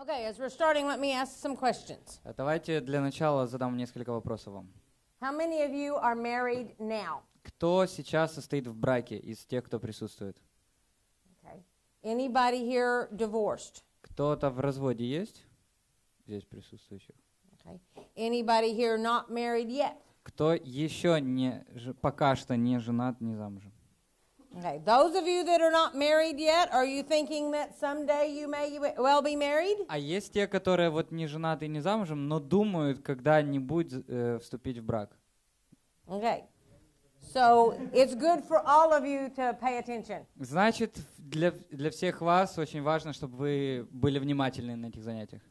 Okay, as we're starting, let me ask some questions. Э, давайте для начала задам несколько вопросов вам. How many of you are married now? Кто сейчас состоит в браке из тех, кто присутствует? Okay. Anybody here divorced? Кто-то в разводе есть? Здесь присутствующих. Okay. Anybody here not married yet? Кто еще не, пока что не женат, не замужем? Okay, those of you that are not married yet, are you thinking that someday you may well be married? А есть те, которые вот не женаты и не замужем, но думают когда-нибудь э, вступить в брак. Okay. So it's good for all of you to pay attention. Значит, для для всех вас очень важно, чтобы вы были внимательны на этих занятиях.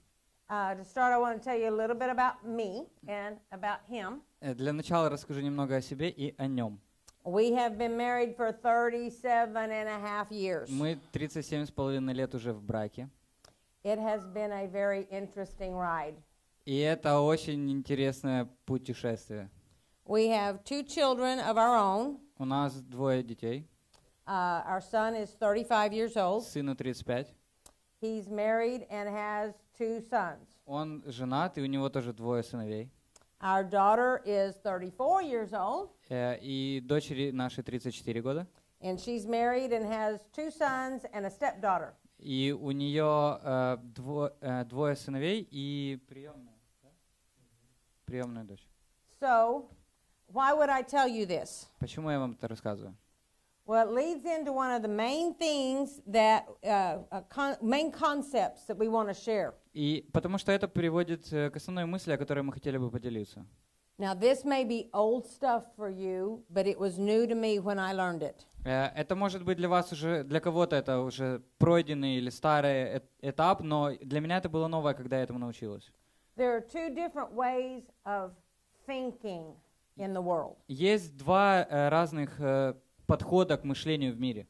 Uh, to start, I want to tell you a little bit about me and about him. Э, для начала расскажу немного о себе и о нем. We have been married for 37 and a half years. Мы 37 с половиной лет уже в браке. It has been a very interesting ride. И это очень интересное путешествие. We have two children of our own. У нас двое детей. Uh, our son is 35 years old. Сыну 35. He's married and has two sons. Он женат, и у него тоже двое сыновей. Our daughter is 34 years old. Э, и дочери нашей 34 года. And she's married and has two sons and a stepdaughter. И у нее э, э, двое сыновей и приемная, приемная дочь. So, why would I tell you this? Почему я вам это рассказываю? Well, it leads into one of the main things that uh, uh con- main concepts that we want to share. И потому что это приводит э, к основной мысли, о которой мы хотели бы поделиться. Now, this may be old stuff for you, but it was new to me when I learned it. Э, это может быть для вас уже, для кого-то это уже пройденный или старый этап, но для меня это было новое, когда я этому научилась. There are two different ways of thinking in the world. Есть два э, разных подхода к мышлению в мире.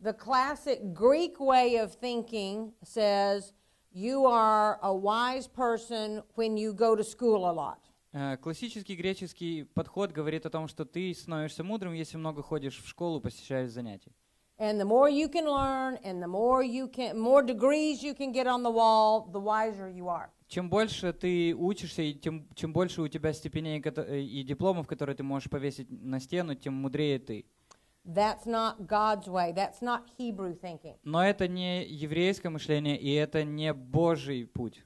The classic Greek way of thinking says you are a wise person when you go to school a lot. Э, классический греческий подход говорит о том, что ты становишься мудрым, если много ходишь в школу, посещаешь занятия. And the more you can learn, and the more you can, more degrees you can get on the wall, the wiser you are. Чем больше ты учишься, и тем, чем больше у тебя степеней э, и дипломов, которые ты можешь повесить на стену, тем мудрее ты. That's not God's way. That's not Hebrew thinking. Но это не еврейское мышление, и это не Божий путь.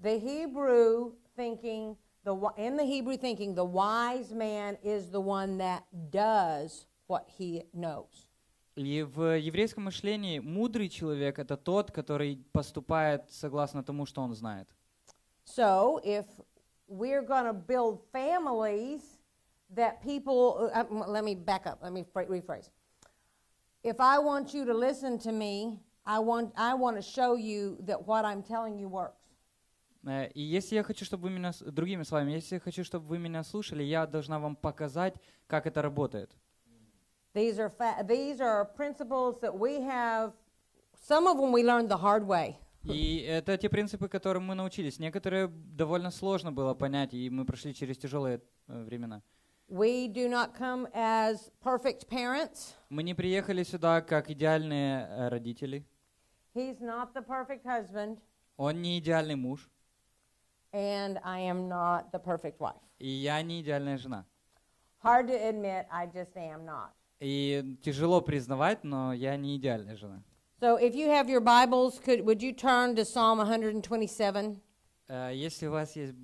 The Hebrew thinking, the, in the Hebrew thinking, the wise man is the one that does what he knows. И в еврейском мышлении мудрый человек — это тот, который поступает согласно тому, что он знает. So, if we're going to build families, that people, uh, uh let me back up, let me rephrase. If I want you to listen to me, I want, I want to show you that what I'm telling you works. Э, и если я хочу, чтобы вы меня, другими словами, если я хочу, чтобы вы меня слушали, я должна вам показать, как это работает. И это те принципы, которым мы научились. Некоторые довольно сложно было понять, и мы прошли через тяжелые э, времена. We do not come as perfect parents. Мы не приехали сюда как идеальные родители. He's not the perfect husband. Он не идеальный муж. And I am not the perfect wife. И я не идеальная жена. Hard to admit, I just am not. И тяжело признавать, но я не идеальная жена. So if you have your Bibles, could would you turn to Psalm 127? Если у вас есть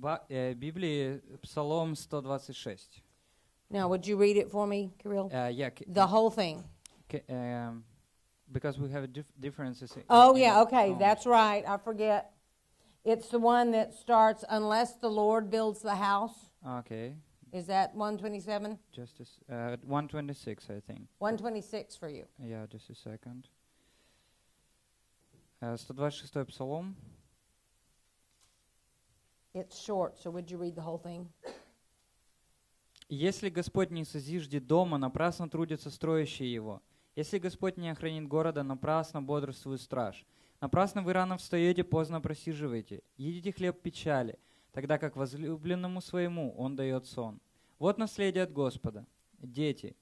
Библии, Псалом 126. Now, would you read it for me, Kirill? Uh, yeah. The whole thing? um, because we have dif- differences. Oh, in yeah, okay, that's right, I forget. It's the one that starts, unless the Lord builds the house. Okay, Is that 127? just a s uh, 126, I think. 126 for you. Yeah, just a second. Э, uh, 126 It's short, so would you read the whole thing? Если Господь не созиждет дома, напрасно трудятся строящие его. Если Господь не охранит города, напрасно бодрствует страж. Напрасно вы рано встаете, поздно просиживаете. Едите хлеб печали, тогда как возлюбленному своему он дает сон. Вот наследие от Господа. Дети.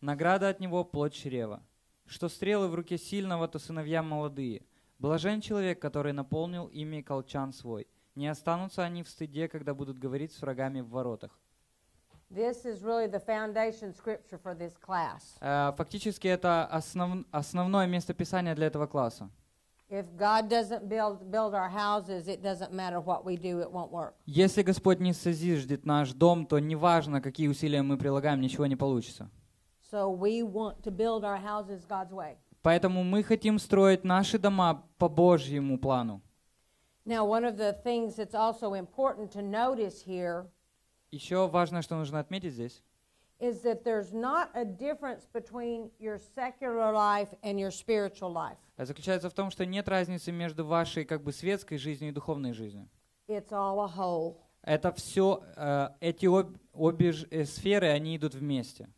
Награда от него – плод чрева. Что стрелы в руке сильного, то сыновья молодые. Блажен человек, который наполнил ими колчан свой. Не останутся они в стыде, когда будут говорить с врагами в воротах. This is really the foundation scripture for this class. Э, фактически это основ, основное писания для этого класса. Если Господь не созиждет наш дом, то неважно, какие усилия мы прилагаем, ничего не получится. So we want to build our houses God's way. Поэтому мы хотим строить наши дома по Божьему плану. Now, one of the things that's also important to notice here еще важно, что нужно отметить здесь. Is that there's not a difference between your secular life and your spiritual life. А заключается в том, что нет разницы между вашей как бы светской жизнью и духовной жизнью. It's all a whole. Это все э, эти об, обе ж, э, сферы, они идут вместе.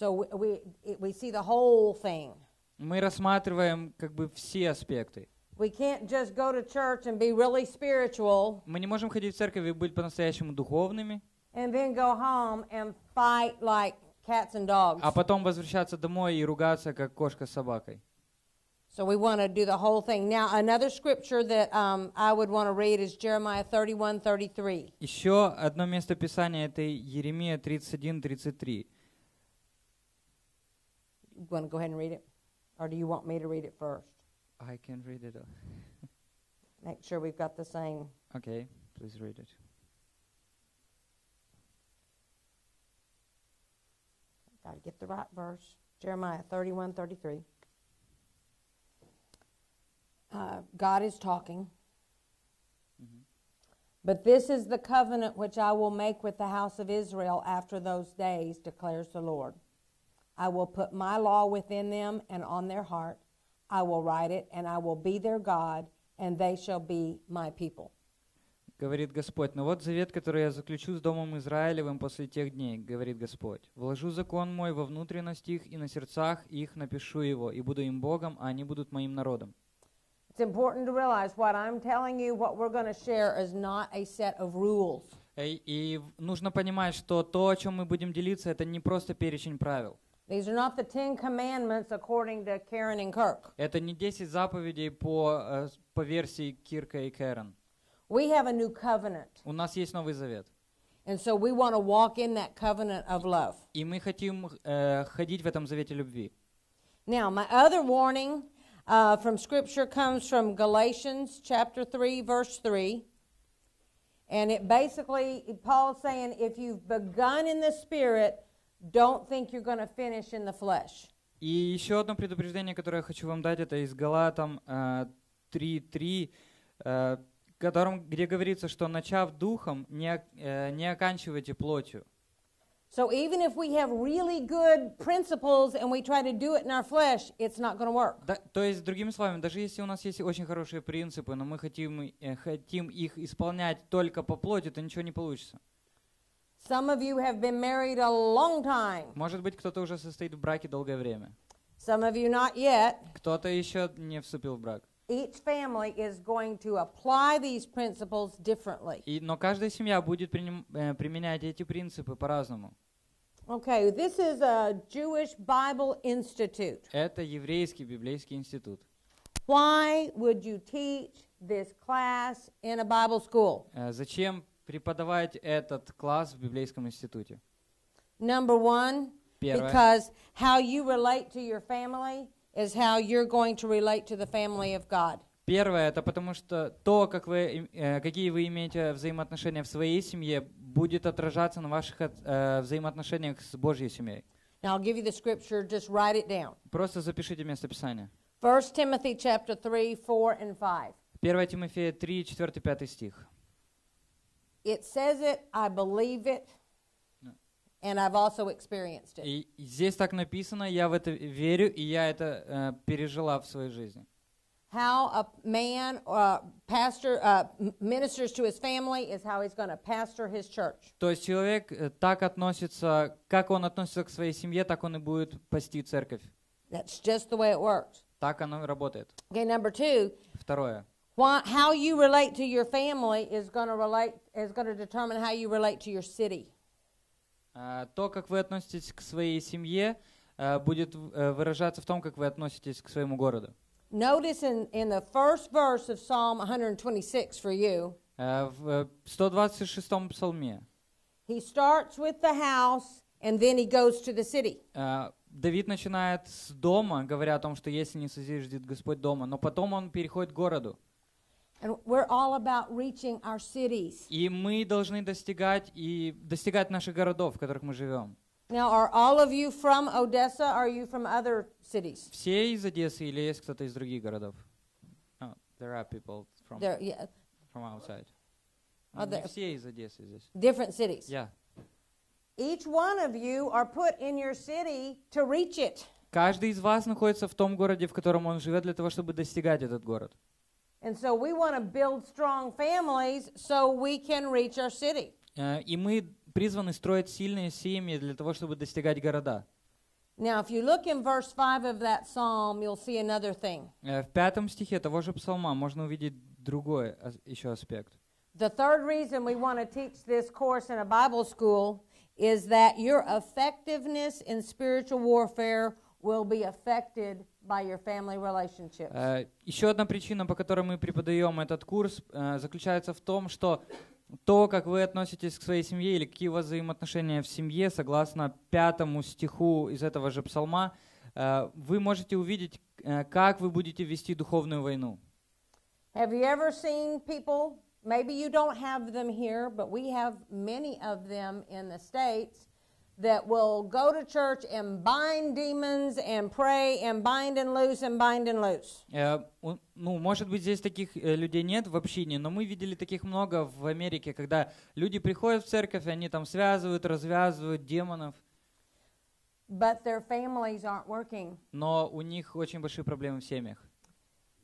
So we, we see the whole thing. Мы рассматриваем как бы все аспекты. We can't just go to church and be really spiritual. Мы не можем ходить в церковь и быть по-настоящему духовными. and then go home and fight like cats and dogs. А потом возвращаться домой и ругаться как кошка с собакой. So we want to do the whole thing. Now, another scripture that um, I would want to read is Jeremiah thirty-one, thirty-three. Еще одно место Писания — это Еремия 31, You want to go ahead and read it? Or do you want me to read it first? I can read it. Make sure we've got the same. Okay, please read it. Got to get the right verse. Jeremiah 31 33. Uh, God is talking. Mm-hmm. But this is the covenant which I will make with the house of Israel after those days, declares the Lord. I will put my law within them and on their heart. I will write it, and I will be their God, and they shall be my people. говорит Господь. Но вот завет, который я заключу с Домом Израилевым после тех дней, говорит Господь. Вложу закон мой во внутренности их и на сердцах их напишу его, и буду им Богом, а они будут моим народом. Э, и нужно понимать, что то, о чем мы будем делиться, это не просто перечень правил. These are not the Ten Commandments according to Karen and Kirk. Это не 10 заповедей по, э, по версии Кирка и Кэрон. We have a new covenant. У нас есть новый завет. And so we want to walk in that covenant of love. И мы хотим э, ходить в этом завете любви. Now, my other warning uh, from Scripture comes from Galatians chapter 3, verse 3. And it basically, Paul's saying, if you've begun in the Spirit, don't think you're going to finish in the flesh. И еще одно предупреждение, которое я хочу вам дать, это из Галатам 3.3. Э, котором, где говорится, что начав духом, не, э, не оканчивайте плотью. So even if we have really good principles and we try to do it in our flesh, it's not going to work. Да, то есть другими словами, даже если у нас есть очень хорошие принципы, но мы хотим э, хотим их исполнять только по плоти, то ничего не получится. Some of you have been married a long time. Может быть, кто-то уже состоит в браке долгое время. Some of you not yet. Кто-то еще не вступил в брак. Each family is going to apply these principles differently. И, но каждая семья будет приним, э, применять эти принципы по-разному. Okay, this is a Jewish Bible Institute. Это еврейский библейский институт. Why would you teach this class in a Bible school? Э, зачем преподавать этот класс в библейском институте? Number one, Первое. because how you relate to your family is how you're going to relate to the family of God. Первое, это потому что то, как вы, э, какие вы имеете взаимоотношения в своей семье, будет отражаться на ваших э, взаимоотношениях с Божьей семьей. Now I'll give you the scripture, just write it down. Просто запишите место Писания. 1 Timothy chapter 3, 4 and 5. 1 Тимофея 3, 4, 5 стих. It says it, I believe it. And I've also experienced it. И здесь так написано, я в это верю, и я это э, пережила в своей жизни. How a man uh, pastor uh, ministers to his family is how he's going to pastor his church. То есть человек э, так относится, как он относится к своей семье, так он и будет пасти церковь. That's just the way it works. Так оно работает. Okay, number two. Второе. Why, how you relate to your family is going to relate is going to determine how you relate to your city. А, то, как вы относитесь к своей семье, а, будет э, выражаться в том, как вы относитесь к своему городу. Notice in, in the first verse of Psalm 126 for you. А, в 126 э, псалме. He starts with the house and then he goes to the city. Давид начинает с дома, говоря о том, что если не созиждет Господь дома, но потом он переходит к городу. И мы должны достигать и достигать наших городов, в которых мы живем. Now, are all of you from Odessa? Are you from other cities? Все из Одессы или есть кто-то из других городов? No, there are people from there, yeah. from outside. Are ну, there, все из Одессы здесь. Different cities. Yeah. Each one of you are put in your city to reach it. Каждый из вас находится в том городе, в котором он живет, для того, чтобы достигать этот город. And so we want to build strong families so we can reach our city. Э, и мы призваны строить сильные семьи для того, чтобы достигать города. Now, if you look in verse 5 of that psalm, you'll see another thing. Э, в пятом стихе того же псалма можно увидеть другой еще аспект. The third reason we want to teach this course in a Bible school is that your effectiveness in spiritual warfare will be affected by your family relationships. Uh, э, еще одна причина, по которой мы преподаем этот курс, uh, заключается в том, что то, как вы относитесь к своей семье или какие у вас взаимоотношения в семье, согласно пятому стиху из этого же псалма, uh, вы можете увидеть, как вы будете вести духовную войну. Have you ever seen people? Maybe you don't have them here, but we have many of them in the States that will go to church and bind demons and pray and bind and loose and bind and loose. Э, ну, может быть, здесь таких э, людей нет в общине, но мы видели таких много в Америке, когда люди приходят в церковь, они там связывают, развязывают демонов. But their families aren't working. Но у них очень большие проблемы в семьях.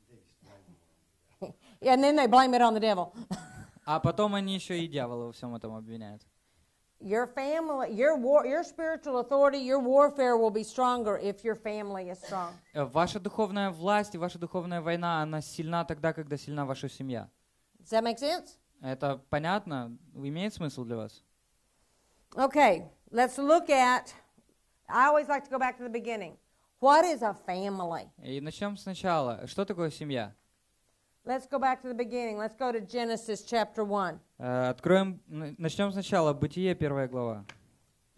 And then they blame it on the devil. А потом они еще и дьявола во всем этом обвиняют. your family, your war, your spiritual authority, your warfare will be stronger if your family is strong. Э, ваша духовная власть и ваша духовная война, она сильна тогда, когда сильна ваша семья. Does that make sense? Это понятно? Имеет смысл для вас? Okay, let's look at. I always like to go back to the beginning. What is a family? И начнем сначала. Что такое семья? Let's go back to the beginning. Let's go to Genesis chapter 1. Э, откроем, начнем сначала, Бытие, первая глава.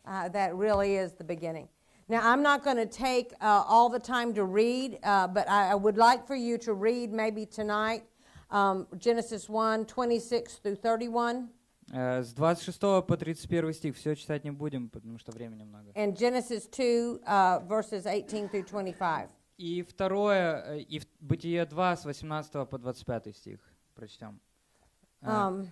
Uh, that really is the beginning. Now, I'm not going to take uh, all the time to read, uh, but I, I, would like for you to read maybe tonight um, Genesis 1, 26 through 31. Э, с 26 по 31 стих. Все читать не будем, потому что времени много. And Genesis 2, uh, verses 18 through 25. И второе, и в Бытие 2 с 18 по 25 стих прочтем. Um,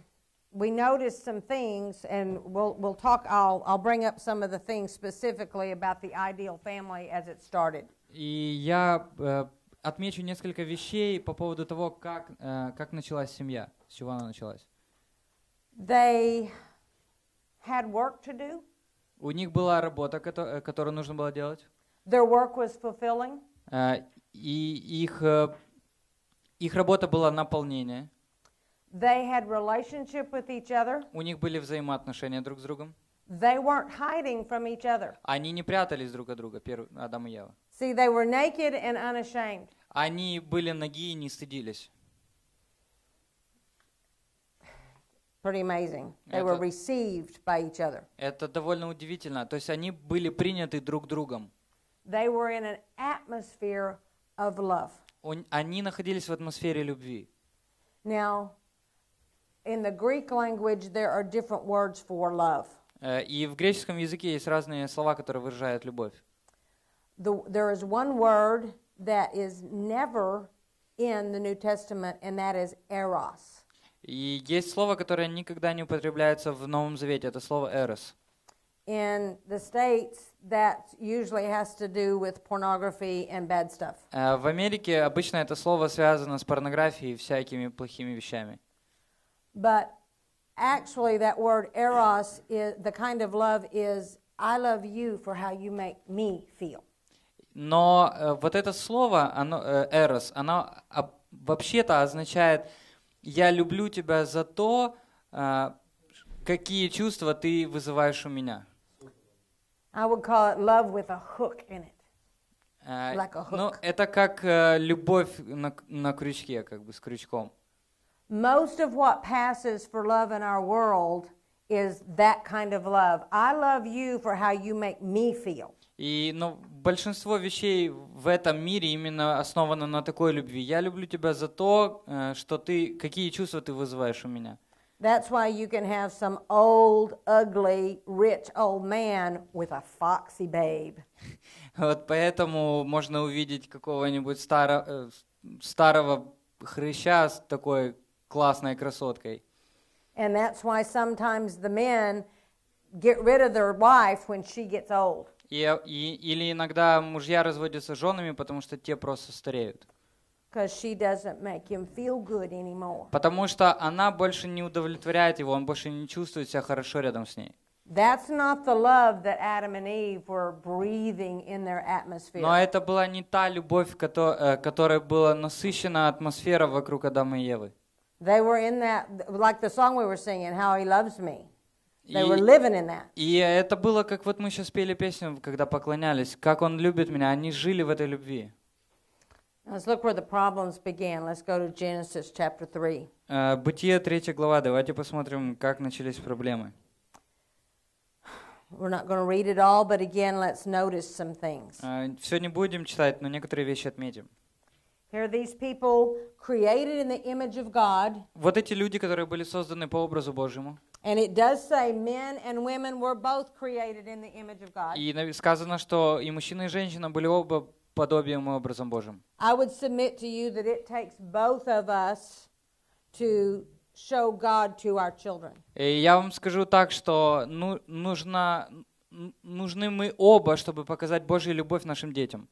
we noticed some things, and we'll, we'll talk, I'll, I'll bring up some of the things specifically about the ideal family as it started. И я э, отмечу несколько вещей по поводу того, как, э, как началась семья, с чего она началась. They had work to do. У них была работа, которую нужно было делать. Their work was fulfilling. Э, и их, э, их работа была наполнение. They had relationship with each other. У них были взаимоотношения друг с другом. They weren't hiding from each other. Они не прятались друг от друга, первый, Адам и Ева. See, they were naked and unashamed. Они были ноги и не стыдились. Pretty amazing. They это, were received by each other. Это довольно удивительно. То есть они были приняты друг другом. They were in an atmosphere of love. Они находились в атмосфере любви. Now, in the Greek language, there are different words for love. И в греческом языке есть разные слова, которые выражают любовь. The, there is one word that is never in the New Testament, and that is eros. И есть слово, которое никогда не употребляется в Новом Завете. Это слово «эрос». In the States, that usually has to do with pornography and bad stuff. Э, в Америке обычно это слово связано с порнографией и всякими плохими вещами. But actually that word eros is the kind of love is I love you for how you make me feel. Но э, вот это слово, оно, э, эрос, оно а, вообще-то означает «я люблю тебя за то, э, какие чувства ты вызываешь у меня». I would call it love with a hook in it. А, like a ну, hook. Ну, это как uh, любовь на, на крючке, как бы с крючком. Most of what passes for love in our world is that kind of love. I love you for how you make me feel. И, ну, большинство вещей в этом мире именно основано на такой любви. Я люблю тебя за то, э, что ты, какие чувства ты вызываешь у меня. That's why you can have some old, ugly, rich old man with a foxy babe. Вот поэтому можно увидеть какого-нибудь э, старого, старого хрыща с такой классной красоткой. And that's why sometimes the men get rid of their wife when she gets old. И, и, или иногда мужья разводятся с женами, потому что те просто стареют. Потому что она больше не удовлетворяет его, он больше не чувствует себя хорошо рядом с ней. That's not the love that Adam and Eve were breathing in their atmosphere. Но это была не та любовь, э, которая была насыщена атмосфера вокруг Адама и Евы. They were in that, like the song we were singing, "How He Loves Me." They were living in that. И это было, как вот мы сейчас пели песню, когда поклонялись, как Он любит меня. Они жили в этой любви. Let's look where the problems began. Let's go to Genesis chapter 3. Бытие 3 глава. Давайте посмотрим, как начались проблемы. We're not going to read it all, but again, let's notice some things. Все не будем читать, но некоторые вещи отметим. Here are these people created in the image of God. Вот эти люди, которые были созданы по образу Божьему. And it does say men and women were both created in the image of God. И сказано, что и мужчина и женщина были оба подобием и образом Божьим. I would submit to you that it takes both of us to show God to our children. И я вам скажу так, что ну, нужно, нужны мы оба, чтобы показать Божью любовь нашим детям.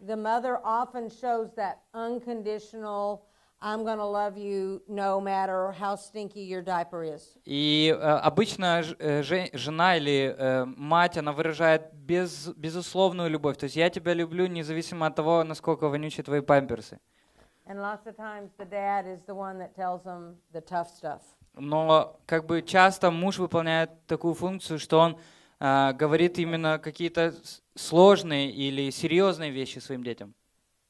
The mother often shows that unconditional I'm gonna love you no matter how stinky your diaper is. И э, обычно ж, э, жена или э, мать, она выражает без, безусловную любовь. То есть я тебя люблю, независимо от того, насколько вонючие твои памперсы. And lots of times the dad is the one that tells them the tough stuff. Но как бы часто муж выполняет такую функцию, что он э, говорит именно какие-то сложные или серьезные вещи своим детям.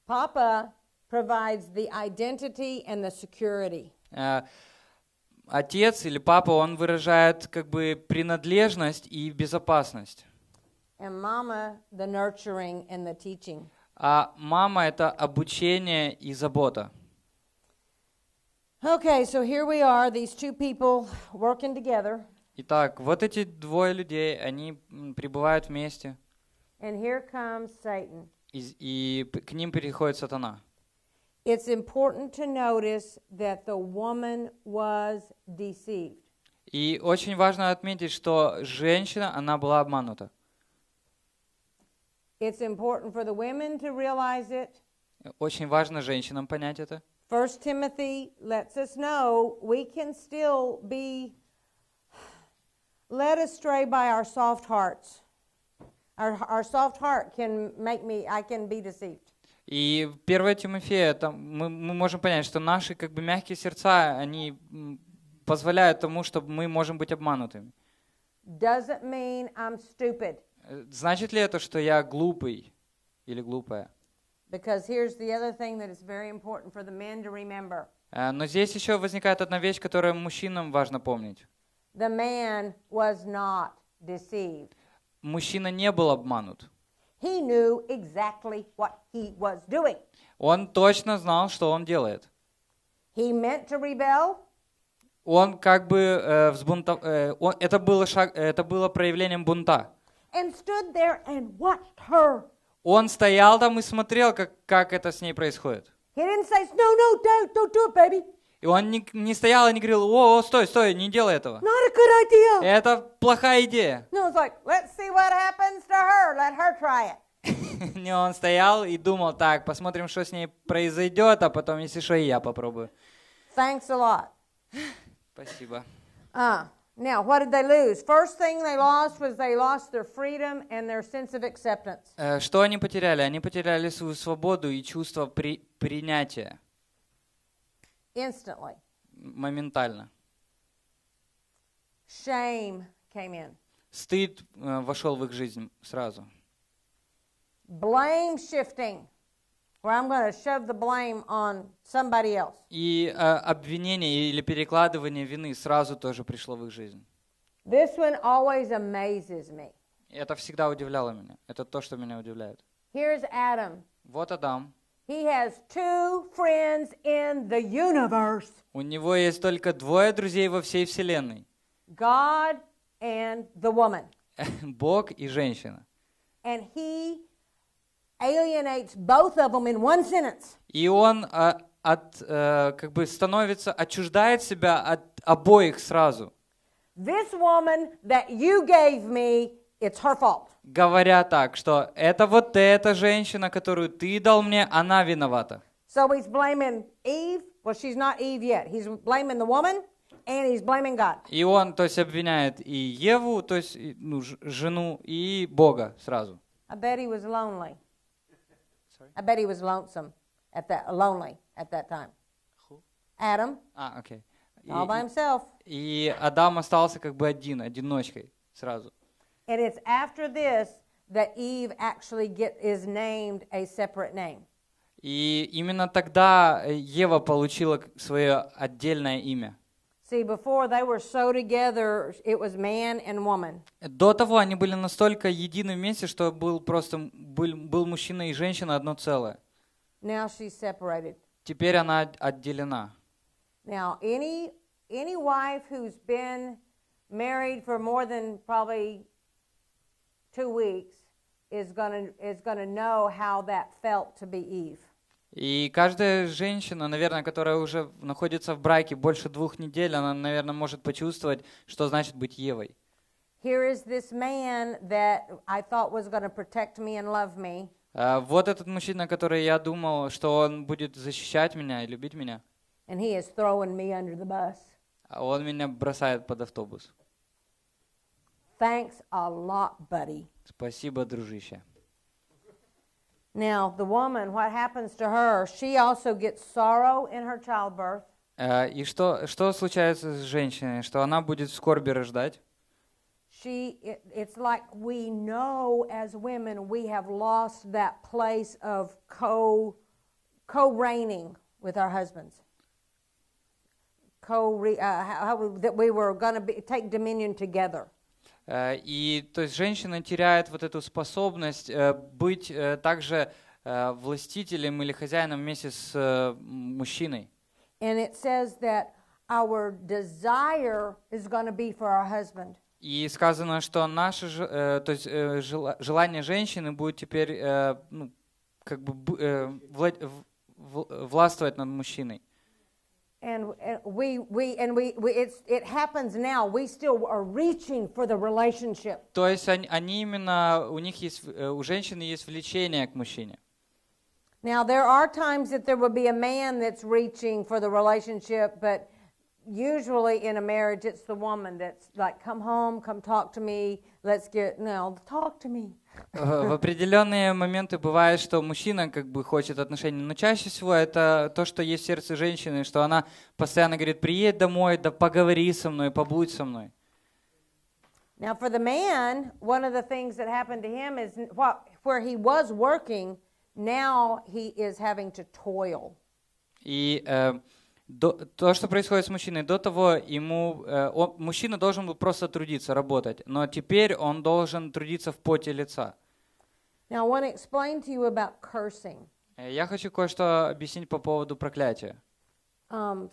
Папа provides the identity and the security. Uh, отец или папа, он выражает как бы принадлежность и безопасность. And mama, the nurturing and the teaching. А мама это обучение и забота. Okay, so here we are, these two people working together. Итак, вот эти двое людей, они пребывают вместе. And here comes Satan. И, и к ним переходит сатана. It's important to notice that the woman was deceived. И очень важно отметить, что женщина, она была обманута. It's important for the women to realize it. Очень важно женщинам понять это. First Timothy lets us know we can still be led astray by our soft hearts. Our, our soft heart can make me, I can be deceived. И 1 Тимофея, там, мы, мы можем понять, что наши как бы мягкие сердца, они позволяют тому, чтобы мы можем быть обманутыми. Doesn't mean I'm stupid. Э, значит ли это, что я глупый или глупая? Because here's the other thing that is very important for the men to remember. Э, но здесь еще возникает одна вещь, которую мужчинам важно помнить. The man was not deceived. Мужчина не был обманут. He knew exactly what he was doing. Он точно знал, что он делает. He meant to rebel. Он как бы э, взбунтов... Э, он, это, было шаг, это было проявлением бунта. And stood there and watched her. Он стоял там и смотрел, как, как это с ней происходит. He didn't say, no, no, don't, don't do it, baby. И он не, не стоял и не говорил, о, о, стой, стой, не делай этого. Not a good idea. Это плохая идея. No, like, let's see what happens to her. Let her try it. не, он стоял и думал, так, посмотрим, что с ней произойдет, а потом, если что, и я попробую. Thanks a lot. Спасибо. Uh, now, what did they lose? First thing they lost was they lost their freedom and their sense of acceptance. Uh, что они потеряли? Они потеряли свою свободу и чувство при принятия. Instantly. Моментально. Shame came in. Стыд э, вошел в их жизнь сразу. Blame shifting. Where I'm going to shove the blame on somebody else. И э, обвинение или перекладывание вины сразу тоже пришло в их жизнь. This one always amazes me. Это всегда удивляло меня. Это то, что меня удивляет. Here's Adam. Вот Адам. He has two friends in the universe. У него есть только двое друзей во всей вселенной. God and the woman. Бог и женщина. And he alienates both of them in one sentence. И он а, от, а, как бы становится, отчуждает себя от обоих сразу. This woman that you gave me, it's her fault говоря так, что это вот эта женщина, которую ты дал мне, она виновата. So he's blaming Eve, well she's not Eve yet. He's blaming the woman and he's blaming God. И он, то есть, обвиняет и Еву, то есть, ну, жену, и Бога сразу. I bet he was lonely. Sorry? I bet he was lonesome at that, lonely at that time. Who? Adam. А, окей. Okay. All by himself. И Адам остался как бы один, одиночкой сразу. And it's after this that Eve actually get, is named a separate name. И именно тогда Ева получила свое отдельное имя. See, before they were so together, it was man and woman. До того они были настолько едины вместе, что был просто был, был мужчина и женщина одно целое. Now she's separated. Теперь она отделена. Now any any wife who's been married for more than probably two weeks is going is going know how that felt to be Eve. И каждая женщина, наверное, которая уже находится в браке больше двух недель, она, наверное, может почувствовать, что значит быть Евой. Here is this man that I thought was going protect me and love me. Uh, вот этот мужчина, который я думал, что он будет защищать меня и любить меня. And he is throwing me under the bus. А он меня бросает под автобус. Thanks a lot, buddy. Спасибо, дружище. Now, the woman, what happens to her? She also gets sorrow in her childbirth. Э, и что, что случается с женщиной? Что она будет в скорби рождать? She, it, it's like we know as women we have lost that place of co, co-reigning with our husbands. Co, uh, how, how that we were going to take dominion together. Э, и то есть женщина теряет вот эту способность э, быть э, также властителем или хозяином вместе с мужчиной. And it says that our desire is going to be for our husband. И сказано, что наше то есть, желание женщины будет теперь ну, как бы властвовать над мужчиной. and, we we and we, we it's it happens now. We still are reaching for the relationship. То есть они, они именно у них есть э, у женщины есть влечение к мужчине. Now there are times that there will be a man that's reaching for the relationship, but usually in a marriage it's the woman that's like, "Come home, come talk to me, let's get now talk to me." Э, в определенные моменты бывает, что мужчина как бы хочет отношений, но чаще всего это то, что есть в сердце женщины, что она постоянно говорит, приедь домой, да поговори со мной, побудь со мной. Now for the man, one of the things that happened to him is well, where he was working, now he is having to toil. И uh, до, то, что происходит с мужчиной, до того ему э, он, мужчина должен был просто трудиться, работать, но теперь он должен трудиться в поте лица. Now, I want to explain to you about cursing. Э, я хочу кое-что объяснить по поводу проклятия. Um,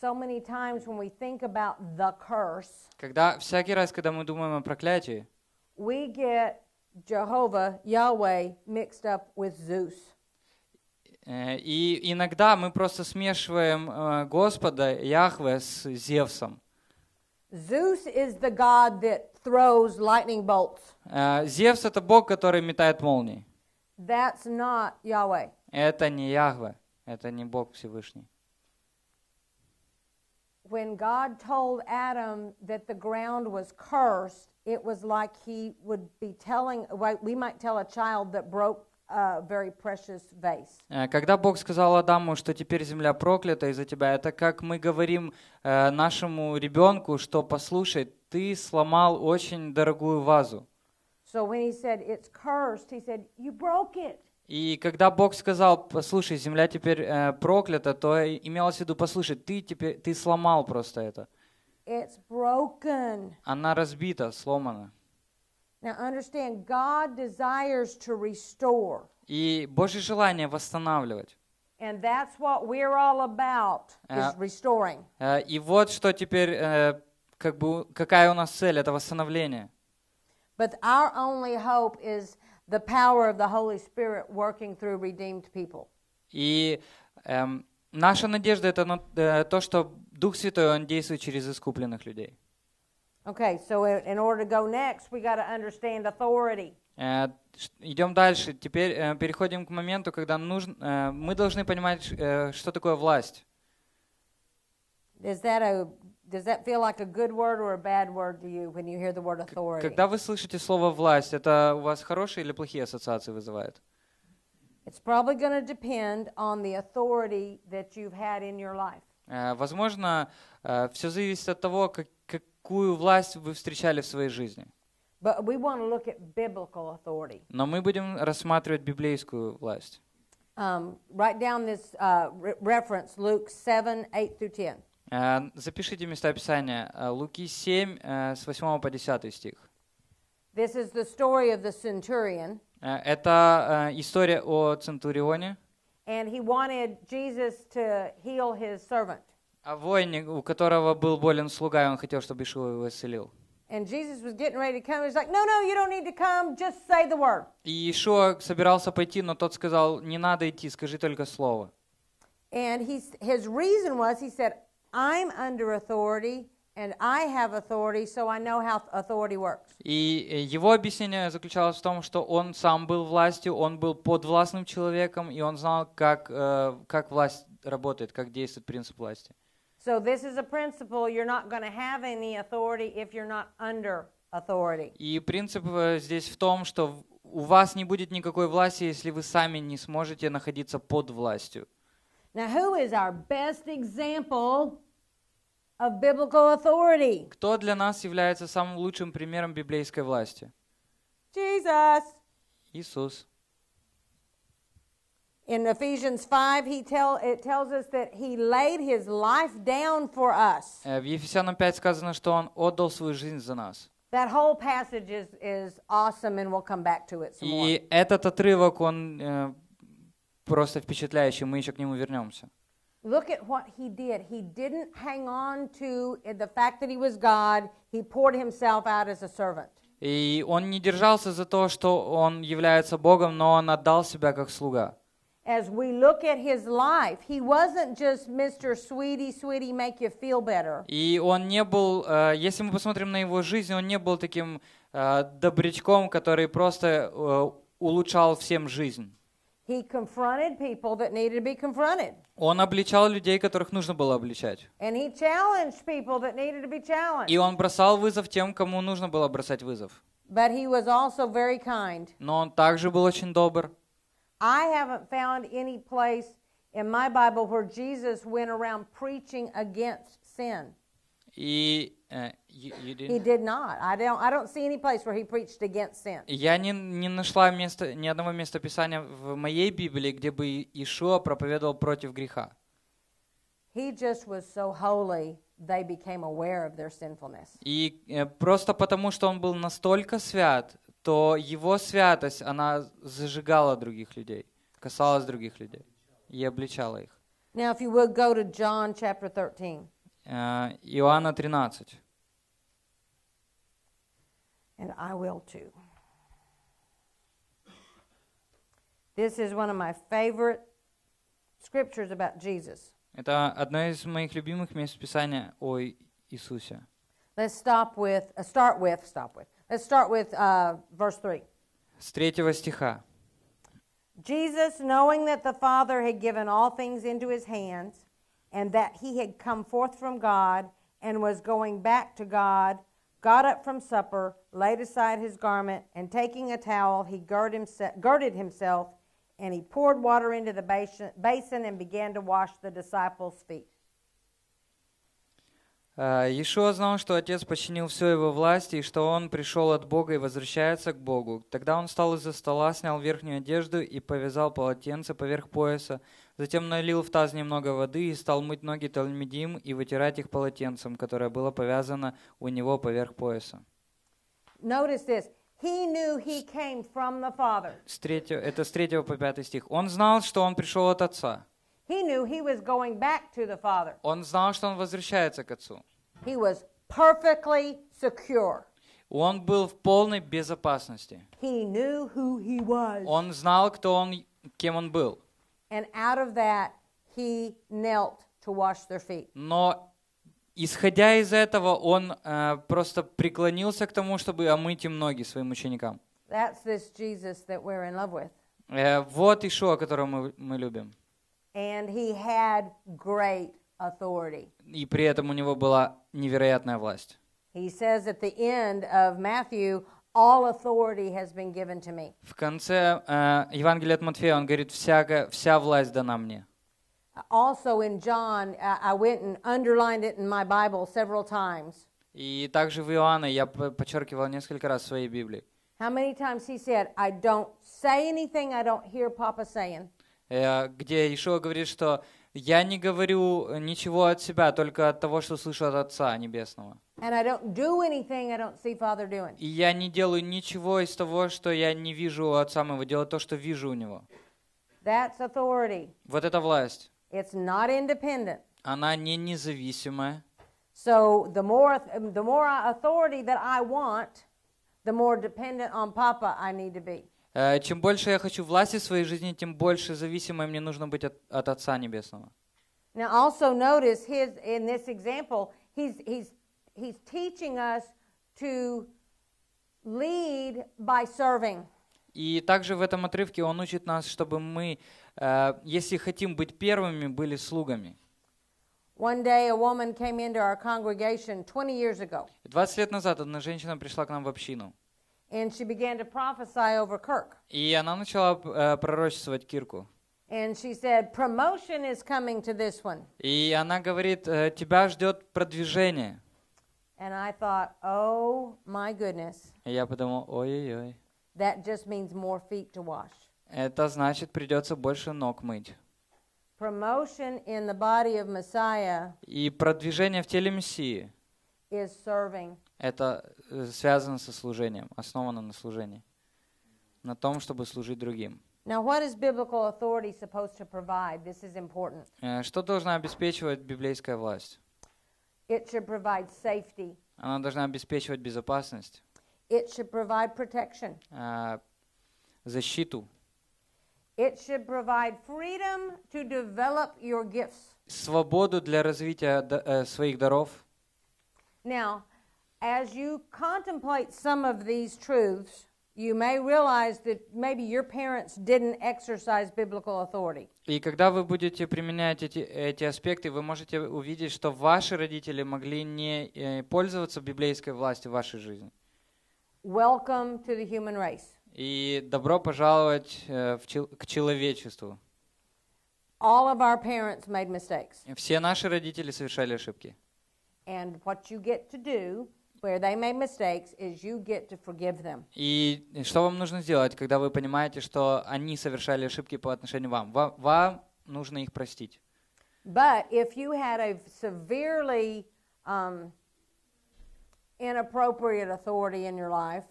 so many times when we think about the curse, когда всякий раз, когда мы думаем о проклятии, we get Jehovah, Yahweh mixed up with Zeus. И иногда мы просто смешиваем Господа Яхве с Зевсом. Zeus is the god that throws lightning bolts. Зевс это бог, который метает молнии. That's not Yahweh. Это не Яхве, это не Бог Всевышний. When God told Adam that the ground was cursed, it was like he would be telling, we might tell a child that broke Э, когда Бог сказал Адаму, что теперь земля проклята из-за тебя, это как мы говорим э, нашему ребенку, что послушай, ты сломал очень дорогую вазу. И когда Бог сказал, послушай, земля теперь э, проклята, то имелось в виду, послушай, ты теперь ты сломал просто это. Она разбита, сломана. Now understand, God desires to restore. И Божье желание восстанавливать. And that's what we're all about, is а, restoring. А, и вот что теперь, э, как бы, какая у нас цель, это восстановление. But our only hope is the power of the Holy Spirit working through redeemed people. И эм, наша надежда это на, э, то, что Дух Святой он действует через искупленных людей. Okay, so in order to go next, we got to understand authority. Идем дальше. Теперь переходим к моменту, когда нужно, мы должны понимать, что такое власть. Is that a Does that feel like a good word or a bad word to you when you hear the word authority? Когда вы слышите слово власть, это у вас хорошие или плохие ассоциации вызывает? It's probably going to depend on the authority that you've had in your life. Возможно, все зависит от того, как, какую власть вы встречали в своей жизни. But we want to look at biblical authority. Но мы будем рассматривать библейскую власть. Um, write down this uh, re reference, Luke 7, 8 through 10. Uh, запишите места Писания. Uh, Луки 7, uh, с 8 по 10 стих. This is the story of the centurion. Это история о центурионе. And he wanted Jesus to heal his servant. А воин, у которого был болен слуга, он хотел, чтобы Ишуа его исцелил. И Ишуа собирался пойти, но тот сказал, не надо идти, скажи только слово. And he, his reason was, he said, I'm under authority, and I have authority, so I know how authority works. И э, его объяснение заключалось в том, что он сам был властью, он был подвластным человеком, и он знал, как, э, как власть работает, как действует принцип власти. So this is a principle you're not going to have any authority if you're not under authority. И принцип э, здесь в том, что у вас не будет никакой власти, если вы сами не сможете находиться под властью. Now who is our best of Кто для нас является самым лучшим примером библейской власти? Jesus. Иисус. In Ephesians 5, he tell, it tells us that he laid his life down for us. В Ефесянам 5 сказано, что он отдал свою жизнь за нас. That whole passage is, is awesome and we'll come back to it some more. И этот отрывок, он э, просто впечатляющий, мы еще к нему вернемся. Look at what he did. He didn't hang on to the fact that he was God. He poured himself out as a servant. И он не держался за то, что он является Богом, но он отдал себя как слуга as we look at his life, he wasn't just Mr. Sweetie, Sweetie, make you feel better. И он не был, э, если мы посмотрим на его жизнь, он не был таким э, добрячком, который просто э, улучшал всем жизнь. He confronted people that needed to be confronted. Он обличал людей, которых нужно было обличать. And he challenged people that needed to be challenged. И он бросал вызов тем, кому нужно было бросать вызов. But he was also very kind. Но он также был очень добр. I haven't found any place in my Bible where Jesus went around preaching against sin. И uh, you, you didn't... he did not. I don't. I don't see any place where he preached against sin. Я не не нашла места ни одного места Писания в моей Библии, где бы Иешуа проповедовал против греха. He just was so holy, they became aware of their sinfulness. И просто потому, что он был настолько свят, то его святость, она зажигала других людей, касалась других людей и обличала их. Now, if you would go to John chapter 13. Uh, Иоанна 13. And I will too. This is one of my favorite scriptures about Jesus. Это одно из моих любимых мест Писания о Иисусе. Let's stop with, uh, start with, stop with. Let's start with uh, verse 3. С третьего стиха. Jesus, knowing that the Father had given all things into his hands, and that he had come forth from God and was going back to God, got up from supper, laid aside his garment, and taking a towel, he girded himself, and he poured water into the basin and began to wash the disciples' feet. Ишуа э, знал, что Отец починил все его власти, и что он пришел от Бога и возвращается к Богу. Тогда он встал из-за стола, снял верхнюю одежду и повязал полотенце поверх пояса. Затем налил в таз немного воды и стал мыть ноги Тальмидим и вытирать их полотенцем, которое было повязано у него поверх пояса. He knew he came from the Father. С третьего, это с 3 по 5 стих. Он знал, что он пришел от Отца. He knew he was going back to the Father. Он знал, что он возвращается к Отцу. He was perfectly secure. Он был в полной безопасности. He knew who he was. Он знал, кто он, кем он был. And out of that, he knelt to wash their feet. Но исходя из этого, он э, просто преклонился к тому, чтобы омыть им ноги своим ученикам. That's this Jesus that we're in love with. Э, вот Ишуа, которого мы, мы любим. And he had great authority. И при этом у него была невероятная власть. He says at the end of Matthew, all authority has been given to me. В конце э, Евангелия от Матфея он говорит, всякая, вся власть дана мне. Also in John, I went and underlined it in my Bible several times. И также в Иоанна я подчеркивал несколько раз в своей Библии. How many times he said, I don't say anything I don't hear Papa saying. Э, где Ишуа говорит, что я не говорю ничего от себя, только от того, что слышу от Отца Небесного. И я не делаю ничего из того, что я не вижу от самого, делаю то, что вижу у него. Вот это власть. Она не независимая. So the more, the more authority that I want, the more dependent on Papa I need to be. Э, чем больше я хочу власти в своей жизни, тем больше зависимой мне нужно быть от, от Отца Небесного. Now also notice his, in this example, he's, he's, he's teaching us to lead by serving. И также в этом отрывке он учит нас, чтобы мы, э, если хотим быть первыми, были слугами. One 20 лет назад одна женщина пришла к нам в общину. And she began to prophesy over Kirk. И она начала э, пророчествовать Кирку. And she said, promotion is coming to this one. И она говорит, тебя ждет продвижение. And I thought, oh my goodness. И я подумал, ой-ой-ой. That just means more feet to wash. Это значит, придется больше ног мыть. Promotion in the body of Messiah. И продвижение в теле Мессии. Is serving. Это Э, связано со служением, основано на служении, на том, чтобы служить другим. Now, what is biblical authority supposed to provide? This is important. Э, что должна обеспечивать библейская власть? It should provide safety. Она должна обеспечивать безопасность. It should provide protection. Э, защиту. It should provide freedom to develop your gifts. Свободу для развития своих даров. Now, as you contemplate some of these truths, you may realize that maybe your parents didn't exercise biblical authority. И когда вы будете применять эти, эти аспекты, вы можете увидеть, что ваши родители могли не пользоваться библейской властью в вашей жизни. Welcome to the human race. И добро пожаловать э, в, к человечеству. All of our parents made mistakes. Все наши родители совершали ошибки. And what you get to do where they made mistakes is you get to forgive them. И что вам нужно сделать, когда вы понимаете, что они совершали ошибки по отношению вам? Вам, вам нужно их простить. But if you had a severely um, inappropriate authority in your life,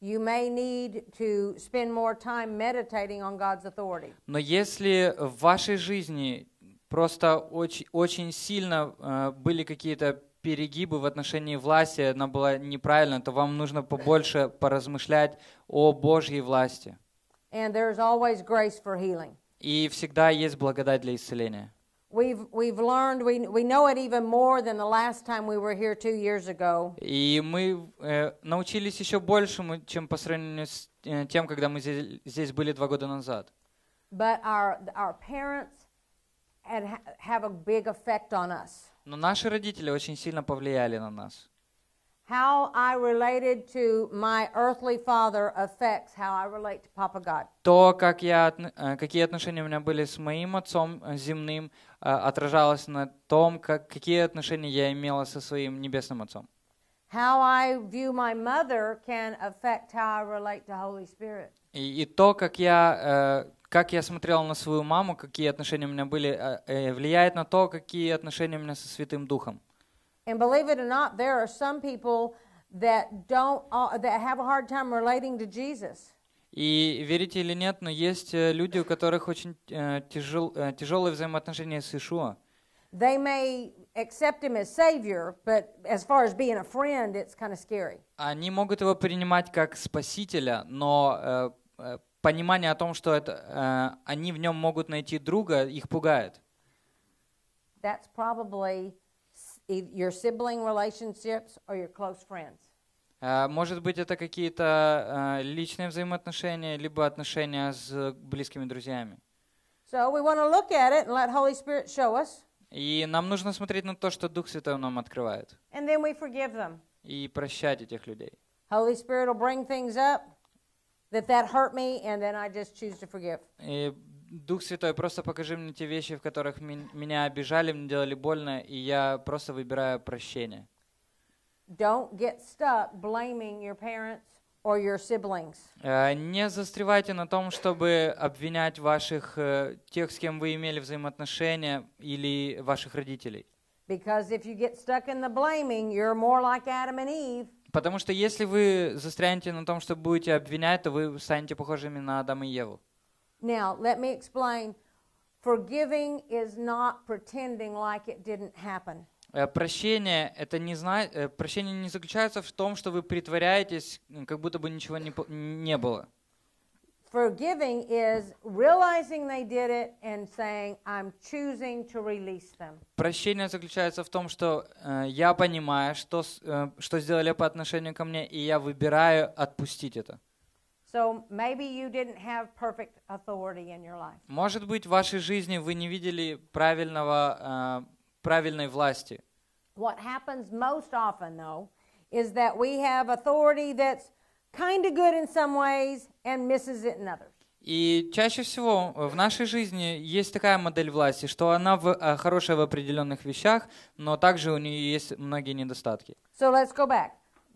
you may need to spend more time meditating on God's authority. Но если в вашей жизни просто очень, очень сильно э, были какие-то перегибы в отношении власти, она была неправильна, то вам нужно побольше поразмышлять о Божьей власти. And there is always grace for healing. И всегда есть благодать для исцеления. We've, we've learned, we, we know it even more than the last time we were here two years ago. И мы э, научились еще большему, чем по сравнению с э, тем, когда мы здесь, здесь были два года назад. But our, our parents had, have a big effect on us. Но наши родители очень сильно повлияли на нас. То, как я, э, какие отношения у меня были с моим отцом э, земным, э, отражалось на том, как, какие отношения я имела со своим небесным отцом. и то, как я как я смотрел на свою маму, какие отношения у меня были, э, э, влияет на то, какие отношения у меня со Святым Духом. And believe it or not, there are some people that don't uh, that have a hard time relating to Jesus. И верите или нет, но есть э, люди, у которых очень тяжел, тяжелые взаимоотношения с Иешуа. They may accept him as savior, but as far as being a friend, it's kind of scary. Они могут его принимать как спасителя, но понимание о том, что это, э, они в нем могут найти друга, их пугает. That's probably your sibling relationships or your close friends. Э, может быть, это какие-то э, личные взаимоотношения, либо отношения с близкими друзьями. И нам нужно смотреть на то, что Дух Святой нам открывает. And then we forgive them. И прощать этих людей. Holy Spirit will bring things up that that hurt me, and then I just choose to forgive. И Дух Святой, просто покажи мне те вещи, в которых меня обижали, мне делали больно, и я просто выбираю прощение. Don't get stuck blaming your parents or your siblings. Э, не застревайте на том, чтобы обвинять ваших э, тех, с кем вы имели взаимоотношения, или ваших родителей. Because if you get stuck in the blaming, you're more like Adam and Eve. Потому что если вы застрянете на том, что будете обвинять, то вы станете похожими на Адама и Еву. Now, let me explain. Forgiving is not pretending like it didn't happen. Э, прощение, это не зна... Э, прощение не заключается в том, что вы притворяетесь, как будто бы ничего не, не было. Forgiving is realizing they did it and saying, I'm choosing to release them. Прощение заключается в том, что э, я понимаю, что, э, что сделали по отношению ко мне, и я выбираю отпустить это. So maybe you didn't have perfect authority in your life. Может быть, в вашей жизни вы не видели правильного, э, правильной власти. What happens most often, though, is that we have authority that's kind of good in some ways and misses it in others. И чаще всего э, в нашей жизни есть такая модель власти, что она в, э, хорошая в определенных вещах, но также у нее есть многие недостатки. So let's go back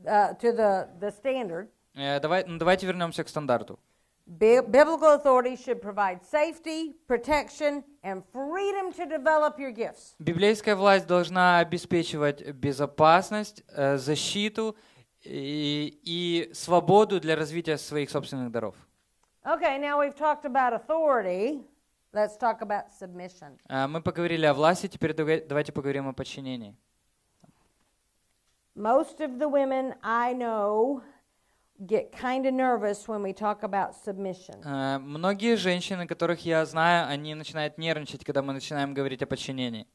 uh, to the, the standard. Uh, давай, ну, давайте вернемся к стандарту. Biblical authority should provide safety, protection, and freedom to develop your gifts. Библейская власть должна обеспечивать безопасность, защиту, и, и свободу для развития своих собственных даров. Okay, now we've talked about authority. Let's talk about submission. А, мы поговорили о власти, теперь давайте поговорим о подчинении. Most of the women I know get kind of nervous when we talk about submission. А, многие женщины, которых я знаю, они начинают нервничать, когда мы начинаем говорить о подчинении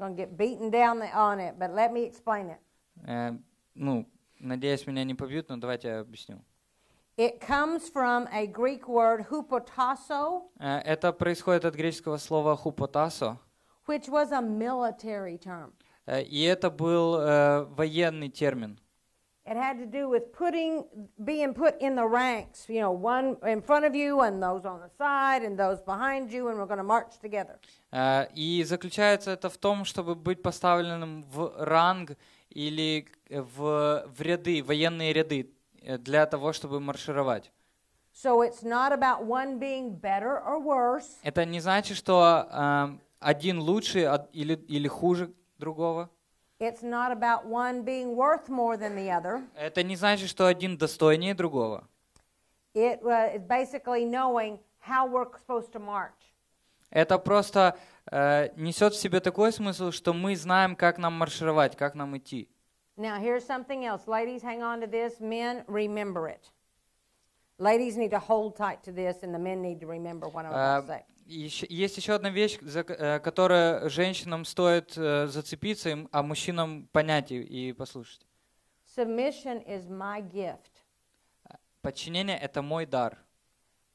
going get beaten down on it, but let me explain it. ну, надеюсь, меня не побьют, но давайте я объясню. It comes from a Greek word hupotasso. Это происходит от греческого слова "hupotasso", Which was a military term. И это был военный термин. It had to do with putting, being put in the ranks, you know, one in front of you and those on the side and those behind you, and we're going to march together. И заключается это в том, чтобы быть поставленным в ранг или в, в ряды, военные ряды, для того, чтобы маршировать. So it's not about one being better or worse. Это не значит, что э, один лучше или, или хуже другого. It's not about one being worth more than the other. Это не значит, что один достойнее другого. It uh, is basically knowing how we're supposed to march. Это просто э, несет в себе такой смысл, что мы знаем, как нам маршировать, как нам идти. Now here's something else. Ladies, hang on to this. Men, remember it. Ladies need to hold tight to this, and the men need to remember what I'm about to э, say. есть еще одна вещь, за э, которую женщинам стоит э, зацепиться, а мужчинам понять и, послушать. Submission is my gift. Подчинение — это мой дар.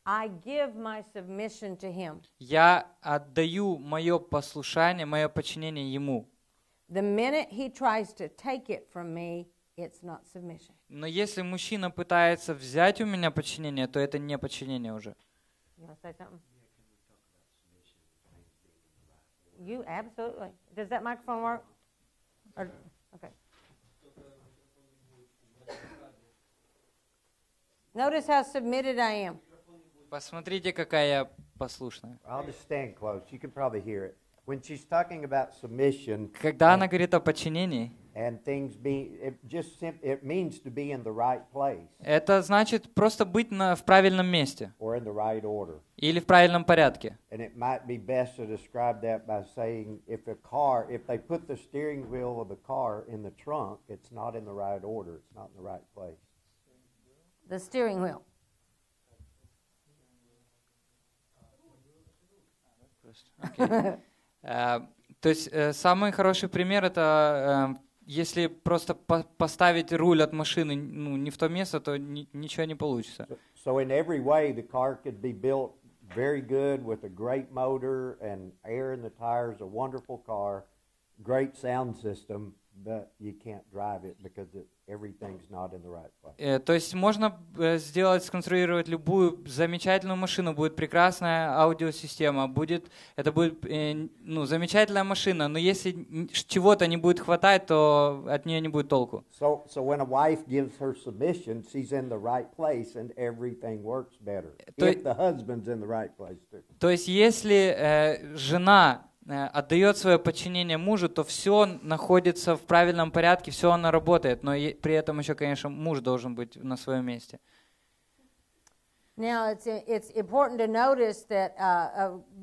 I give my submission to him. Я отдаю мое послушание, мое подчинение ему. Но если мужчина пытается взять у меня подчинение, то это не подчинение уже. You say something? You absolutely. Does that microphone work? Or, okay. Notice how submitted I am. Посмотрите, какая я послушная. I'll just stand close. You can probably hear it. When she's talking about submission, когда она говорит о подчинении, and things be, it just it means to be in the right place. Это значит просто быть на, в правильном месте. Or in the right order. Или в правильном порядке. And it might be best to describe that by saying, if a car, if they put the steering wheel of the car in the trunk, it's not in the right order. It's not in the right place. The steering wheel. Okay. То есть самый хороший пример это если просто по поставить руль от машины ну, не в то место, то ни ничего не получится. So in every way the car could be built very good with a great motor and air in the tires, a wonderful car, great sound system. То есть можно э, сделать, сконструировать любую замечательную машину, будет прекрасная аудиосистема, будет, это будет э, ну, замечательная машина, но если чего-то не будет хватать, то от нее не будет толку. То есть если э, жена Э, отдает свое подчинение мужу, то все находится в правильном порядке, все оно работает, но при этом еще, конечно, муж должен быть на своем месте. Uh,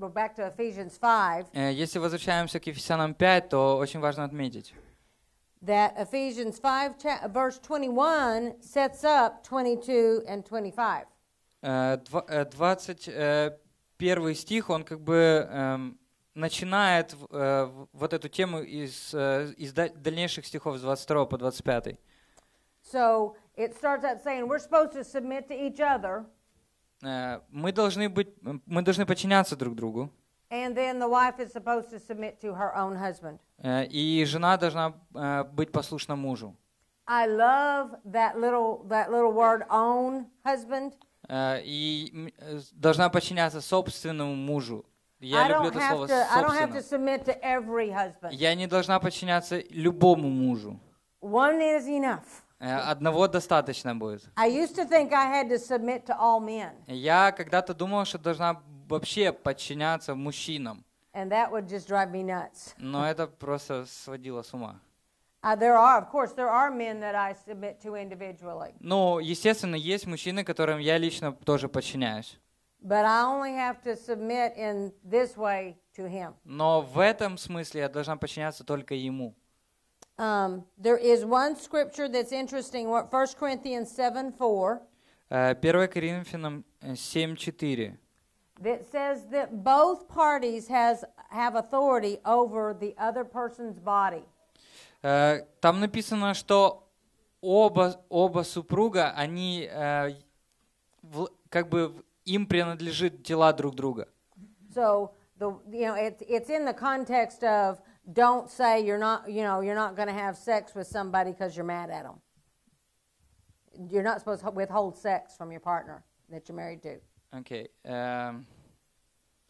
uh, э, если возвращаемся к Ефесянам 5, то очень важно отметить. That Ephesians 5 verse 21 sets up 22 and 25. 21 э, стих, он как бы эм, начинает э, вот эту тему из, э, из дальнейших стихов с 22 по 25. So it saying we're supposed to submit to each other. Э, мы должны быть, мы должны подчиняться друг другу. Э, и жена должна э, быть послушна мужу. I love that little that little word own husband. И должна подчиняться собственному мужу. Я люблю это слово собственно. Я не должна подчиняться любому мужу. Э, одного достаточно будет. Я когда-то думала, что должна вообще подчиняться мужчинам. Но это просто сводило с ума. А ну, естественно, есть мужчины, которым я лично тоже подчиняюсь. Но в этом смысле я должна подчиняться только Ему. Um, there is one scripture that's interesting, 1 Corinthians 7, 4. 1 Коринфянам 7:4. That says that both parties has have authority over the other person's body. Там написано, что оба оба супруга они как бы Им принадлежит тела друг друга. So the you know it's it's in the context of don't say you're not you know you're not going to have sex with somebody because you're mad at them. You're not supposed to withhold sex from your partner that you're married to. Okay. Um,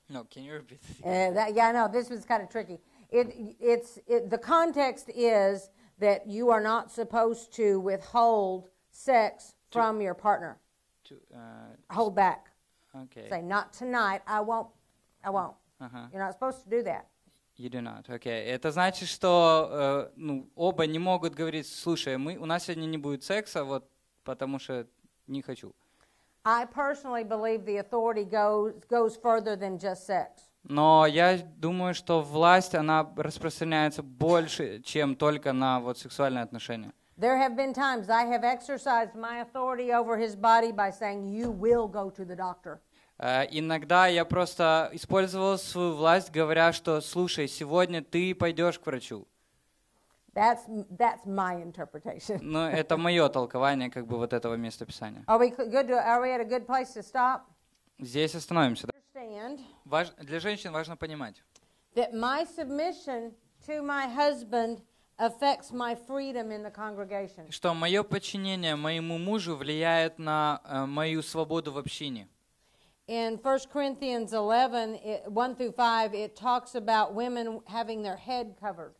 no, can you repeat? Uh, that, yeah, no, this was kind of tricky. It it's it, the context is that you are not supposed to withhold sex to, from your partner. To uh, hold back. Okay. Say, not tonight, I won't, I won't. Ага. Uh-huh. You're not supposed to do that. You do not. Okay. Это значит, что э, ну, оба не могут говорить, слушай, мы, у нас сегодня не будет секса, вот потому что не хочу. I personally believe the authority goes, goes further than just sex. Но я думаю, что власть, она распространяется больше, чем только на вот сексуальные отношения. There have been times I have exercised my authority over his body by saying, You will go to the doctor. Uh, иногда я просто использовал свою власть, говоря, что слушай, сегодня ты пойдешь к врачу. That's, that's my interpretation. Но это мое толкование как бы вот этого местописания. Are we good to, are we at a good place to stop? Здесь остановимся. Understand Важ, для женщин важно понимать, that my submission to my husband – affects my freedom in the congregation. Что мое подчинение моему мужу влияет на э, мою свободу в общине. In 1 Corinthians 11, it, 1 through 5, it talks about women having their head covered.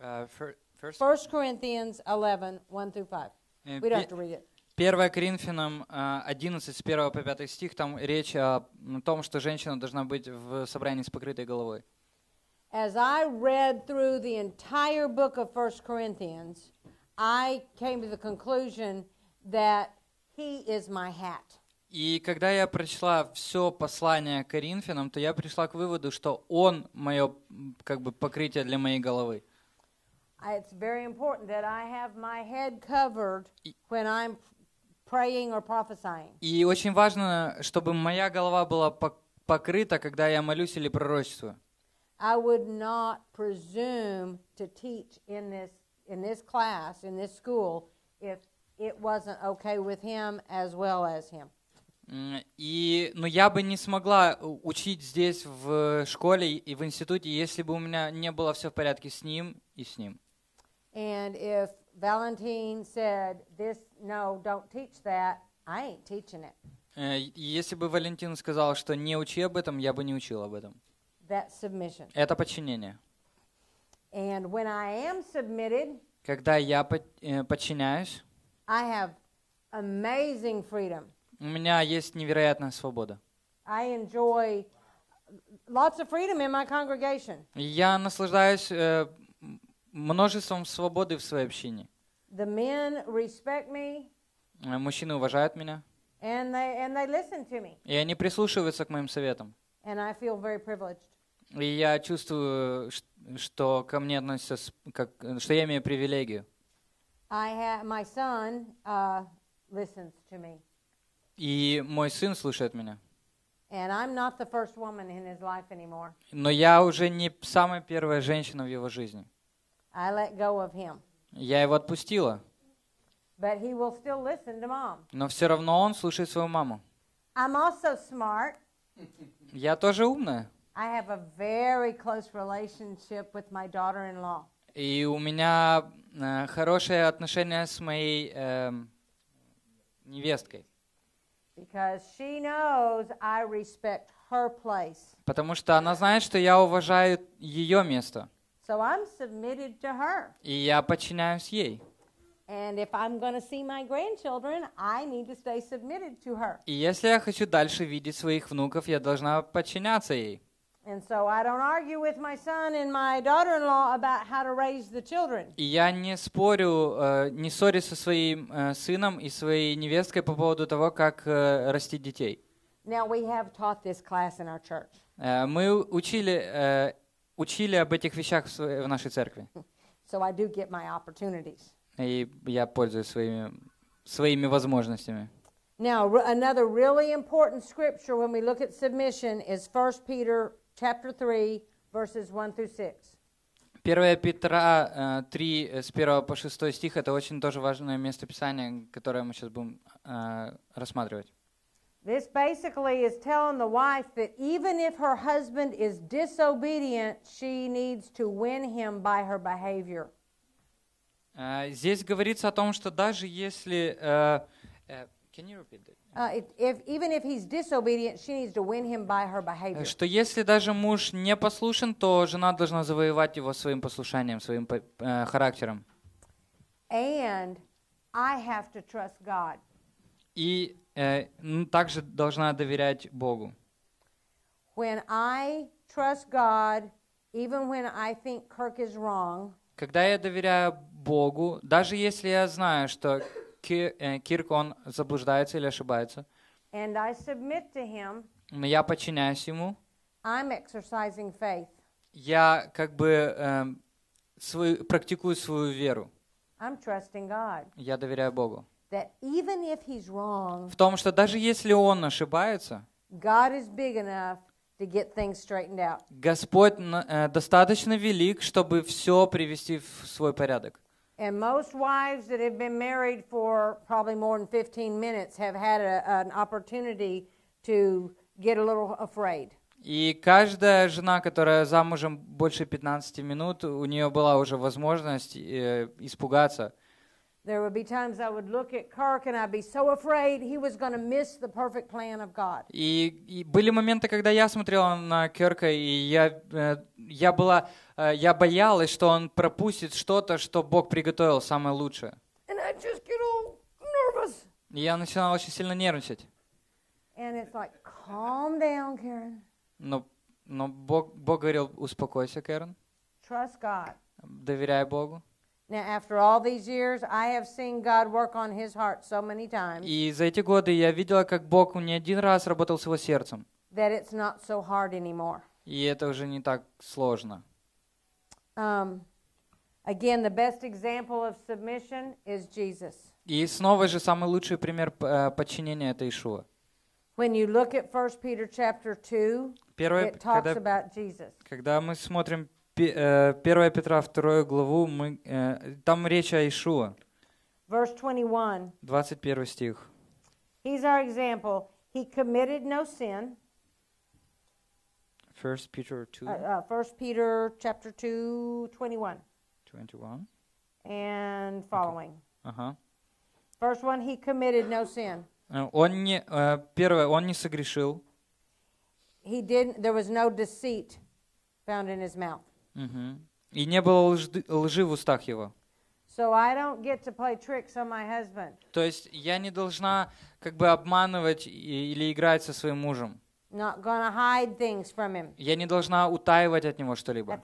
Uh, for, first, 1 Corinthians 11, 1 through 5. We don't have to read it. 1 Коринфянам 11, с 1 по 5 стих, там речь о том, что женщина должна быть в собрании с покрытой головой as I read through the entire book of First Corinthians, I came to the conclusion that he is my hat. И когда я прочла все послание Коринфянам, то я пришла к выводу, что он мое как бы покрытие для моей головы. It's very important that I have my head covered when I'm praying or prophesying. И очень важно, чтобы моя голова была покрыта, когда я молюсь или пророчествую. I would not presume to teach in this in this class, in this school, if it wasn't okay with him as well as him. И, ну, я бы не смогла учить здесь в школе и в институте, если бы у меня не было все в порядке с ним и с ним. And if Valentine said, this, no, don't teach that, I ain't teaching it. Если бы Валентин сказал, что не учи об этом, я бы не учил об этом that submission. Это подчинение. And when I am submitted, когда я подчиняюсь, I have amazing freedom. У меня есть невероятная свобода. I enjoy lots of freedom in my congregation. Я наслаждаюсь э, множеством свободы в своей общине. The men respect me. Мужчины уважают меня. And they, and they listen to me. И они прислушиваются к моим советам. And I feel very privileged. И я чувствую, что ко мне относятся, как, что я имею привилегию. I have, my son, uh, to me. И мой сын слушает меня. And I'm not the first woman in his life anymore. Но я уже не самая первая женщина в его жизни. I let go of him. Я его отпустила. But he will still listen to mom. Но все равно он слушает свою маму. I'm also smart. Я тоже умная. I have a very close relationship with my daughter-in-law. И у меня э, хорошие отношения с моей э, невесткой. Because she knows I respect her place. Потому что она знает, что я уважаю ее место. So I'm submitted to her. И я подчиняюсь ей. And if I'm going to see my grandchildren, I need to stay submitted to her. И если я хочу дальше видеть своих внуков, я должна подчиняться ей. And so I don't argue with my son and my daughter-in-law about how to raise the children. Я не спорю, э, не ссорюсь со своим э, сыном и своей невесткой по поводу того, как э, расти детей. Now we have taught this class in our church. Мы учили учили об этих вещах в нашей церкви. So I do get my opportunities. И я пользуюсь своими своими возможностями. Now another really important scripture when we look at submission is 1 Peter chapter 3, verses 1 through 6. 1 Петра 3 с 1 по 6 стих это очень тоже важное место Писания, которое мы сейчас будем рассматривать. This basically is telling the wife that even if her husband is disobedient, she needs to win him by her behavior. Здесь говорится о том, что даже если... Uh, uh, can you repeat that? Uh, э, что если даже муж не послушен, то жена должна завоевать его своим послушанием, своим э, характером. And I have to trust God. И э, также должна доверять Богу. When I trust God, even when I think Kirk is wrong. Когда я доверяю Богу, даже если я знаю, что Э, Кирк, он заблуждается или ошибается. And I submit to him. Но я подчиняюсь ему. I'm exercising faith. Я как бы эм, свою, практикую свою веру. I'm trusting God. Я доверяю Богу. That even if he's wrong, в том, что даже если он ошибается, God is big enough to get things straightened out. Господь э, достаточно велик, чтобы все привести в свой порядок. And most wives that have been married for probably more than 15 minutes have had a, an opportunity to get a little afraid. И каждая жена, которая замужем больше 15 минут, у нее была уже возможность э, испугаться – There would be times I would look at Kirk and I'd be so afraid he was going to miss the perfect plan of God. И, были моменты, когда я смотрела на Кёрка, и я, э, я была, э, я боялась, что он пропустит что-то, что Бог приготовил самое лучшее. And I just get all nervous. И я начинала очень сильно нервничать. And it's like, calm down, Karen. Но, но Бог, Бог говорил, успокойся, Кэрон. Trust God. Доверяй Богу. Now, after all these years, I have seen God work on his heart so many times. И за эти годы я видела, как Бог не один раз работал с его сердцем. That it's not so hard anymore. И это уже не так сложно. Um, again, the best example of submission is Jesus. И снова же самый лучший пример подчинения это Ишуа. When you look at 1 Peter chapter 2, Первое, it talks когда, about Jesus. Когда мы смотрим 1 Петра 2 главу, мы, там речь о Ишуа. Verse 21. стих. He's our example. He committed no sin. 1 Peter 2. Uh, uh, 1 Peter chapter 2, 21. 21. And following. Okay. Uh-huh. First one, he committed no sin. Он не, первое, он не согрешил. He didn't, there was no deceit found in his mouth. Угу. И не было лжи, лжи в устах его. So I don't get to play tricks on my husband. То есть я не должна как бы обманывать или играть со своим мужем. Not gonna hide things from him. Я не должна утаивать от него что-либо.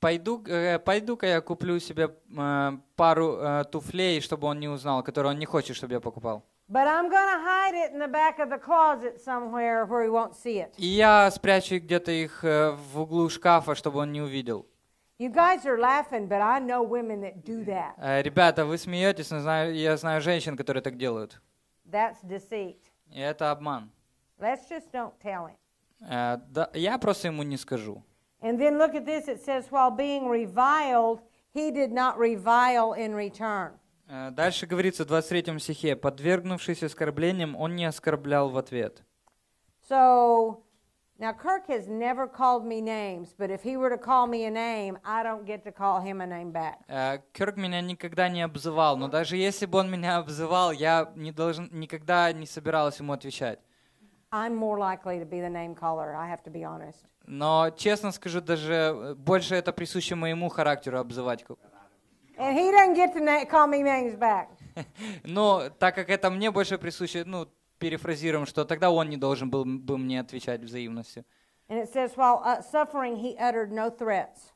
Пойду, э, пойду-ка я куплю себе э, пару э, туфлей, чтобы он не узнал, которые он не хочет, чтобы я покупал. But I'm gonna hide it in the back of the closet somewhere where he won't see it. И я спрячу где-то их э, в углу шкафа, чтобы он не увидел. You guys are laughing, but I know women that do that. Э, ребята, вы смеетесь, но знаю, я знаю женщин, которые так делают. That's deceit. И это обман. Let's just don't tell him. Э, я просто ему не скажу. And then look at this. It says, while being reviled, he did not revile in return. Э, дальше говорится в 23 стихе, подвергнувшись оскорблениям, он не оскорблял в ответ. So, now Kirk has never called me names, but if he were to call me a name, I don't get to call him a name back. Кирк э, меня никогда не обзывал, но даже если бы он меня обзывал, я не должен, никогда не собиралась ему отвечать. I'm more likely to be the name caller, I have to be honest. Но честно скажу, даже э, больше это присуще моему характеру обзывать And he doesn't get to call me names back. Но так как это мне больше присуще, ну, перефразируем, что тогда он не должен был бы мне отвечать взаимностью. And it says, while uh, suffering, he uttered no threats.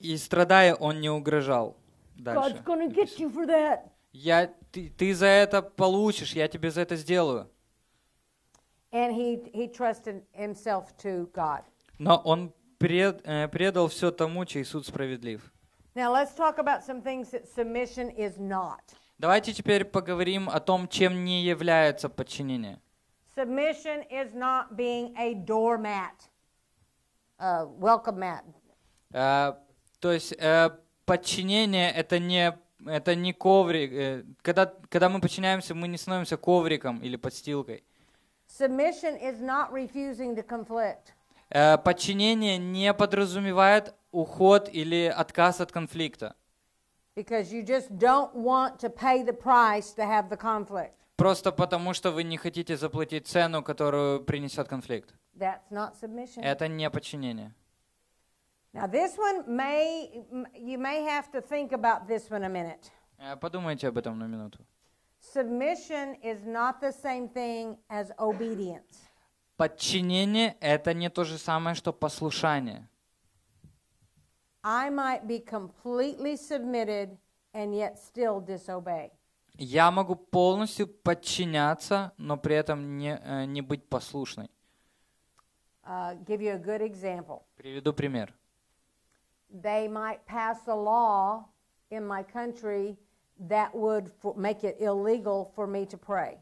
И страдая, он не угрожал. Дальше. get you for that. Я, ты, ты за это получишь, я тебе за это сделаю. And he, he trusted himself to God. Но он пред, э, предал все тому, чей суд справедлив. Now let's talk about some things that submission is not. Давайте теперь поговорим о том, чем не является подчинение. Submission is not being a doormat, a welcome mat. Uh, то есть uh, подчинение это не это не коврик. Э, когда когда мы подчиняемся, мы не становимся ковриком или подстилкой. Submission is not refusing to conflict. Uh, подчинение не подразумевает уход или отказ от конфликта. Просто потому, что вы не хотите заплатить цену, которую принесет конфликт. That's not submission. Это не подчинение. Э, подумайте об этом на минуту. Submission is not the same thing as obedience. Подчинение – это не то же самое, что послушание. I might be completely submitted and yet still disobey. Я могу полностью подчиняться, но при этом не, не быть послушной. Uh, give you a good example. Приведу пример. They might pass a law in my country that would make it illegal for me to pray.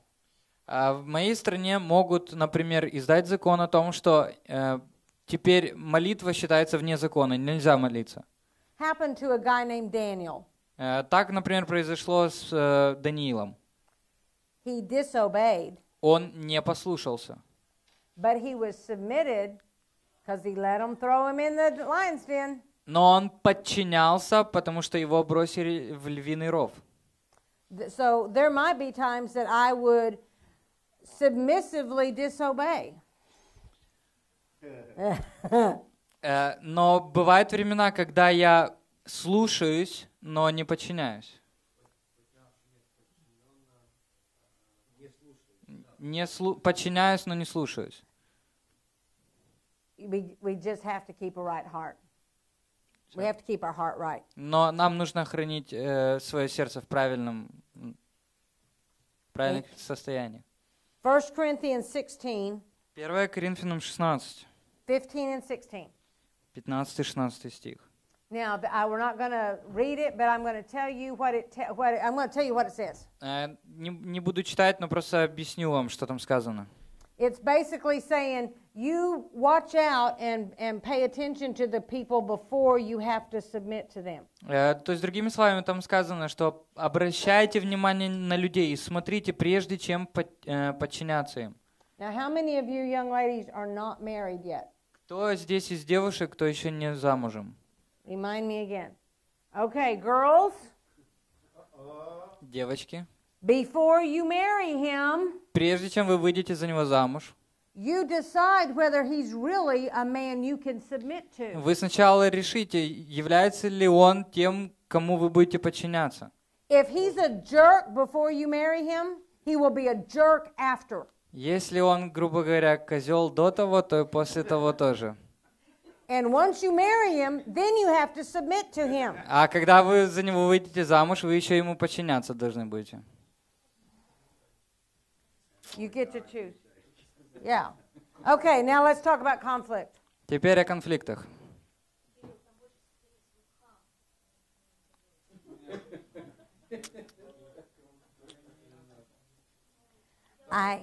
Uh, в моей стране могут, например, издать закон о том, что uh, Теперь молитва считается вне закона, нельзя молиться. Happened to a guy named Daniel. Так, например, произошло с э, Даниилом. He disobeyed. Он не послушался. But he was submitted because he let them throw him in the lion's den. Но он подчинялся, потому что его бросили в львиный ров. So there might be times that I would submissively disobey. Э, но бывают времена, когда я слушаюсь, но не подчиняюсь. Не слу... подчиняюсь, но не слушаюсь. We, just have to keep a right heart. We have to keep our heart right. Но нам нужно хранить э, свое сердце в правильном, правильном э, состоянии. 1 Corinthians 1 Коринфянам 16. 15 and 16. 15 и стих. Now, I, we're not going to read it, but I'm going to tell you what it, what it I'm going to tell you what it says. Не, не буду читать, но просто объясню вам, что там сказано. It's basically saying you watch out and, and pay attention to the people before you have to submit to them. То есть, другими словами, там сказано, что обращайте внимание на людей и смотрите, прежде чем подчиняться им. Now, how many of you young ladies are not married yet? Кто здесь из девушек, кто еще не замужем? Remind me again. Okay, girls. Девочки. Before you marry him, прежде чем вы выйдете за него замуж, you decide whether he's really a man you can submit to. Вы сначала решите, является ли он тем, кому вы будете подчиняться. If he's a jerk before you marry him, he will be a jerk after. Если он, грубо говоря, козел до того, то и после того тоже. А когда вы за него выйдете замуж, вы еще ему подчиняться должны будете. You get to choose. Yeah. Okay, now let's talk about conflict. Теперь о конфликтах. I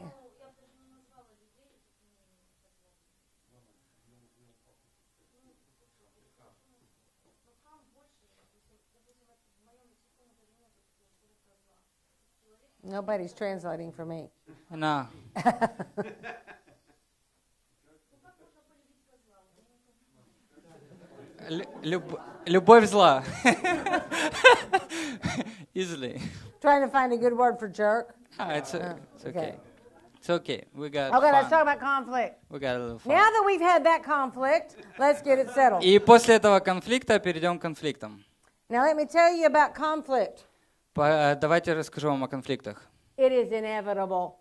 Nobody's translating for me. No. Любовь зла. Easily. Trying to find a good word for jerk. Ah, it's, a, oh, it's okay. okay. It's okay. We got. Okay, fun. let's talk about conflict. We got a little fun. Now that we've had that conflict, let's get it settled. И после этого конфликта перейдем к конфликтам. Now let me tell you about conflict. Давайте расскажу вам о конфликтах. It is inevitable.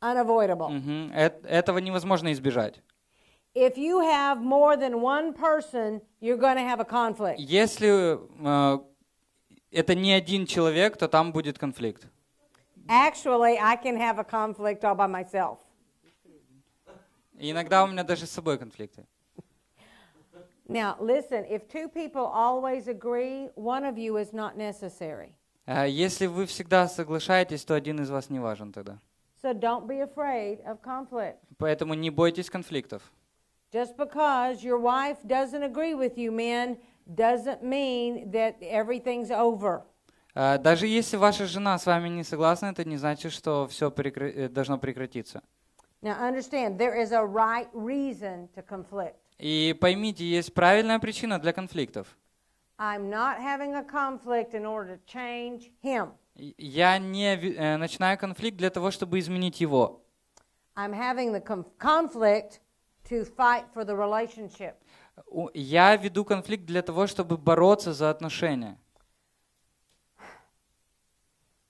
Unavoidable. Угу. Этого невозможно избежать. If you have more than one person, you're going to have a conflict. Если э, это не один человек, то там будет конфликт. Actually, I can have a conflict all by myself. И иногда у меня даже с собой конфликты. Now, listen, if two people always agree, one of you is not necessary. Э, если вы всегда соглашаетесь, то один из вас не важен тогда. So don't be afraid of conflict. Поэтому не бойтесь конфликтов. Just because your wife doesn't agree with you, men, doesn't mean that everything's over. Э, даже если ваша жена с вами не согласна, это не значит, что все прекр... Э, должно прекратиться. Now understand, there is a right reason to conflict. И поймите, есть правильная причина для конфликтов. I'm not having a conflict in order to change him. Я не начинаю конфликт для того, чтобы изменить его. I'm having the conflict to fight for the relationship. Я веду конфликт для того, чтобы бороться за отношения.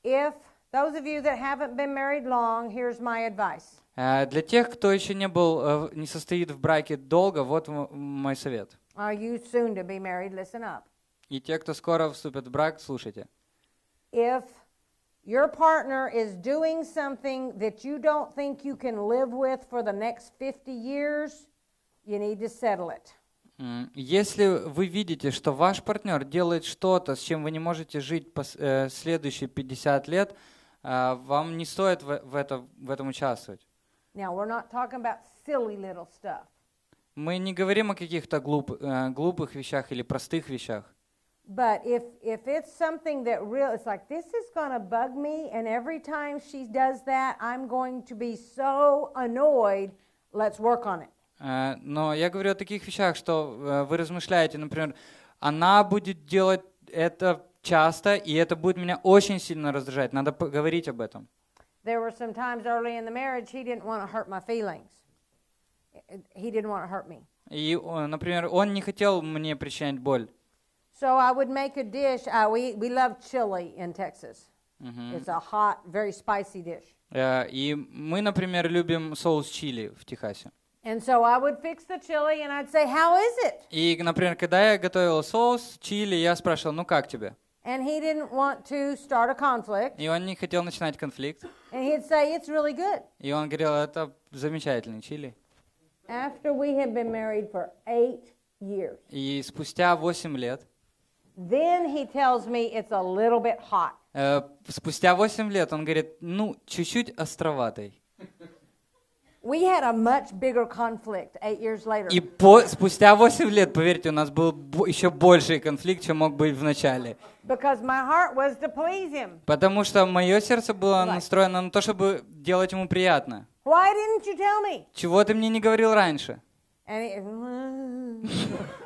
If those of you that haven't been married long, here's my advice. Для тех, кто еще не был, не состоит в браке долго, вот мой совет. Are you soon to be married? Listen up. И те, кто скоро вступит в брак, слушайте. If your partner is doing something that you don't think you can live with for the next 50 years, you need to settle it. Если вы видите, что ваш партнер делает что-то, с чем вы не можете жить э, следующие 50 лет, э, вам не стоит в, это, в этом участвовать. Now, we're not talking about silly little stuff. Мы не говорим о каких-то глуп, э, глупых вещах или простых вещах. But if if it's something that real, it's like this is gonna bug me, and every time she does that, I'm going to be so annoyed. Let's work on it. Но я говорю о таких вещах, что вы размышляете, например, она будет делать это часто, и это будет меня очень сильно раздражать. Надо поговорить об этом. There were some times early in the marriage he didn't want to hurt my feelings. He didn't want to hurt me. И, например, он не хотел мне причинять боль. So I would make a dish. Uh, we, we love chili in Texas. Mm-hmm. It's a hot, very spicy dish. Uh, и мы, например, любим соус чили в Техасе. And so I would fix the chili and I'd say, how is it? И, например, когда я готовил соус чили, я спрашивал, ну как тебе? And he didn't want to start a conflict. И он не хотел начинать конфликт. And he'd say, it's really good. И он говорил, это замечательный чили. After we had been married for eight years. И спустя 8 лет. Then he tells me it's a little bit hot. Э, спустя 8 лет он говорит, ну, чуть-чуть островатый. We had a much bigger conflict eight years later. И по, спустя 8 лет, поверьте, у нас был бо- еще больший конфликт, чем мог быть в начале. Because my heart was to please him. Потому что мое сердце было настроено на то, чтобы делать ему приятно. Why didn't you tell me? Чего ты мне не говорил раньше? And he...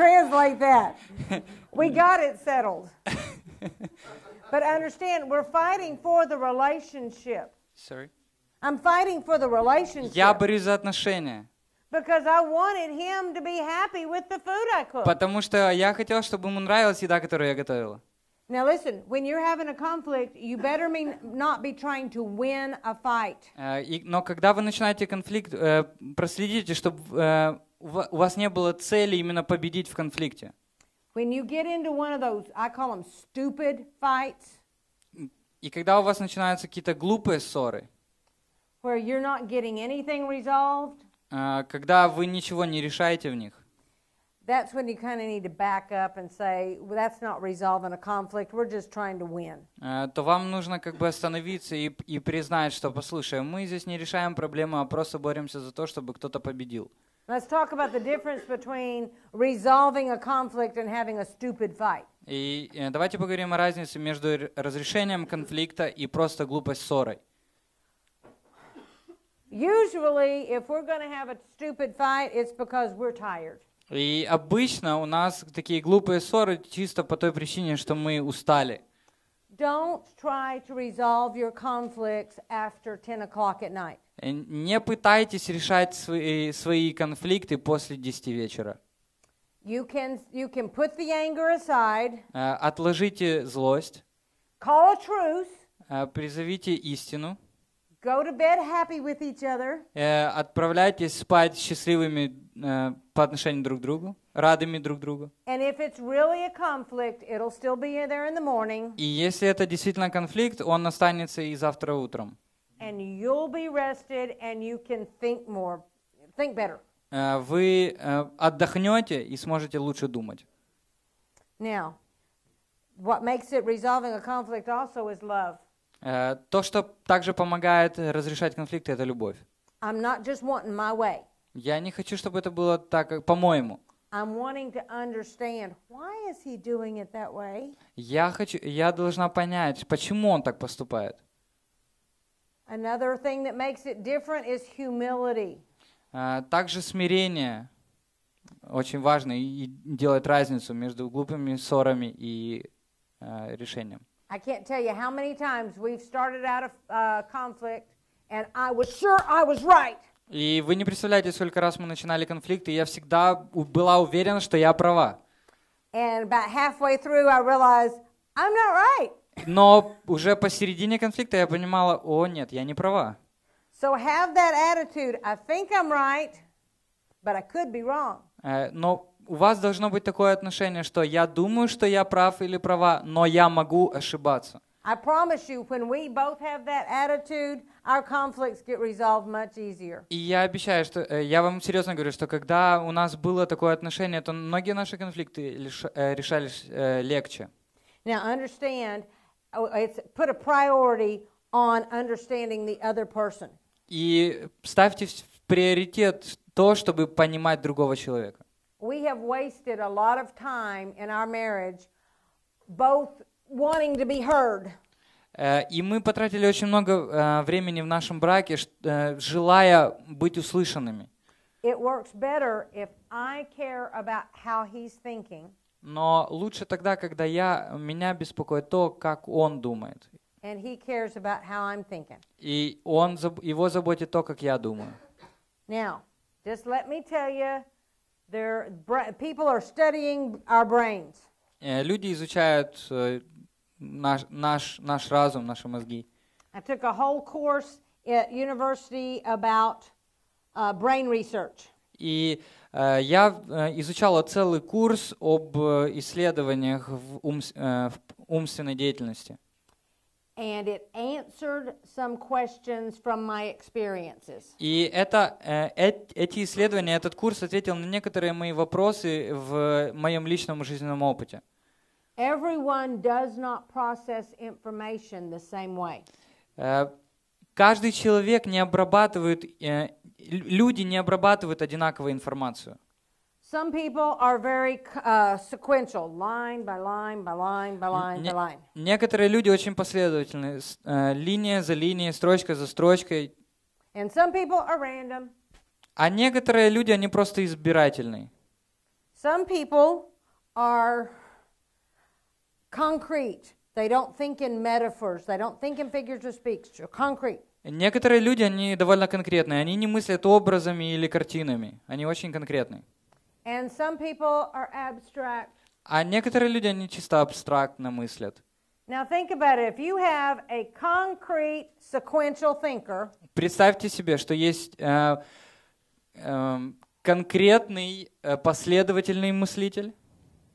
translate that. We got it settled. but understand, we're fighting for the relationship. Sorry? I'm fighting for the relationship. Я борюсь за отношения. Because I wanted him to be happy with the food I cooked. Потому что я хотел, чтобы ему нравилась еда, которую я готовила. Now listen, when you're having a conflict, you better mean not be trying to win a fight. Но когда вы начинаете конфликт, проследите, чтобы у вас не было цели именно победить в конфликте. И когда у вас начинаются какие-то глупые ссоры, where you're not getting anything resolved, а, когда вы ничего не решаете в них, а, То вам нужно как бы остановиться и, и признать, что, послушай, мы здесь не решаем проблемы, а просто боремся за то, чтобы кто-то победил. Let's talk about the difference between resolving a conflict and having a stupid fight. И э, давайте поговорим о разнице между разрешением конфликта и просто глупой ссорой. Usually, if we're going to have a stupid fight, it's because we're tired. И обычно у нас такие глупые ссоры чисто по той причине, что мы устали. Don't try to resolve your conflicts after 10 o'clock at night. Э, не пытайтесь решать свои, свои конфликты после 10 вечера. You can, you can put the anger aside, э, отложите злость. Call a truce, э, призовите истину. Go to bed happy with each other. Отправляйтесь спать счастливыми по отношению друг к другу, радыми друг другу. И если это действительно конфликт, он останется и завтра утром and you'll be rested and you can think more, think better. Вы отдохнете и сможете лучше думать. Now, what makes it resolving a conflict also is love. То, что также помогает разрешать конфликты, это любовь. I'm not just wanting my way. Я не хочу, чтобы это было так, по-моему. I'm wanting to understand why is he doing it that way. Я хочу, я должна понять, почему он так поступает. Another thing that makes it different is humility. Также смирение очень важно и делает разницу между глупыми ссорами и решением. I can't tell you how many times we've started out a uh, conflict and I was sure I was right. И вы не представляете, сколько раз мы начинали конфликты, и я всегда была уверена, что я права. And about halfway through I realized I'm not right. Но уже посередине конфликта я понимала, о нет, я не права. So have that attitude. I think I'm right, but I could be wrong. Э, но у вас должно быть такое отношение, что я думаю, что я прав или права, но я могу ошибаться. I promise you, when we both have that attitude, our conflicts get resolved much easier. И я обещаю, что э, я вам серьезно говорю, что когда у нас было такое отношение, то многие наши конфликты э, решались легче. Now understand, It's put a priority on understanding the other person. И ставьте в приоритет то, чтобы понимать другого человека. We have wasted a lot of time in our marriage, both wanting to be heard. И мы потратили очень много времени в нашем браке, желая быть услышанными. It works better if I care about how he's thinking. Но лучше тогда, когда я, меня беспокоит то, как он думает. And he cares about how I'm thinking. И он, его заботит то, как я думаю. Now, just let me tell you, there, people are studying our brains. Люди изучают наш, наш, наш разум, наши мозги. I took a whole course at university about uh, brain research. И uh, Э, я э, изучала целый курс об э, исследованиях в, умс в умственной деятельности. And it answered some questions from my experiences. И это, э, эти исследования, этот курс ответил на некоторые мои вопросы в моем личном жизненном опыте. Everyone does not process information the same way. Каждый человек не обрабатывает люди не обрабатывают одинаковую информацию. Some people are very uh, sequential, line by line by line by line by line. Некоторые люди очень последовательны, линия за линией, строчка за строчкой. And some people are random. А некоторые люди, они просто избирательны. Some people are concrete. They don't think in metaphors. They don't think in figures of speech. They're concrete. Некоторые люди, они довольно конкретные. Они не мыслят образами или картинами. Они очень конкретны. And some people are abstract. А некоторые люди, они чисто абстрактно мыслят. Now think about it. If you have a concrete sequential thinker, Представьте себе, что есть э, э, конкретный э, последовательный мыслитель,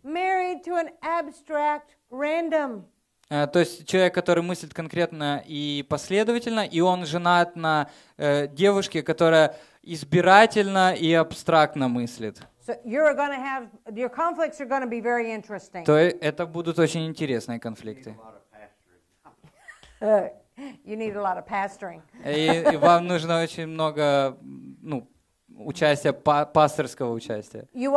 married to an abstract random Э, то есть человек, который мыслит конкретно и последовательно, и он женат на э, девушке, которая избирательно и абстрактно мыслит. So you're have, То это будут очень интересные конфликты. You need a lot of pastoring. и, и вам нужно очень много ну, участия, пасторского участия. У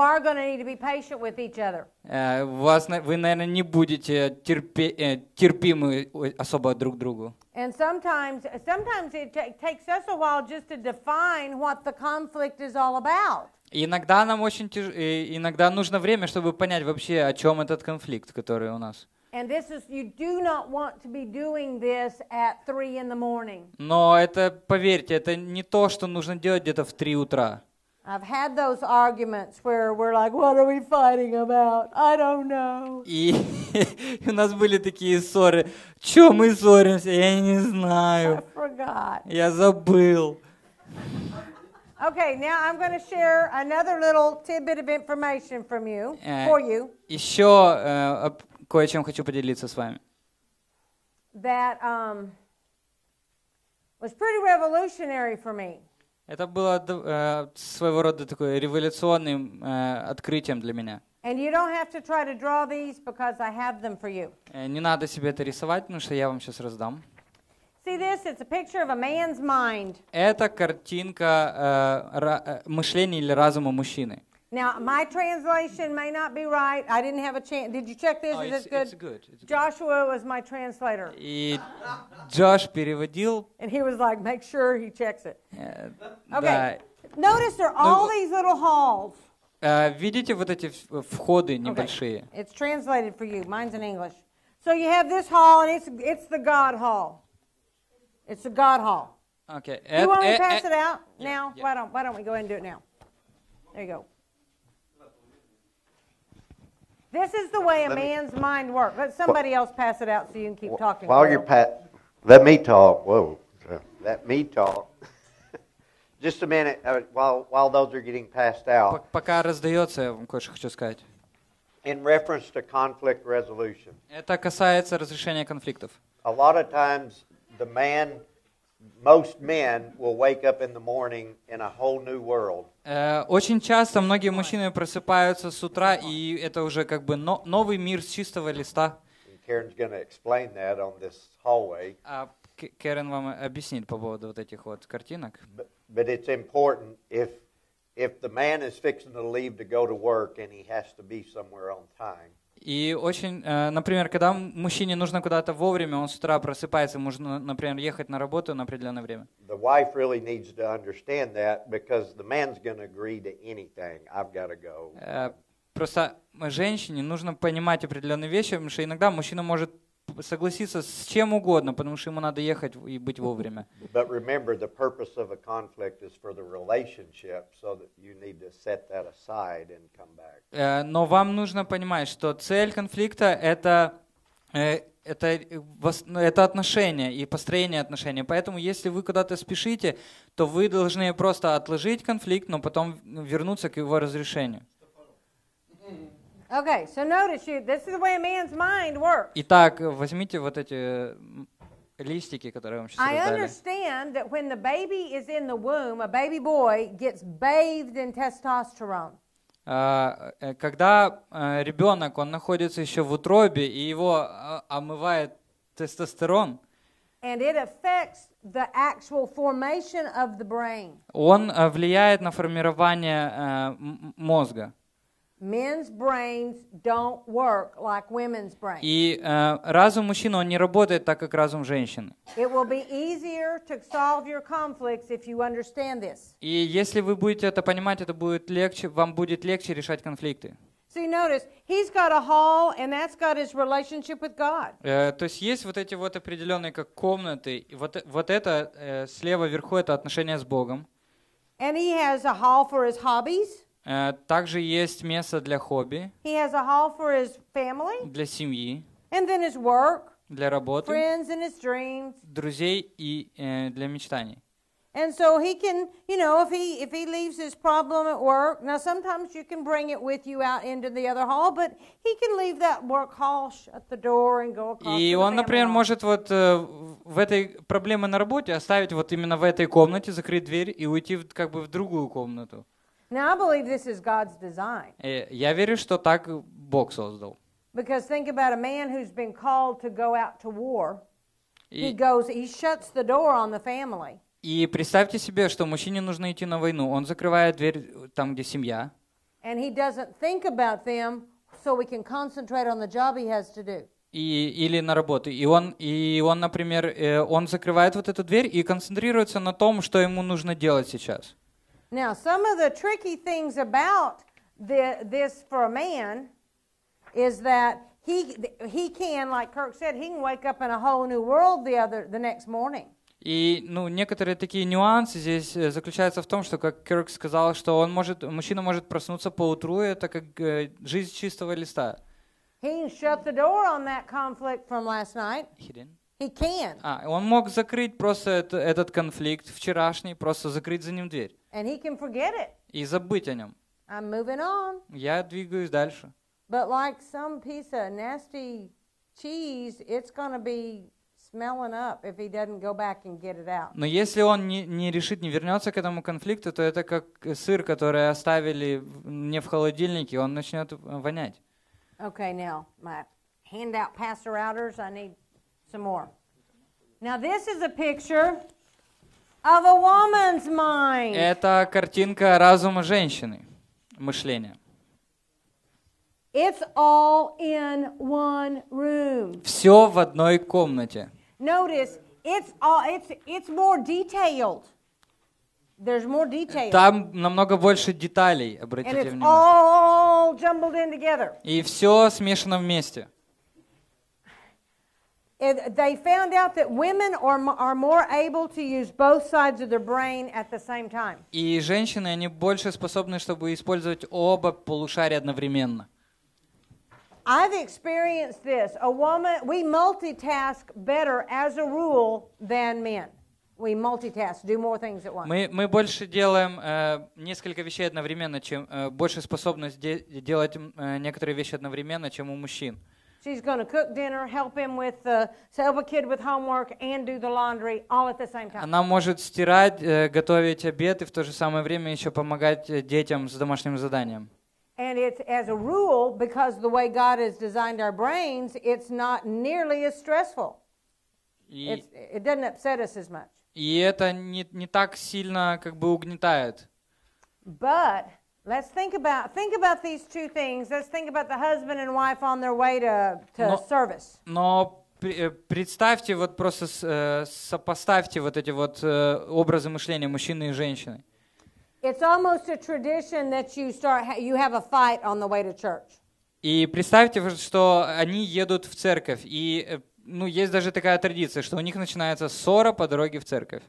э, Вас, вы, наверное, не будете э, терпимы особо друг другу. And sometimes, sometimes it takes us a while just to define what the conflict is all about. Иногда нам очень тяж... иногда нужно время, чтобы понять вообще, о чем этот конфликт, который у нас. And this is you do not want to be doing this at 3 in the morning. Но это, поверьте, это не то, что нужно делать где-то в три утра. I've had those arguments where we're like, what are we fighting about? I don't know. И у нас были такие ссоры. Чё мы ссоримся? Я не знаю. I forgot. Я забыл. Okay, now I'm going to share another little tidbit of information from you, э, for you. Еще э, кое-чем хочу поделиться с вами. That, um, was pretty revolutionary for me. Это было э, своего рода такое революционным э, открытием для меня. Э, не надо себе это рисовать, потому что я вам сейчас раздам. See this? It's a picture of a man's mind. Это картинка э, э мышления или разума мужчины. Now, my translation may not be right. I didn't have a chance. Did you check this? Oh, Is it's, it good? It's good. It's Joshua good. was my translator. И Josh переводил. And he was like, make sure he checks it. Э, okay. Да. Notice there are all these little halls. Uh, видите вот эти э, входы небольшие? Okay. It's translated for you. Mine's in English. So you have this hall, and it's it's the God hall. It's the God hall. Okay. You want me eh, to eh, pass eh. it out now? yeah. Why don't Why don't we go ahead and do it now? There you go. This is the way a Let me- man's mind works. Let somebody else pass it out so you can keep talking. While you're Carol. pat, let me talk. Whoa, uh, let me talk. Just a minute uh, while while those are getting passed out. Пока раздается, я вам кое-что хочу сказать. In reference to conflict resolution, Это касается разрешения конфликтов. a lot of times the man most men will wake up in the morning in a whole new world. Э, очень часто многие мужчины просыпаются с утра, и это уже как бы новый мир с чистого листа. Karen's going to explain that on this hallway. А вам объяснит по поводу вот этих вот картинок. but it's important if if the man is fixing to leave to go to work and he has to be somewhere on time. И очень, э, например, когда мужчине нужно куда-то вовремя, он с утра просыпается, ему нужно, например, ехать на работу на определенное время. The wife really needs to understand that because the man's going to agree to anything. I've got to go. Э, просто женщине нужно понимать определенные вещи, потому что иногда мужчина может согласиться с чем угодно, потому что ему надо ехать и быть вовремя. But remember, the purpose of a conflict is for the relationship, so that you need to set that aside and come back. Э, но вам нужно понимать, что цель конфликта это э, это, э, ну, это отношения и построение отношений. Поэтому, если вы куда-то спешите, то вы должны просто отложить конфликт, но потом вернуться к его разрешению. Okay, so notice you, this is the way a man's mind works. Итак, возьмите вот эти листики, которые вам сейчас I understand that when the baby is in the womb, a baby boy gets bathed in testosterone. Когда ребенок, он находится еще в утробе, и его омывает тестостерон. And it affects the actual formation of the brain. Он влияет на формирование мозга. Men's brains don't work like women's brains. И э, разум мужчин он не работает так, как разум женщины. И если вы будете это понимать, это будет легче, вам будет легче решать конфликты. То есть есть вот эти вот определенные как комнаты, вот, э, вот это э, слева вверху это отношения с Богом. And he has a hall for his hobbies. Также есть место для хобби. He has a hall for his family. Для семьи. And then his work. Для работы. Friends and his dreams. Друзей и э, для мечтаний. And so he can, you know, if he if he leaves his problem at work, now sometimes you can bring it with you out into the other hall, but he can leave that work hall at the door and go across. И он, например, может вот в этой проблеме на работе оставить вот именно в этой комнате, закрыть дверь и уйти как бы в другую комнату. Now, I believe this is God's design. Я верю, что так Бог создал. Because think about a man who's been called to go out to war. He goes, he shuts the door on the family. И представьте себе, что мужчине нужно идти на войну. Он закрывает дверь э, там, где семья. And he doesn't think about them, so we can concentrate on the job he has to do. и, или на работу. И он, и он, например, э, он закрывает вот эту дверь и концентрируется на том, что ему нужно делать сейчас. Now, some of the tricky things about the, this for a man is that he, he can, like Kirk said, he can wake up in a whole new world the, other, the next morning. И ну, некоторые такие нюансы здесь э, заключаются в том, что, как Кирк сказал, что он может, мужчина может проснуться по утру, это как э, жизнь чистого листа. He shut the door on that conflict from last night. He He can. А, он мог закрыть просто это, этот конфликт вчерашний, просто закрыть за ним дверь. And he can forget it. И забыть о нем. I'm moving on. Я двигаюсь дальше. But like some piece of nasty cheese, it's going to be smelling up if he doesn't go back and get it out. Но если он не, не решит, не вернется к этому конфликту, то это как сыр, который оставили не в холодильнике, он начнет вонять. Okay, now my handout passer outers, I need some more. Now this is a picture Of a woman's mind. Это картинка разума женщины, мышления. It's all in one room. Все в одной комнате. Notice, it's all, it's, it's more detailed. There's more detail. Там намного больше деталей, обратите And it's внимание. All jumbled in together. И все смешано вместе they found out that women are, are more able to use both sides of their brain at the same time. И женщины, они больше способны, чтобы использовать оба полушария одновременно. I've experienced this. A woman, we multitask better as a rule than men. We multitask, do more things at once. Мы, мы больше делаем э, несколько вещей одновременно, чем э, больше способность де делать э, некоторые вещи одновременно, чем у мужчин. She's going to cook dinner, help him with, uh, help a kid with homework, and do the laundry all at the same time. Она может стирать, готовить обед и в то же самое время еще помогать детям с домашним заданием. And it's as a rule, because the way God has designed our brains, it's not nearly as stressful. И, it's, it doesn't upset us as much. И это не, не так сильно как бы угнетает. But Let's think about think about these two things. Let's think about the husband and wife on their way to, to но, service. Но э, представьте вот просто э, сопоставьте вот эти вот э, образы мышления мужчины и женщины. It's almost a tradition that you start you have a fight on the way to church. И представьте, что они едут в церковь, и ну есть даже такая традиция, что у них начинается ссора по дороге в церковь.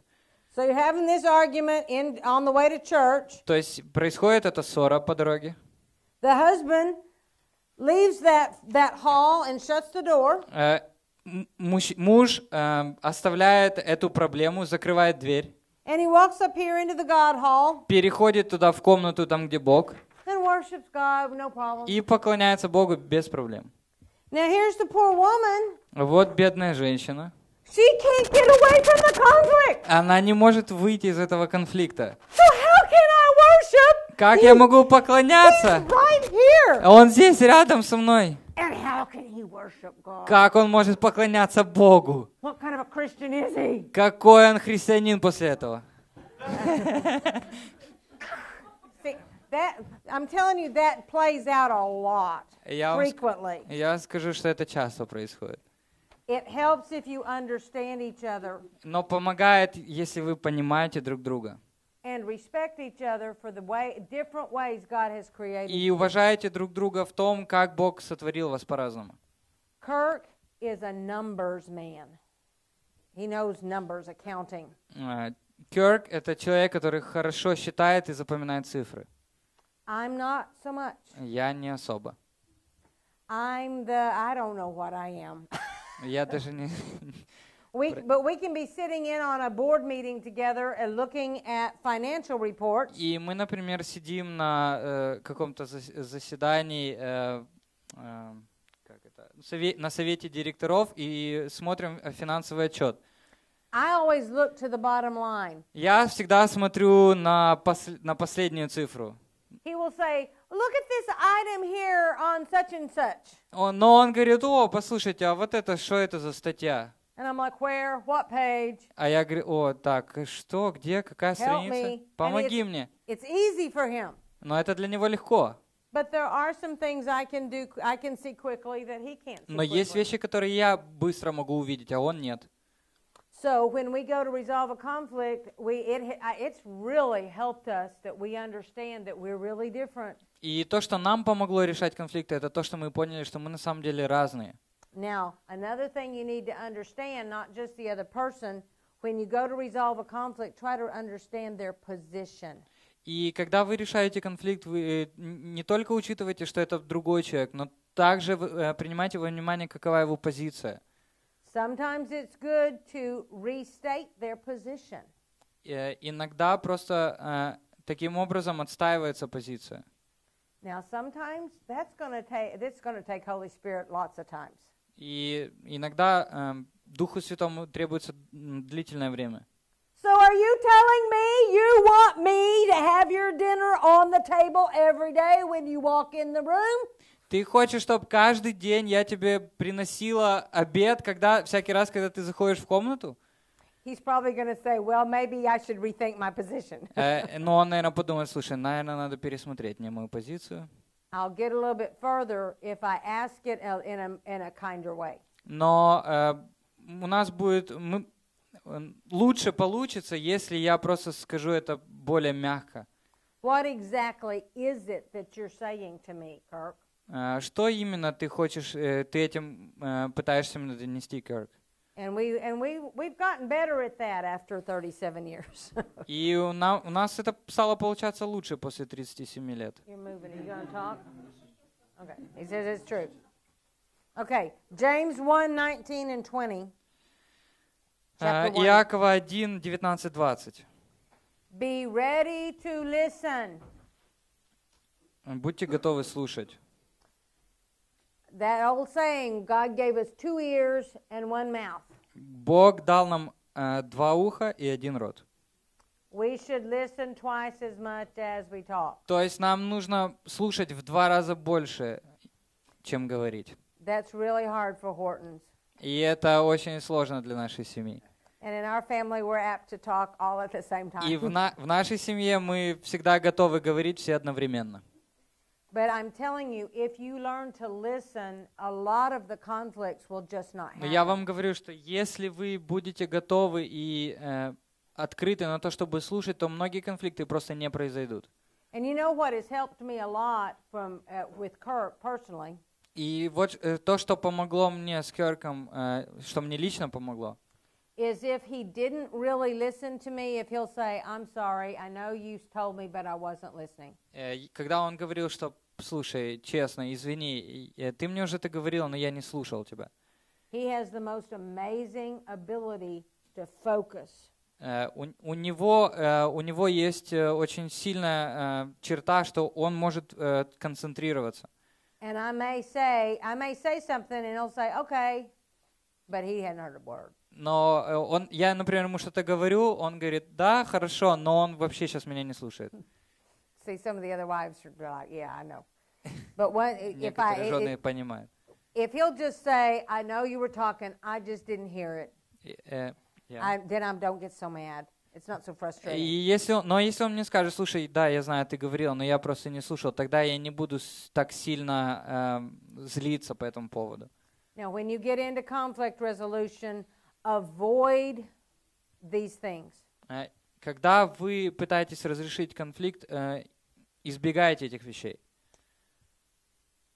So you're having this argument in, on the way to church. То есть происходит эта ссора по дороге. The husband leaves that, that hall and shuts the door. Э, муж муж э, оставляет эту проблему, закрывает дверь. And he walks up here into the God hall. Переходит туда в комнату, там где Бог. And worships God, no problem. И поклоняется Богу без проблем. Now here's the poor woman. Вот бедная женщина. She can't get away from the conflict. Она не может выйти из этого конфликта. So how can I worship? Как я могу поклоняться? He's right here. Он здесь рядом со мной. And how can he worship God? Как он может поклоняться Богу? What kind of a Christian is he? Какой он христианин после этого? Я скажу, что это часто происходит. It helps if you understand each other. Но помогает, если вы понимаете друг друга. And respect each other for the way, different ways God has created. И уважаете друг друга в том, как Бог сотворил вас по-разному. Kirk is a numbers man. He knows numbers, accounting. Кирк это человек, который хорошо считает и запоминает цифры. I'm not so much. Я не особо. I'm the I don't know what I am. Я даже не... We, but we can be sitting in on a board meeting together and looking at financial reports. И мы, например, сидим на э, каком-то заседании, э, э, как это, на совете директоров и смотрим э, финансовый отчет. I always look to the bottom line. Я всегда смотрю на, пос, на последнюю цифру. He will say, Look at this item here on such and such. Он, но он говорит, о, послушайте, а вот это, что это за статья? And I'm like, where? What page? А я говорю, о, так, что, где, какая Help страница? me. Помоги And мне. It's easy for him. Но это для него легко. But there are some things I can do, I can see quickly that he can't see Но есть вещи, которые я быстро могу увидеть, а он нет. So when we go to resolve a conflict, we it it's really helped us that we understand that we're really different. И то, что нам помогло решать конфликты, это то, что мы поняли, что мы на самом деле разные. Now, another thing you need to understand, not just the other person, when you go to resolve a conflict, try to understand their position. И когда вы решаете конфликт, вы э, не только учитываете, что это другой человек, но также э, принимайте во внимание, какова его позиция. Sometimes it's good to restate their position. Э, иногда просто таким образом отстаивается позиция. Now, sometimes that's going to take that's going to take Holy Spirit lots of times. И иногда э, Духу Святому требуется длительное время. So are you telling me you want me to have your dinner on the table every day when you walk in the room? Ты хочешь, чтобы каждый день я тебе приносила обед, когда всякий раз, когда ты заходишь в комнату? Э, Но ну, он, наверное, подумает, слушай, наверное, надо пересмотреть мне мою позицию. I'll get a little bit further if I ask it in a, in a kinder way. Но э, у нас будет, мы, э, лучше получится, если я просто скажу это более мягко. What exactly is it that you're saying to me, Kirk? Что именно ты хочешь, ты этим пытаешься мне донести, Кирк? And we and we we've gotten better at that after 37 years. И у, нас это стало получаться лучше после 37 лет. You're moving. Are you going to talk? Okay. He says it's true. Okay. James 1, and 20. Э, Иакова 1, 19, 20. Be ready to listen. Будьте готовы слушать. That old saying, God gave us two ears and one mouth. Бог дал нам э, два уха и один рот. We should listen twice as much as we talk. То есть нам нужно слушать в два раза больше, чем говорить. That's really hard for Hortons. И это очень сложно для нашей семьи. And in our family, we're apt to talk all at the same time. И в, на в нашей семье мы всегда готовы говорить все одновременно. Но я вам говорю, что если вы будете готовы и э, открыты на то, чтобы слушать, то многие конфликты просто не произойдут. And you know what has helped me a lot from uh, with Kirk personally. И вот э, то, что помогло мне с Кёрком, что мне лично помогло. Is if he didn't really listen to me, if he'll say, "I'm sorry, I know you told me, but I wasn't listening." Когда он говорил, что Слушай, честно, извини, э, ты мне уже это говорил, но я не слушал тебя. He has the most amazing ability to focus. Uh, у, у, него, uh, у него есть uh, очень сильная черта, что он может концентрироваться. Но он, я, например, ему что-то говорю, он говорит, да, хорошо, но он вообще сейчас меня не слушает. See, some of the other wives are like, yeah, I know. But when, if I, it, понимают. if he'll just say, I know you were talking, I just didn't hear it, yeah. I, then I don't get so mad. It's not so frustrating. Если он, но если он мне скажет, слушай, да, я знаю, ты говорил, но я просто не слушал, тогда я не буду так сильно э, злиться по этому поводу. Now, when you get into conflict resolution, avoid these things. Когда вы пытаетесь разрешить конфликт, Избегайте этих вещей.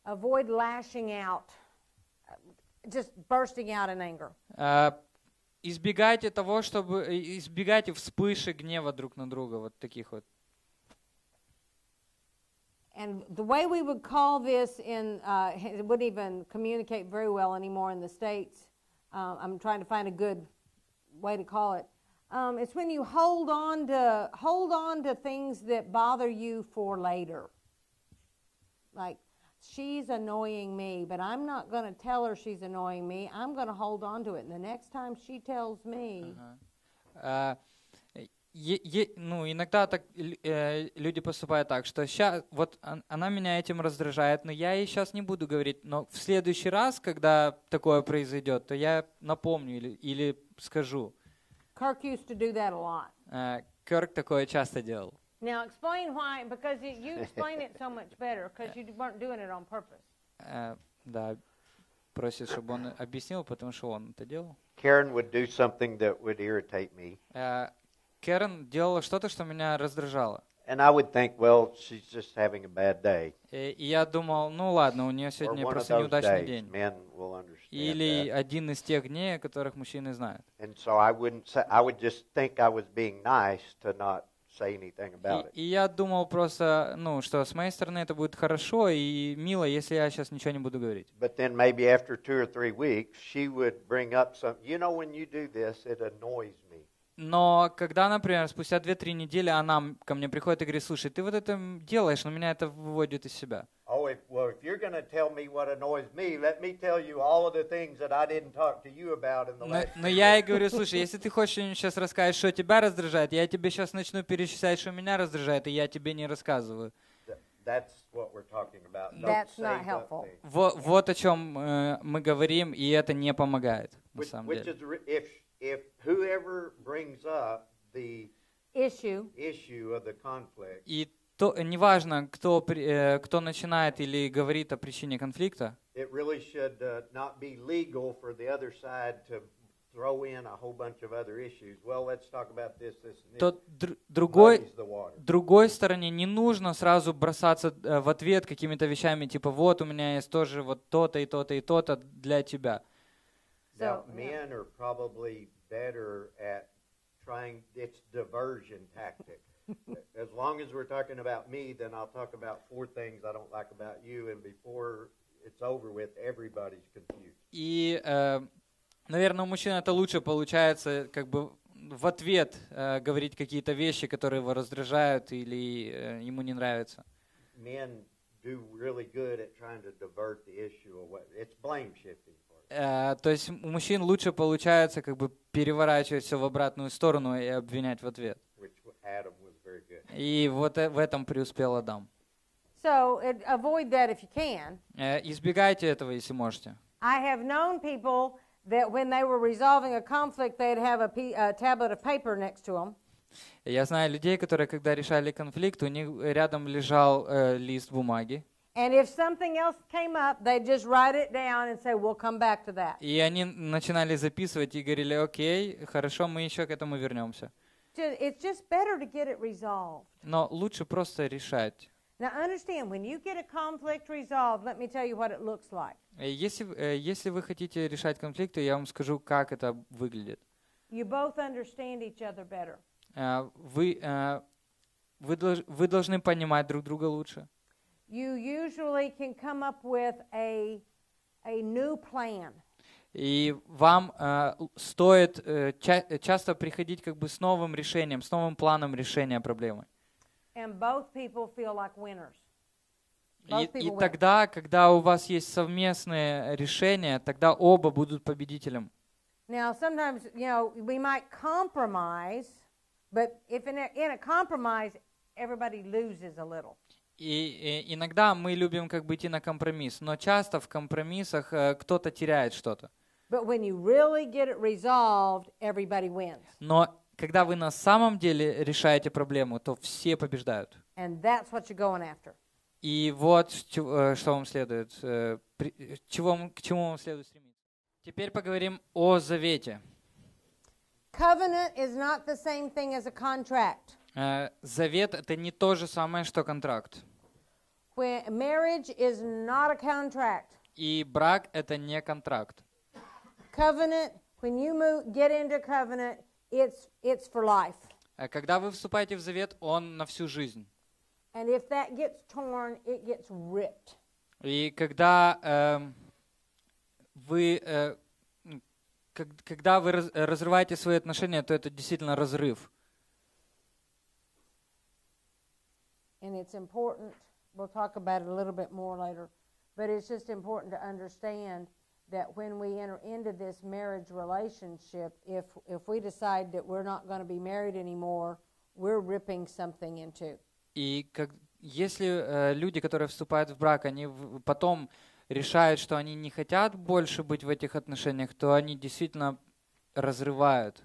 Avoid lashing out, just bursting out in anger. Uh, избегайте того, чтобы избегайте вспышек гнева друг на друга, вот таких вот. And the way we would call this in, uh, it wouldn't even communicate very well anymore in the States. Uh, I'm trying to find a good way to call it. Um, it's when you hold on to hold on to things that bother you for later. Like she's annoying me, but I'm not going to tell her she's annoying me. I'm going to hold on to it, and the next time she tells me. Uh-huh. Uh, е, е, ну, иногда так э, люди поступают так, что сейчас вот он, она меня этим раздражает, но я ей сейчас не буду говорить, но в следующий раз, когда такое произойдет, то я напомню или, или скажу. Kirk used to do that a lot. Кёрк такое часто делал. Now explain why, because you, you explain it so much better, because you weren't doing it on purpose. Да, просит, чтобы он объяснил, потому что он это делал. Karen would do something that would irritate me. Кэрен делала что-то, что меня раздражало. And I would think, well, she's just having a bad day. Э, и я думал, ну ладно, у нее сегодня просто неудачный день. Men will understand Или один из тех дней, о которых мужчины знают. And so I wouldn't say, I would just think I was being nice to not say anything about it. И я думал просто, ну, что с моей стороны это будет хорошо и мило, если я сейчас ничего не буду говорить. But then maybe after two or three weeks, she would bring up some. You know, when you do this, it annoys me. Но когда, например, спустя 2-3 недели она ко мне приходит и говорит, слушай, ты вот это делаешь, но меня это выводит из себя. Oh, if, well, if you're going to tell me what annoys me, let me tell you all of the things that I didn't talk to you about in the last. Но, я и говорю, слушай, если ты хочешь сейчас рассказать, что тебя раздражает, я тебе сейчас начну перечислять, что меня раздражает, и я тебе не рассказываю. That's what we're talking about. That's not helpful. Вот, о чем э, мы говорим, и это не помогает на самом деле if whoever brings up the issue, issue of the conflict, и то, э, неважно, кто, э, кто начинает или говорит о причине конфликта, it really should uh, not be legal for the other side to throw in a whole bunch of other issues. Well, let's talk about this, this, and this. То другой, другой стороне не нужно сразу бросаться э, в ответ какими-то вещами, типа, вот у меня есть тоже вот то-то и то-то и то-то для тебя. So now, men yeah. are probably better at trying. It's diversion tactic. as long as we're talking about me, then I'll talk about four things I don't like about you, and before it's over with, everybody's confused. И, э, наверное, у мужчин это лучше получается, как бы в ответ э, говорить какие-то вещи, которые его раздражают или э, ему не нравятся. Men do really good at trying to divert the issue away. It's blame shifting. Э, то есть у мужчин лучше получается как бы переворачивать все в обратную сторону и обвинять в ответ. И вот э, в этом преуспел Адам. So avoid that if you can. Э, избегайте этого, если можете. I have known people that when they were resolving a conflict, they'd have a, a tablet of paper next to them. Я знаю людей, которые, когда решали конфликт, у них рядом лежал э, лист бумаги. And if something else came up, they just write it down and say, "We'll come back to that." И они начинали записывать и говорили, "Окей, хорошо, мы еще к этому вернемся." It's just better to get it resolved. Но лучше просто решать. Now understand, when you get a conflict resolved, let me tell you what it looks like. Если если вы хотите решать конфликты, я вам скажу, как это выглядит. You both understand each other better. Вы вы вы должны понимать друг друга лучше you usually can come up with a, a new plan. И вам э, стоит э, ча часто приходить как бы с новым решением, с новым планом решения проблемы. And both people feel like winners. И, и тогда, когда у вас есть совместные решения, тогда оба будут победителем. Now, sometimes, you know, we might compromise, but if in a, in a compromise, everybody loses a little и, иногда мы любим как бы идти на компромисс, но часто в компромиссах э, кто-то теряет что-то. But when you really get it resolved, everybody wins. Но когда вы на самом деле решаете проблему, то все побеждают. And that's what you're going after. И вот э, что вам следует, э, чего, к чему вам следует стремиться. Теперь поговорим о завете. is not the same thing as a contract. Завет — это не то же самое, что контракт marriage is not a contract. И брак это не контракт. Covenant, when you move, get into covenant, it's it's for life. Э, когда вы вступаете в завет, он на всю жизнь. And if that gets torn, it gets ripped. И когда э, вы э, как, когда вы раз, разрываете свои отношения, то это действительно разрыв. And it's important we'll talk about it a little bit more later. But it's just important to understand that when we enter into this marriage relationship, if if we decide that we're not going to be married anymore, we're ripping something into. И как если э, люди, которые вступают в брак, они в, потом решают, что они не хотят больше быть в этих отношениях, то они действительно разрывают.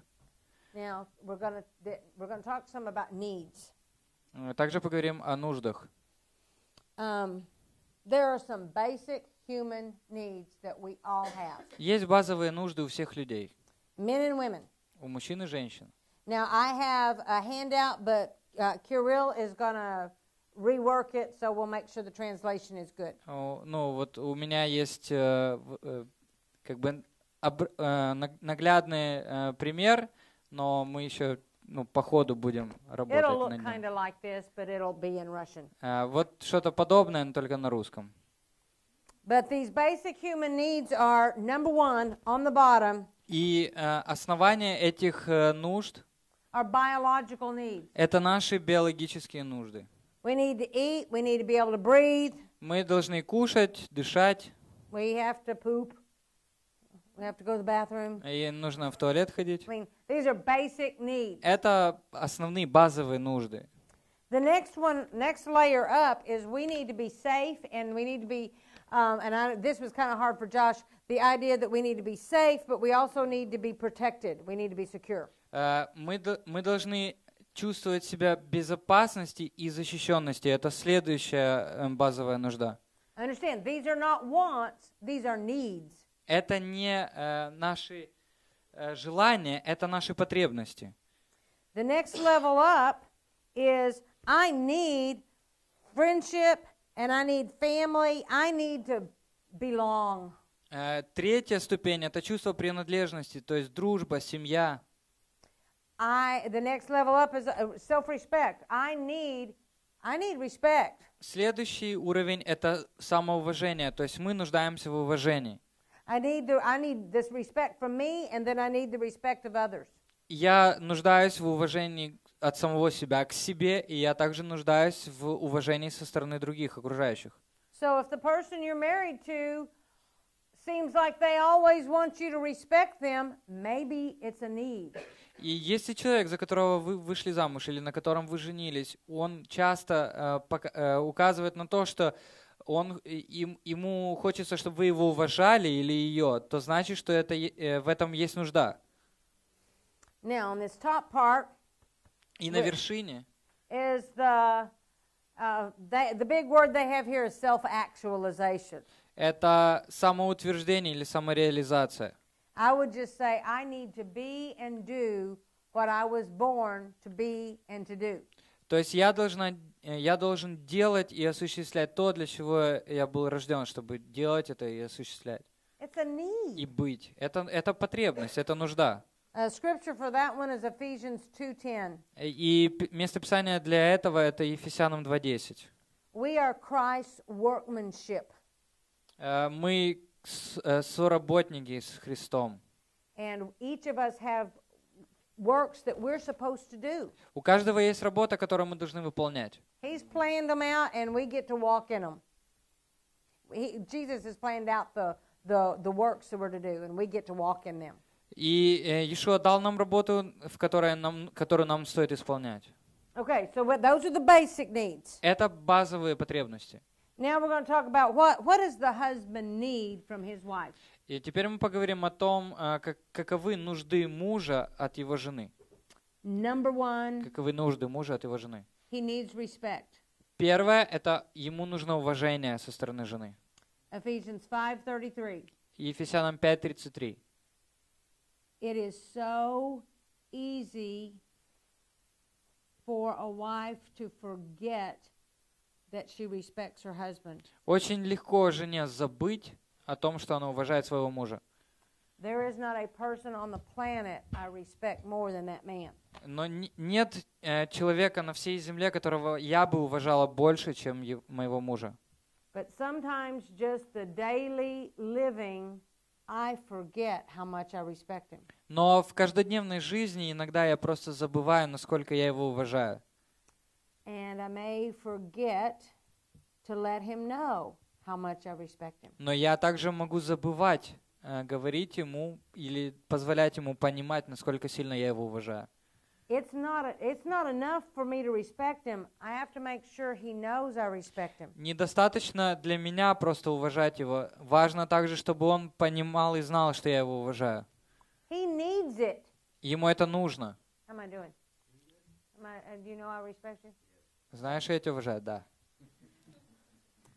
Now, we're gonna, we're gonna talk some about needs. Также поговорим о нуждах. Есть базовые нужды у всех людей. У мужчин и женщин. Now I have a handout, but uh, Kirill is gonna rework it, so we'll make sure the translation is good. Ну вот у меня есть э, э, как бы э, наглядный пример, но мы еще ну, по ходу будем работать it'll look над ним. Like this, but it'll be in Russian. Uh, вот что-то подобное, но только на русском. But these basic human needs are number one on the bottom. И uh, основание этих uh, нужд are biological needs. Это наши биологические нужды. We need to eat, we need to be able to breathe. Мы должны кушать, дышать. We have to poop. We have to go to the bathroom. И нужно в туалет ходить. I mean, these are basic needs. Это основные базовые нужды. The next one, next layer up is we need to be safe and we need to be, um, and I, this was kind of hard for Josh, the idea that we need to be safe, but we also need to be protected. We need to be secure. Uh, мы, мы должны чувствовать себя безопасности и защищенности. Это следующая базовая нужда. Understand, these are not wants, these are needs. Это не э, наши э, желания, это наши потребности. The next level up is I need friendship and I need family. I need to belong. Э, третья ступень это чувство принадлежности, то есть дружба, семья. I, the next level up is э, self-respect. I need, I need respect. Следующий уровень это самоуважение, то есть мы нуждаемся в уважении. I need, the, I need this respect from me, and then I need the respect of others. Я нуждаюсь в уважении от самого себя к себе, и я также нуждаюсь в уважении со стороны других, окружающих. So if the person you're married to seems like they always want you to respect them, maybe it's a need. И если человек, за которого вы вышли замуж или на котором вы женились, он часто э, пока, э, указывает на то, что э, он, э, им, ему хочется, чтобы вы его уважали или ее, то значит, что это, э, в этом есть нужда. Now, on this top part, И на вершине uh, Это самоутверждение или самореализация. То есть я должна Э, я должен делать и осуществлять то, для чего я был рожден, чтобы делать это и осуществлять. И быть. Это, это потребность, это нужда. И место писания для этого это Ефесянам 2.10. We are э, Мы э, соработники с Христом. And each of us have works that we're supposed to do. У каждого есть работа, которую мы должны выполнять. He's planned them out, and we get to walk in them. He, Jesus has planned out the, the, the works that we're to do, and we get to walk in them. И э, Иешуа дал нам работу, в которой нам, которую нам стоит исполнять. Okay, so those are the basic needs. Это базовые потребности. Now we're going to talk about what, what does the husband need from his wife. И теперь мы поговорим о том, как, каковы нужды мужа от его жены. Number one. Каковы нужды мужа от его жены. Первое – это ему нужно уважение со стороны жены. Ефесянам 5:33. so easy for a wife to forget that she respects her husband. Очень легко жене забыть о том, что она уважает своего мужа. There is not a person on the planet I respect more than that man. Но нет э, человека на всей земле, которого я бы уважала больше, чем моего мужа. But sometimes just the daily living I forget how much I respect him. Но в каждодневной жизни иногда я просто забываю, насколько я его уважаю. And I may forget to let him know how much I respect him. Но я также могу забывать Э, говорить ему или позволять ему понимать, насколько сильно я его уважаю. Недостаточно для меня просто уважать его. Важно также, чтобы он понимал и знал, что я его уважаю. He needs it. Ему это нужно. Uh, Знаешь, я тебя уважаю, да.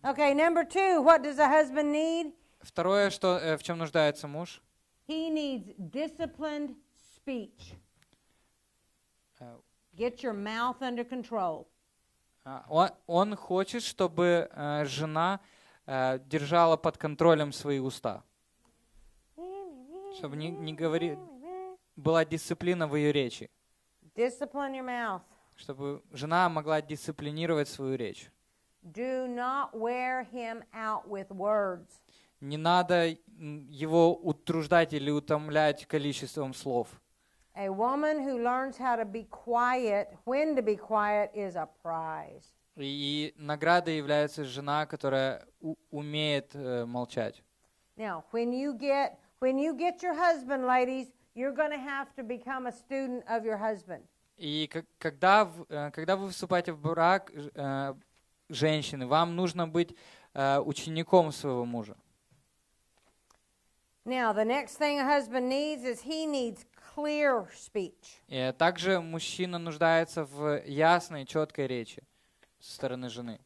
Okay, number two, what does a husband need? Второе, что, э, в чем нуждается муж? He needs disciplined speech. Э, Get your mouth under control. А, он, он хочет, чтобы э, жена э, держала под контролем свои уста. Чтобы не, не говори... была дисциплина в ее речи. Discipline your mouth. Чтобы жена могла дисциплинировать свою речь. Do not wear him out with words. Не надо его утруждать или утомлять количеством слов. И наградой является жена, которая умеет э, молчать. И когда э, когда вы вступаете в брак, э, женщины, вам нужно быть учеником своего мужа. Now, the next thing a husband needs is he needs clear speech. И также мужчина нуждается в ясной, четкой речи со стороны жены.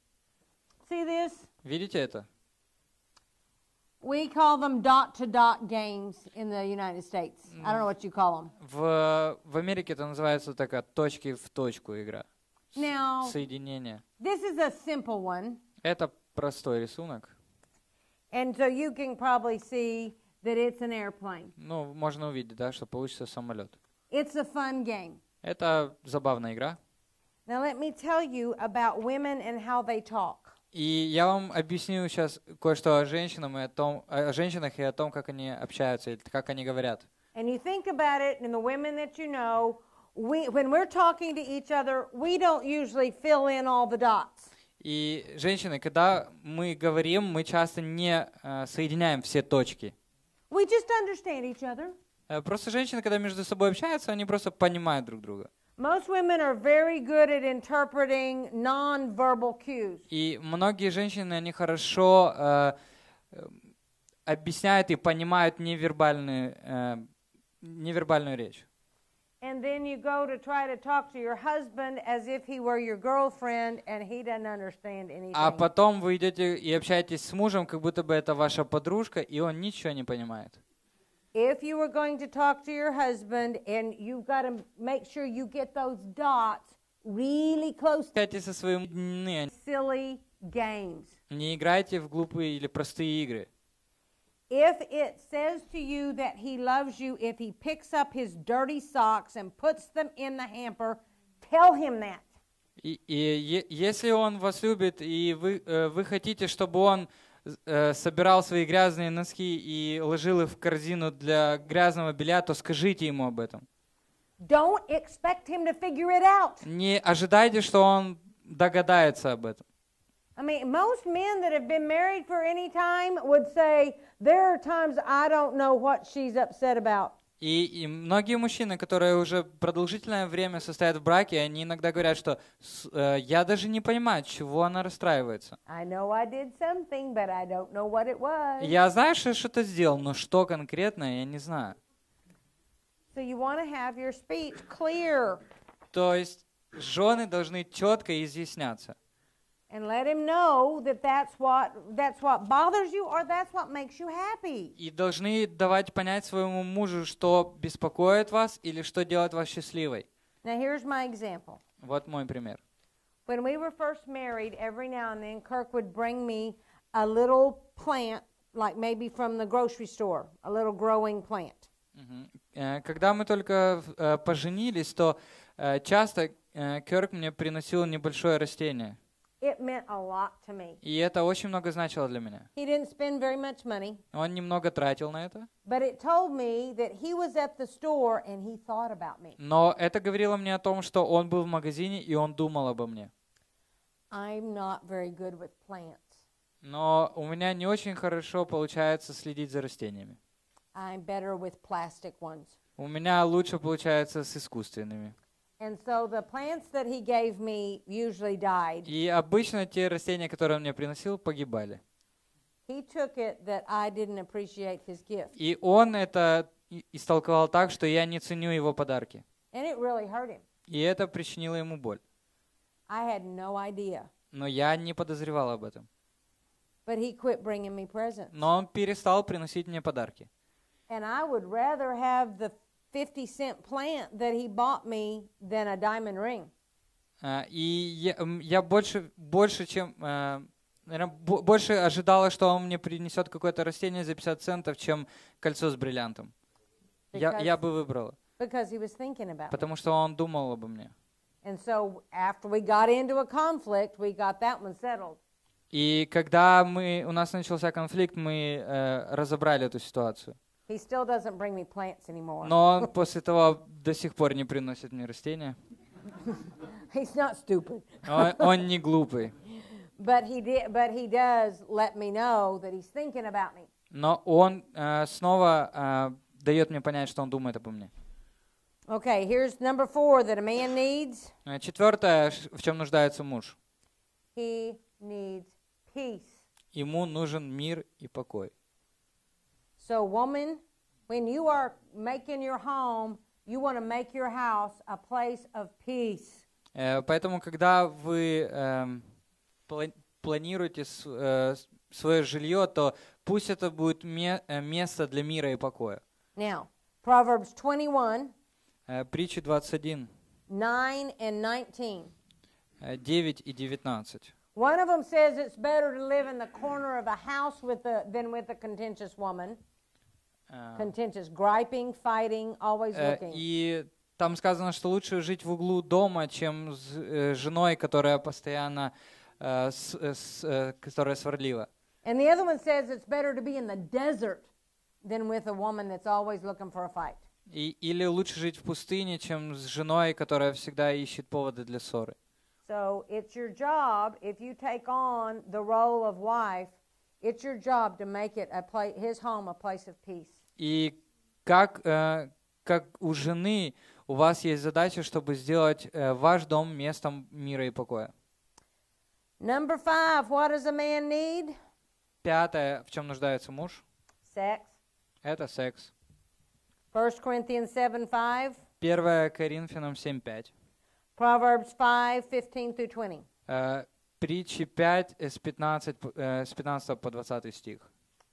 See this? Видите это? We call them dot-to-dot games in the United States. I don't know what you call them. В, в Америке это называется такая точки в точку игра. Now, Соединение. This is a simple one. Это простой рисунок. And so you can probably see that it's an airplane. Ну, можно увидеть, да, что получится самолет. It's a fun game. Это забавная игра. Now let me tell you about women and how they talk. И я вам объясню сейчас кое-что о женщинах и о том, о женщинах и о том, как они общаются и как они говорят. And you think about it, and the women that you know, we, when we're talking to each other, we don't usually fill in all the dots. И женщины, когда мы говорим, мы часто не э, соединяем все точки. We just understand each other. Э, просто женщины, когда между собой общаются, они просто понимают друг друга. Most women are very good at interpreting non-verbal cues. И многие женщины, они хорошо э, э объясняют и понимают невербальную, э, невербальную речь. and then you go to try to talk to your husband as if he were your girlfriend and he doesn't understand anything. А потом вы идете и общаетесь с мужем, как будто бы это ваша подружка, и он ничего не понимает. If you were going to talk to your husband and you've got to make sure you get those dots really close. Играйте со своим silly games. Не играйте в глупые или простые игры. If it says to you that he loves you, if he picks up his dirty socks and puts them in the hamper, tell him that. И, и если он вас любит, и вы, э, вы хотите, чтобы он э, собирал свои грязные носки и ложил их в корзину для грязного белья, то скажите ему об этом. Don't expect him to figure it out. Не ожидайте, что он догадается об этом. I mean, most men that have been married for any time would say, There are times I don't know what she's upset about. И, и многие мужчины, которые уже продолжительное время состоят в браке, они иногда говорят, что э, я даже не понимаю, чего она расстраивается. я знаю, что я что-то сделал, но что конкретно, я не знаю. So То есть жены должны четко изъясняться. And let him know that that's what, that's what bothers you or that's what makes you happy. И должны давать понять своему мужу, что беспокоит вас или что делает вас счастливой. Now here's my example. Вот мой пример. When we were first married, every now and then Kirk would bring me a little plant, like maybe from the grocery store, a little growing plant. Когда мы только поженились, то часто Кёрк мне приносил небольшое растение. It meant a lot to me. И это очень много значило для меня. He didn't spend very much money. Он немного тратил на это. But it told me that he was at the store and he thought about me. Но это говорило мне о том, что он был в магазине и он думал обо мне. I'm not very good with plants. Но у меня не очень хорошо получается следить за растениями. I'm better with plastic ones. У меня лучше получается с искусственными. И обычно те растения, которые он мне приносил, погибали. He took it that I didn't appreciate his И он это истолковал так, что я не ценю его подарки. And it really hurt him. И это причинило ему боль. I had no idea. Но я не подозревал об этом. But he quit bringing me presents. Но он перестал приносить мне подарки. And I would rather have the 50 cent plant that he bought me than a diamond ring. Uh, и я, я больше, больше, чем, uh, а, наверное, больше ожидала, что он мне принесет какое-то растение за 50 центов, чем кольцо с бриллиантом. Because, я, я бы выбрала. Because he was thinking about потому что он думал обо мне. And so after we got into a conflict, we got that one settled. И когда мы, у нас начался конфликт, мы э, разобрали эту ситуацию. He still doesn't bring me plants anymore. Но он после того до сих пор не приносит мне растения. He's not stupid. Он, он не глупый. But he did, but he does let me know that he's thinking about me. Но он э, снова э, дает мне понять, что он думает обо мне. Okay, here's number four that a man needs. Э, четвертое, в чем нуждается муж. He needs peace. Ему нужен мир и покой. So, woman, when you are making your home, you want to make your house a place of peace. Э, поэтому, когда вы планируете э, свое жилье, то пусть это будет э, место для мира и покоя. Now, Proverbs 21, э, притча 21, 9 and 19. 9 и 19. One of them says it's better to live in the corner of a house with the, than with a contentious woman. Contentious, griping, fighting, always looking. И там сказано, что лучше жить в углу дома, чем с женой, которая постоянно, которая сварлила. And the other one says it's better to be in the desert than with a woman that's always looking for a fight. И, или лучше жить в пустыне, чем с женой, которая всегда ищет поводы для ссоры. So it's your job, if you take on the role of wife, it's your job to make it a place, his home a place of peace. И как, э, как у жены у вас есть задача, чтобы сделать э, ваш дом местом мира и покоя. Number five, what does a man need? Пятое, в чем нуждается муж? Sex. Это секс. 1 Corinthians 7, 5. 1 Коринфянам 7, 5. Proverbs 5, 15 through 20. Э, притчи 5, с 15, э, с 15 по 20 стих.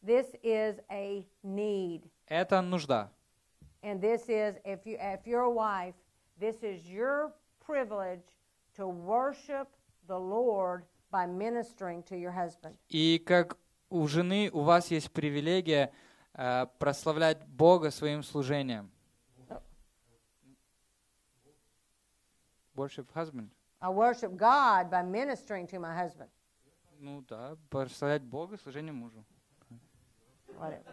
This is a need. Это нужда. And this is, if, you, if you're a wife, this is your privilege to worship the Lord by ministering to your husband. И как у жены у вас есть привилегия э, прославлять Бога своим служением. Worship husband. I worship God by ministering to my husband. Ну да, прославлять Бога служением мужу whatever.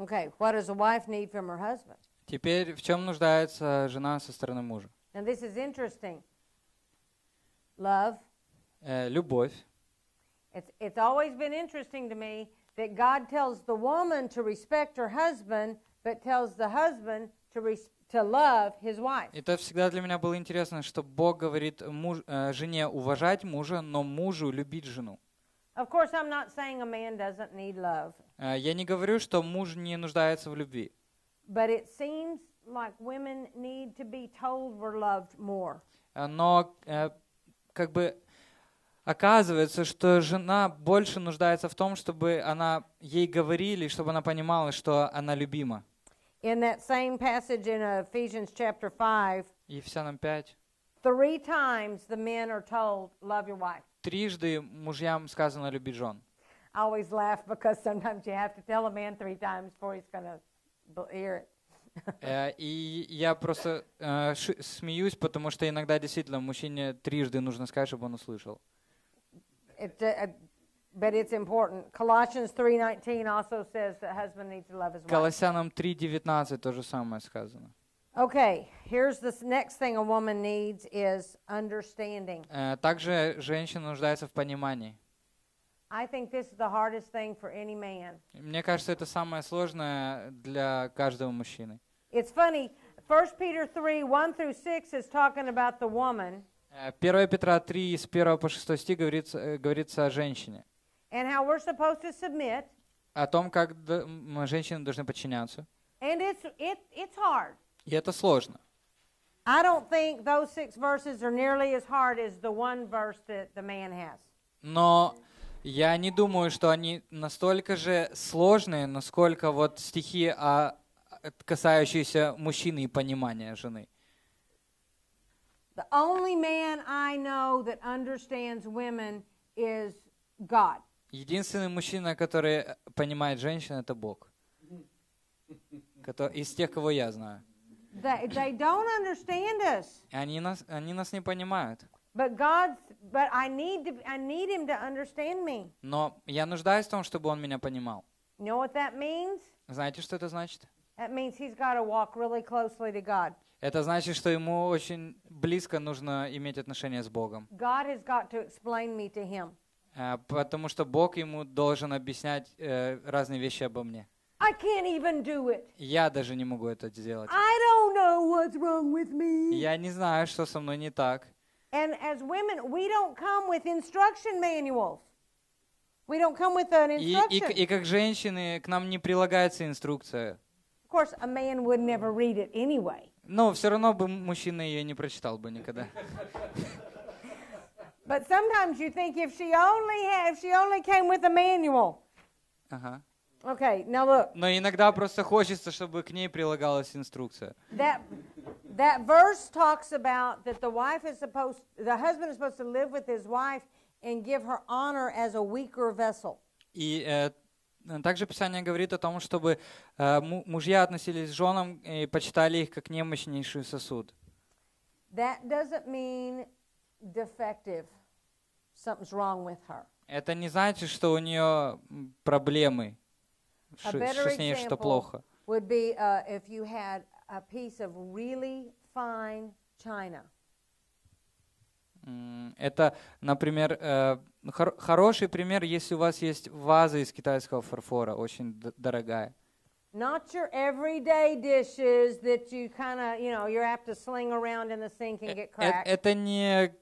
Okay, what does a wife need from her husband? Теперь в чем нуждается жена со стороны мужа? And this is interesting. Love. Э, любовь. It's, it's always been interesting to me that God tells the woman to respect her husband, but tells the husband to respect to love his wife. Это всегда для меня было интересно, что Бог говорит муж, э, жене уважать мужа, но мужу любить жену. Of course, I'm not saying a man doesn't need love. Я не говорю, что муж не нуждается в любви. But it seems like women need to be told we're loved more. Но как бы оказывается, что жена больше нуждается в том, чтобы она ей говорили, чтобы она понимала, что она любима. In that same passage in Ephesians chapter 5, Ефесянам 5, three times the men are told, love your wife. Трижды мужьям сказано любить жен. I always laugh because sometimes you have to tell a man three times before he's gonna hear it. И я просто смеюсь, потому что иногда действительно мужчине трижды нужно сказать, чтобы он услышал. But it's important. Colossians 3:19 also says that husband needs to love his wife. Колоссянам 3:19 то же самое сказано. Okay, here's the next thing a woman needs is understanding. Также женщина нуждается в понимании. I think this is the hardest thing for any man. Мне кажется, это самое сложное для каждого мужчины. It's funny. 1 Peter 3, 1 through 6 is talking about the woman. 1 Петра 3, с 1 по 6 стих говорится, говорится о женщине. And how we're supposed to submit. О том, как женщины должны подчиняться. And it's, it, it's hard. И это сложно. Но я не думаю, что они настолько же сложные, насколько вот стихи, а, о, касающиеся мужчины и понимания жены. Единственный мужчина, который понимает женщин, это Бог. Из тех, кого я знаю. They, don't understand us. Они нас, они нас не понимают. But God's, but I need to, I need Him to understand me. Но я нуждаюсь в том, чтобы Он меня понимал. You know what that means? Знаете, что это значит? That means he's got to walk really closely to God. Это значит, что ему очень близко нужно иметь отношение с Богом. God has got to explain me to him. Э, потому что Бог ему должен объяснять э, разные вещи обо мне. I can't even do it. Я даже не могу это сделать. I don't know what's wrong with me. Я не знаю, что со мной не так. And as women, we don't come with instruction manuals. We don't come with an instruction. И, и, и как женщины, к нам не прилагается инструкция. Of course, a man would never read it anyway. Но все равно бы мужчина ее не прочитал бы никогда. But sometimes you think if she only had, if she only came with a manual. Uh-huh. Okay, now look. Но иногда просто хочется, чтобы к ней прилагалась инструкция. That, that verse talks about that the wife is supposed, the husband is supposed to live with his wife and give her honor as a weaker vessel. И э, также Писание говорит о том, чтобы э, мужья относились к женам и почитали их как немощнейший сосуд. That doesn't mean defective. Something's wrong with her. Это не значит, что у нее проблемы что с ней что плохо. be uh, really fine Это, например, э, хор хороший пример, если у вас есть ваза из китайского фарфора, очень дорогая. Not your everyday dishes that you kind of, you know, you're apt to sling around in the sink and э, get э, cracked. Это не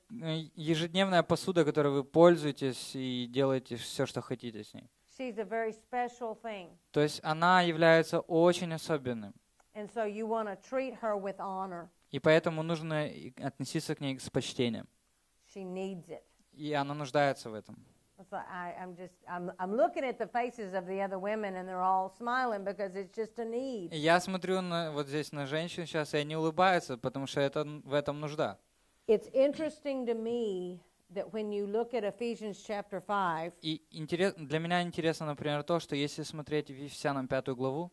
ежедневная посуда, которой вы пользуетесь и делаете все, что хотите с ней. То есть она является очень особенным. И поэтому нужно относиться к ней с почтением. И она нуждается в этом. So I, I'm just I'm, I'm looking at the faces of the other women and they're all smiling because it's just a need. Я смотрю на вот здесь на женщин сейчас и они улыбаются, потому что это в этом нужда. It's interesting to me that when you look at Ephesians chapter 5, И интерес, для меня интересно, например, то, что если смотреть Ефесянам пятую главу,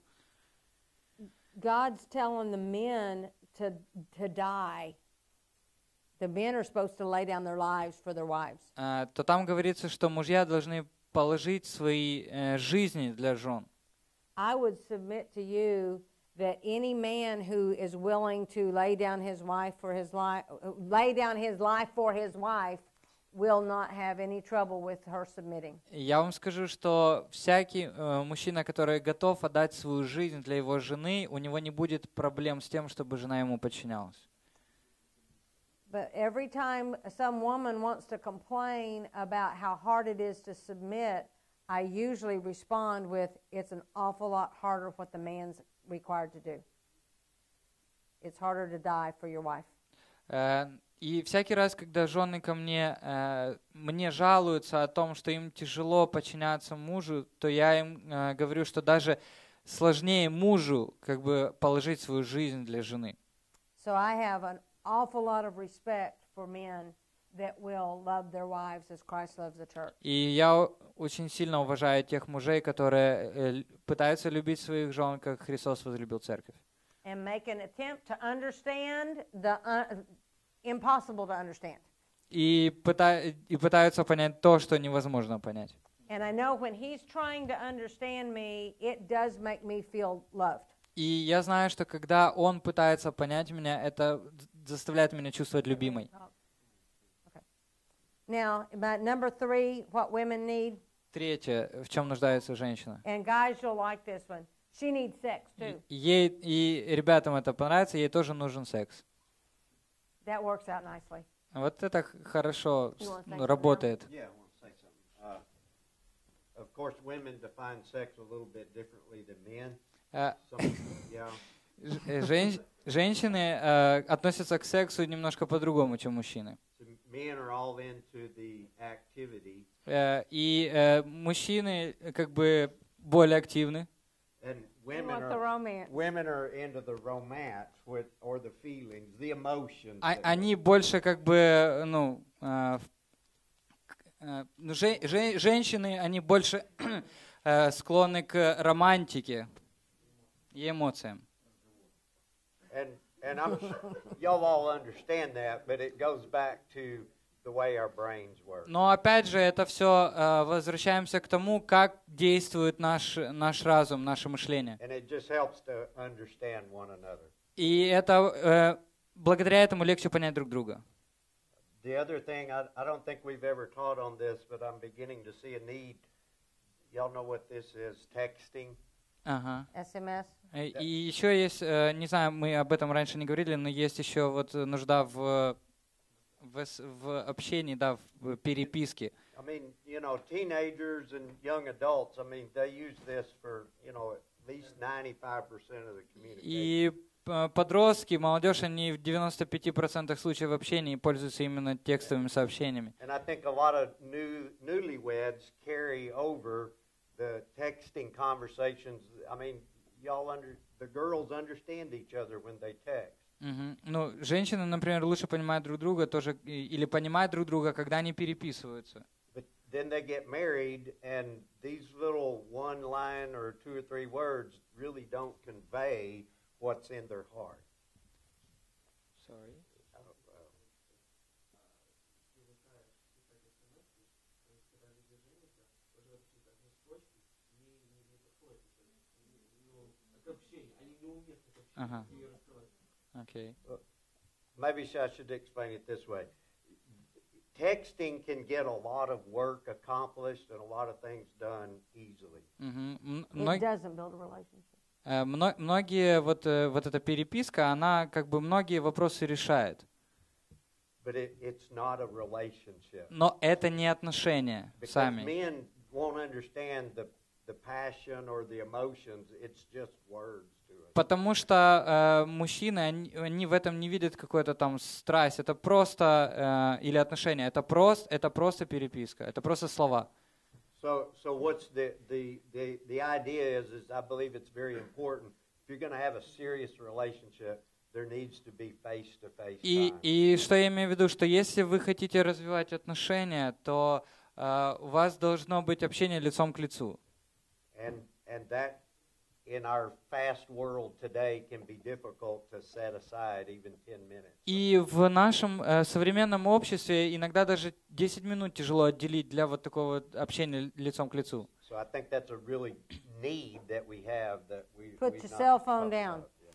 God's telling the men to, to die. The men are supposed to lay down their lives for their wives. то там говорится, что мужья должны положить свои э, жизни для жен. I would submit to you that any man who is willing to lay down his wife for his life, lay down his life for his wife, will not have any trouble with her submitting. Я вам скажу, что всякий э, мужчина, который готов отдать свою жизнь для его жены, у него не будет проблем с тем, чтобы жена ему подчинялась. But every time some woman wants to complain about how hard it is to submit, I usually respond with, "It's an awful lot harder what the man's required to do. It's harder to die for your wife." Э, И всякий раз, когда жены ко мне, э, мне жалуются о том, что им тяжело подчиняться мужу, то я им э, говорю, что даже сложнее мужу как бы положить свою жизнь для жены. So I have an awful lot of respect for men that will love their wives as Christ loves the church. И я очень сильно уважаю тех мужей, которые э, пытаются любить своих жен, как Христос возлюбил церковь. And make an attempt to understand the uh, impossible to understand. И, пыта- и пытаются понять то, что невозможно понять. And I know when he's trying to understand me, it does make me feel loved. И я знаю, что когда он пытается понять меня, это заставляет меня чувствовать любимой. Now, about number three, what women need. Третье, в чем нуждается женщина. And guys, you'll like this one. She needs sex too. Ей и ребятам это понравится, ей тоже нужен секс. That works out nicely. Вот это хорошо работает. Uh, а, э, женщины э, относятся к сексу немножко по-другому, чем мужчины. И мужчины как бы более активны women want are the romance. women are into the romance with, or the feelings, the emotions. А, они больше как бы, ну, э, э, же, же, женщины, они больше э, склонны к романтике и эмоциям. And, and I'm, y'all all understand that, but it goes back to но опять же, это все э, возвращаемся к тому, как действует наш, наш разум, наше мышление. И это э, благодаря этому легче понять друг друга. The other thing, I don't think we've ever taught on this, but I'm beginning to see a need. Y'all know what this is, texting. Ага. SMS. Э, и еще есть, не знаю, мы об этом раньше не говорили, но есть еще вот нужда в в, в общении, да, в переписке. I mean, you know, teenagers and young adults, I mean, they use this for, you know, at least 95% of the communication. И подростки, молодежь, они в 95% случаев общения пользуются именно текстовыми сообщениями. And I think a lot of new, newlyweds carry over the texting conversations. I mean, y'all under, the girls understand each other when they text. Угу. Ну, женщины, например, лучше понимают друг друга тоже, или понимают друг друга, когда они переписываются. then they get married, and these little one line or two or three words really don't convey what's in their heart. Sorry. Uh-huh. Okay. Maybe I should explain it this way. Texting can get a lot of work accomplished and a lot of things done easily. Mm-hmm. It doesn't build a relationship. Э, многие вот э, вот эта переписка, она как бы многие вопросы решает. But it, it's not a relationship. Но это не отношения Because сами. Men won't understand the the passion or the emotions. It's just words. Потому что э, мужчины, они, они в этом не видят какой-то там страсть. Это просто, э, или отношения, это просто, это просто переписка, это просто слова. So, so what's the, the, the, the idea is, is I believe it's very important. If you're going to have a serious relationship, there needs to be face-to-face -face и, и что я имею в виду, что если вы хотите развивать отношения, то э, у вас должно быть общение лицом к лицу. And, and that и в нашем э, современном обществе иногда даже 10 минут тяжело отделить для вот такого общения лицом к лицу.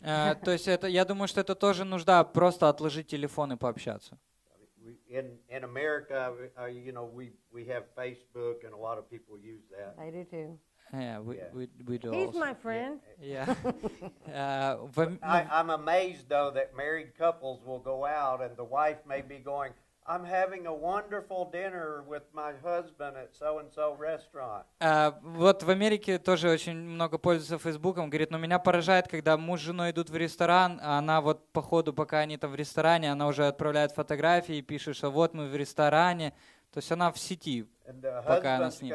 Э, то есть это, я думаю, что это тоже нужда просто отложить телефон и пообщаться. in in America, uh, you know, we we have Facebook, and a lot of people use that. I do too. Yeah, we, yeah. we, we do. He's also. my friend. Yeah. yeah. uh, I, I'm amazed, though, that married couples will go out and the wife may be going, I'm having a wonderful dinner with my husband at so-and-so restaurant. Uh, вот в Америке тоже очень много пользуется Фейсбуком. Говорит, но меня поражает, когда муж с женой идут в ресторан, а она вот по ходу, пока они там в ресторане, она уже отправляет фотографии и пишет, что вот мы в ресторане, то есть она в сети, пока она с ним.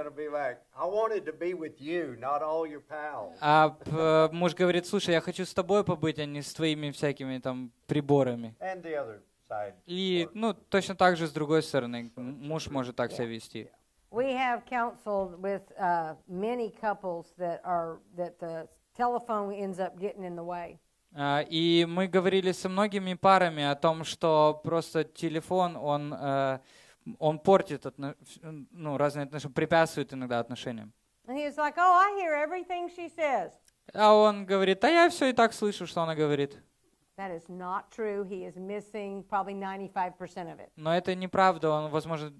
А э, муж говорит, слушай, я хочу с тобой побыть, а не с твоими всякими там приборами. И ну, точно так же с другой стороны, муж может так себя вести. We have counseled with uh, many couples that are that the telephone ends up getting in the way. Uh, и мы говорили со многими парами о том, что просто телефон, он uh, он портит отно... ну, разные отношения, препятствует иногда отношениям. Like, oh, а он говорит, а я все и так слышу, что она говорит. That is not true. He is missing probably 95% of it. Но это неправда. Он, возможно,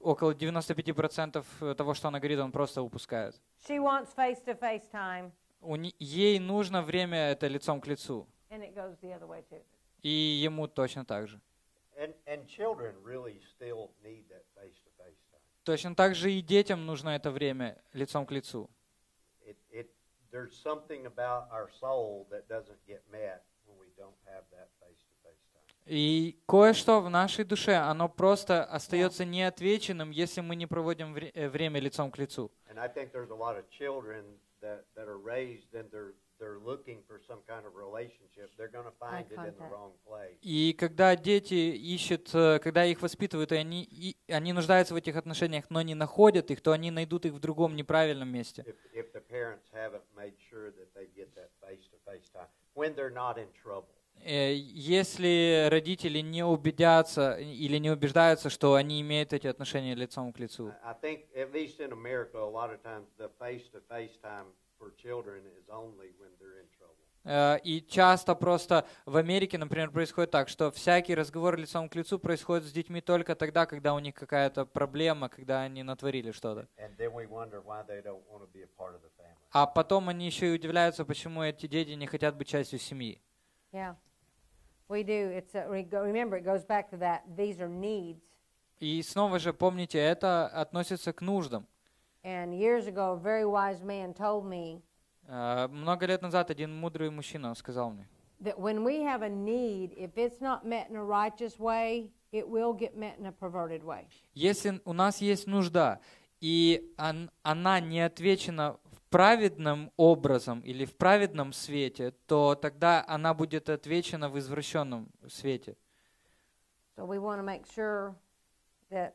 около 95% того, что она говорит, он просто упускает. She wants face-to-face time. У не... Ей нужно время это лицом к лицу. And it goes the other way too. И ему точно так же. Точно так же и детям нужно это время лицом к лицу. И кое-что в нашей душе, оно просто остается неотвеченным, если мы не проводим вре э, время лицом к лицу. And I think there's a lot of children that, that are raised and they're they're looking for some kind of relationship, they're going to find it in the wrong place. И когда дети ищут, когда их воспитывают, и они, и они нуждаются в этих отношениях, но не находят их, то они найдут их в другом неправильном месте. If, if the parents haven't made sure that they get that face-to-face time, when they're not in trouble. Если родители не убедятся или не убеждаются, что они имеют эти отношения лицом к лицу. I think, at least in America, a lot of times the face-to-face time Э, и часто просто в Америке, например, происходит так, что всякий разговор лицом к лицу происходит с детьми только тогда, когда у них какая-то проблема, когда они натворили что-то. А потом они еще и удивляются, почему эти дети не хотят быть частью семьи. И снова же помните, это относится к нуждам. And years ago, a very wise man told me. А, много лет назад один мудрый мужчина сказал мне. That when we have a need, if it's not met in a righteous way, it will get met in a perverted way. Если у нас есть нужда и она не отвечена в праведном образом или в праведном свете, то тогда она будет отвечена в извращенном свете. So we want to make sure that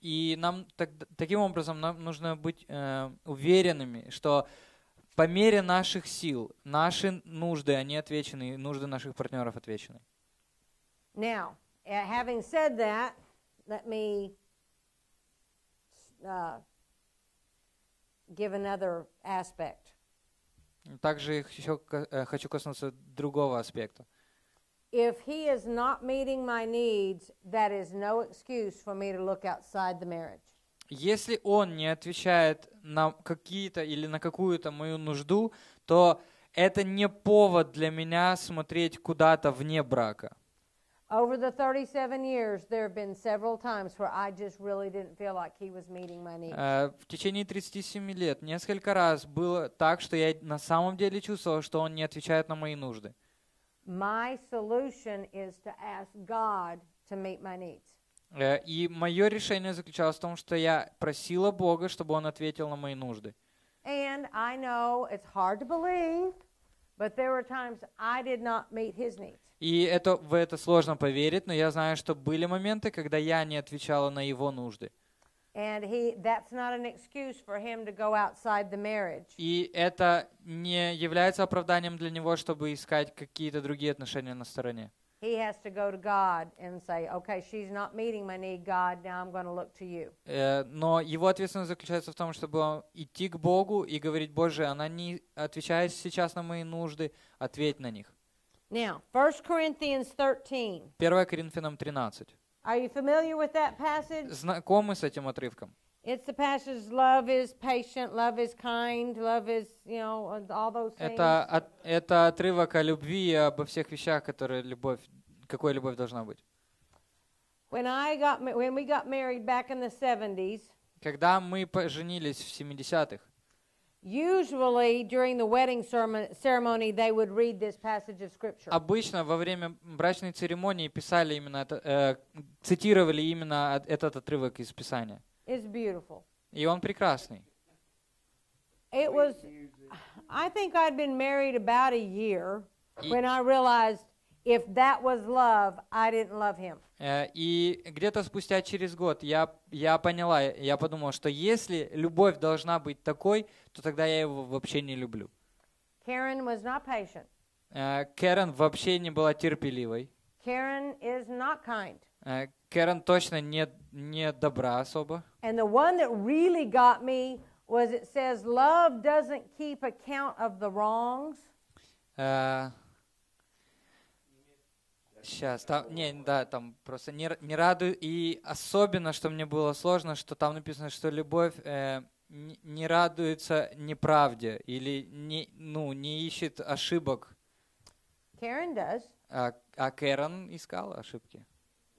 и нам так, таким образом нам нужно быть э, уверенными, что по мере наших сил, наши нужды, они отвечены, и нужды наших партнеров отвечены. Now, э, having said that, let me uh, give another aspect. Также еще э, хочу коснуться другого аспекта. If he is not meeting my needs, that is no excuse for me to look outside the marriage. Если он не отвечает на какие-то или на какую-то мою нужду, то это не повод для меня смотреть куда-то вне брака. Over the 37 years, there have been several times where I just really didn't feel like he was meeting my needs. Э, в течение 37 лет несколько раз было так, что я на самом деле чувствовал, что он не отвечает на мои нужды. My solution is to ask God to meet my needs. Э, и мое решение заключалось в том, что я просила Бога, чтобы Он ответил на мои нужды. И это, в это сложно поверить, но я знаю, что были моменты, когда я не отвечала на его нужды. And he, that's not an excuse for him to go outside the marriage. И это не является оправданием для него, чтобы искать какие-то другие отношения на стороне. He has to go to God and say, okay, she's not meeting my need, God, now I'm going to look to you. Э, но его ответственность заключается в том, чтобы идти к Богу и говорить, Боже, она не отвечает сейчас на мои нужды, ответь на них. Now, 1 Corinthians 13. 1 Коринфянам 13. Are you familiar with that passage? Знакомы с этим отрывком? It's the passage love is patient, love is kind, love is, you know, all those things. Это, от, это отрывок о любви и обо всех вещах, которые любовь, какой любовь должна быть. When I got, when we got married back in the 70s, когда мы поженились в 70-х, Usually during the wedding ceremony they would read this passage of scripture. Обычно во время брачной церемонии писали именно э, цитировали именно этот отрывок из Писания. It's beautiful. И он прекрасный. It was I think I'd been married about a year when I realized if that was love, I didn't love him. Э, и где-то спустя через год я, я поняла, я подумала, что если любовь должна быть такой, то тогда я его вообще не люблю. Karen was not patient. Кэрон вообще не была терпеливой. Karen is not kind. Кэрон точно не, не добра особо. And the one that really got me was it says love doesn't keep account of the wrongs. Э, Сейчас, там, не, да, там просто не, не радует. И особенно, что мне было сложно, что там написано, что любовь э, не радуется неправде или не, ну, не ищет ошибок. Karen does. А, а Кэрон искала ошибки.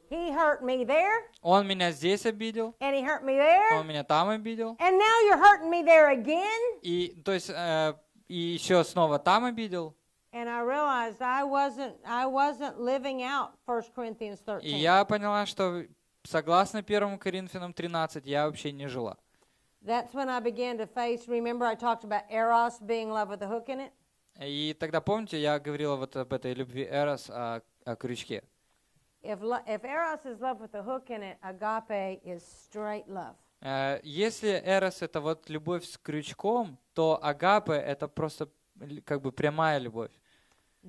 He hurt me there. Он меня здесь обидел. And he hurt me there. Он меня там обидел. And now you're hurting me there again. И то есть э, и еще снова там обидел. And I realized I wasn't, I wasn't living out 1 Corinthians 13. И я поняла, что согласно 1 Коринфянам 13 я вообще не жила. That's when I began to face, remember I talked about Eros being love with a hook in it? И тогда, помните, я говорила вот об этой любви Эрос, о, о крючке. If, if Eros is love with a hook in it, agape is straight love. Если Эрос — это вот любовь с крючком, то агапе — это просто как бы прямая любовь.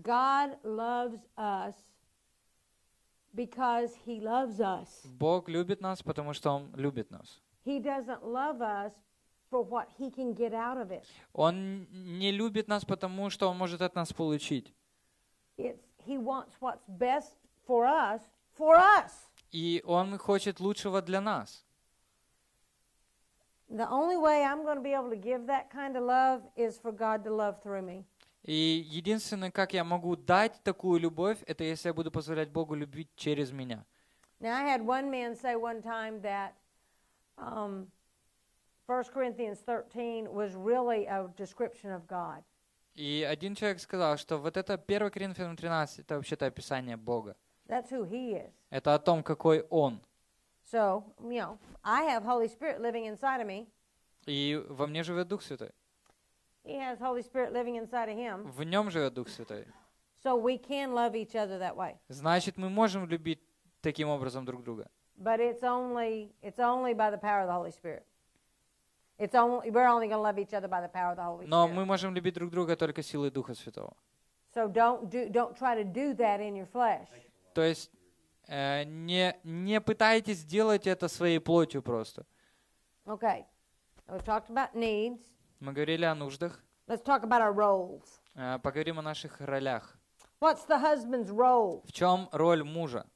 God loves us because he loves us. Бог любит нас, потому что он любит нас. He doesn't love us for what he can get out of it. Он не любит нас, потому что он может от нас получить. It's, he wants what's best for us, for us. И он хочет лучшего для нас. The only way I'm going to be able to give that kind of love is for God to love through me. И единственное, как я могу дать такую любовь, это если я буду позволять Богу любить через меня. Now I had one man say one time that um, 1 Corinthians 13 was really a description of God. И один человек сказал, что вот это 1 Коринфянам 13, это вообще-то описание Бога. That's who he is. Это о том, какой Он. So, you know, I have Holy Spirit living inside of me. И во мне живет Дух Святой. He has Holy Spirit living inside of him. В нем живет Дух Святой. So we can love each other that way. Значит, мы можем любить таким образом друг друга. But it's only it's only by the power of the Holy Spirit. It's only we're only going to love each other by the power of the Holy Spirit. Но мы можем любить друг друга только силой Духа Святого. So don't do don't try to do that in your flesh. То есть э, не не пытайтесь делать это своей плотью просто. Okay. We talked about needs. Мы говорили о нуждах. Let's talk about our roles. Э, поговорим о наших ролях. What's the husband's role? В чем роль мужа?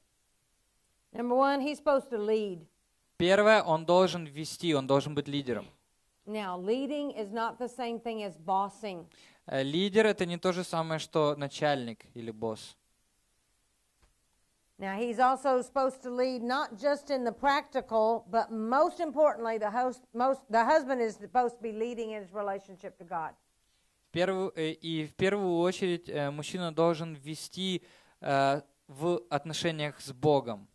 Number one, he's supposed to lead. Первое, он должен вести, он должен быть лидером. Now, leading is not the same thing as bossing. Э, лидер это не то же самое, что начальник или босс. Now, he's also supposed to lead not just in the practical, but most importantly, the, host, most, the husband is supposed to be leading in his relationship to God. Первую, и в первую очередь мужчина должен вести э, в отношениях с Богом.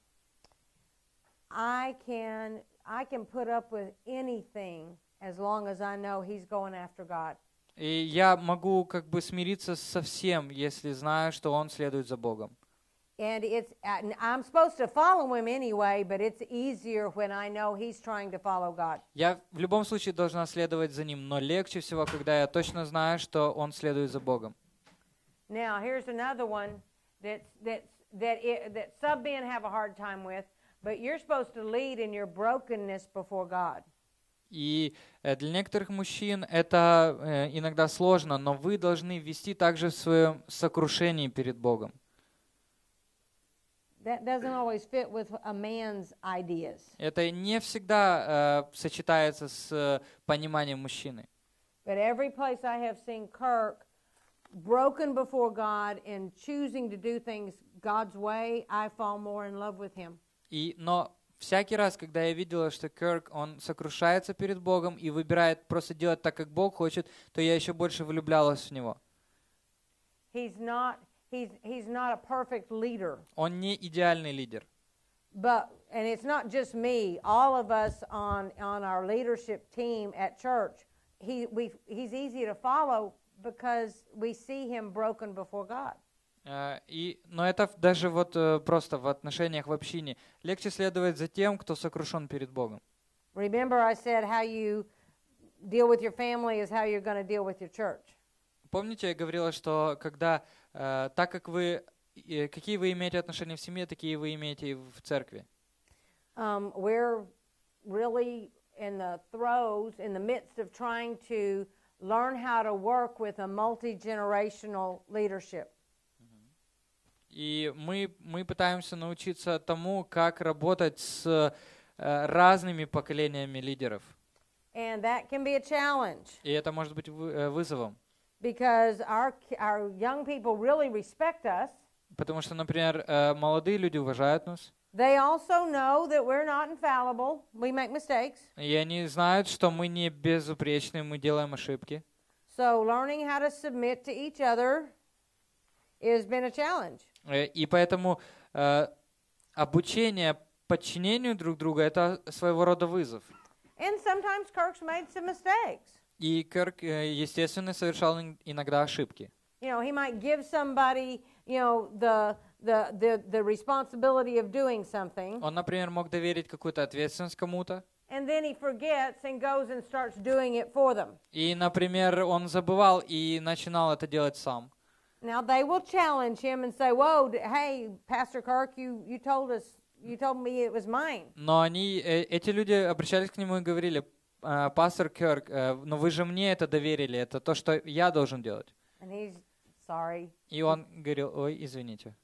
I can, I can put up with anything as long as I know he's going after God. И я могу как бы смириться со всем, если знаю, что он следует за Богом and it's and I'm supposed to follow him anyway, but it's easier when I know he's trying to follow God. Я в любом случае должна следовать за ним, но легче всего, когда я точно знаю, что он следует за Богом. Now here's another one that's that's that it, that some men have a hard time with, but you're supposed to lead in your brokenness before God. И для некоторых мужчин это иногда сложно, но вы должны вести также в своем сокрушении перед Богом. Это не всегда э, сочетается с э, пониманием мужчины. But every place I have seen Kirk broken before God and choosing to do things God's way, I fall more in love with him. И, но всякий раз, когда я видела, что Кирк, он сокрушается перед Богом и выбирает просто делать так, как Бог хочет, то я еще больше влюблялась в него. He's not He's, he's not a perfect leader. Он не идеальный лидер. But and it's not just me. All of us on on our leadership team at church, he we he's easy to follow because we see him broken before God. Э, и, но это даже вот э, просто в отношениях в общине. Легче следовать за тем, кто сокрушен перед Богом. Remember I said how you deal with your family is how you're going to deal with your church. Помните, я говорила, что когда, э, так как вы, э, какие вы имеете отношения в семье, такие вы имеете и в церкви. Um, we're really in the throes, in the midst of trying to learn how to work with a multi-generational leadership. Mm-hmm. И мы, мы пытаемся научиться тому, как работать с э, разными поколениями лидеров. And that can be a И это может быть э, вызовом because our, our young people really respect us. Потому что, например, молодые люди уважают нас. They also know that we're not infallible. We make mistakes. И они знают, что мы не безупречны, мы делаем ошибки. So learning how to submit to each other has been a challenge. И поэтому обучение подчинению друг друга это своего рода вызов. And sometimes Kirk's made some mistakes. И Кирк, естественно, совершал иногда ошибки. You know, he might give somebody, you know, the the the the responsibility of doing something. Он, например, мог доверить какую-то ответственность кому-то. And then he forgets and goes and starts doing it for them. И, например, он забывал и начинал это делать сам. Now they will challenge him and say, "Whoa, hey, Pastor Kirk, you you told us, you told me it was mine." Но они, эти люди обращались к нему и говорили, Э, пастор Кёрк, э, но вы же мне это доверили, это то, что я должен делать. И он говорил, ой, извините.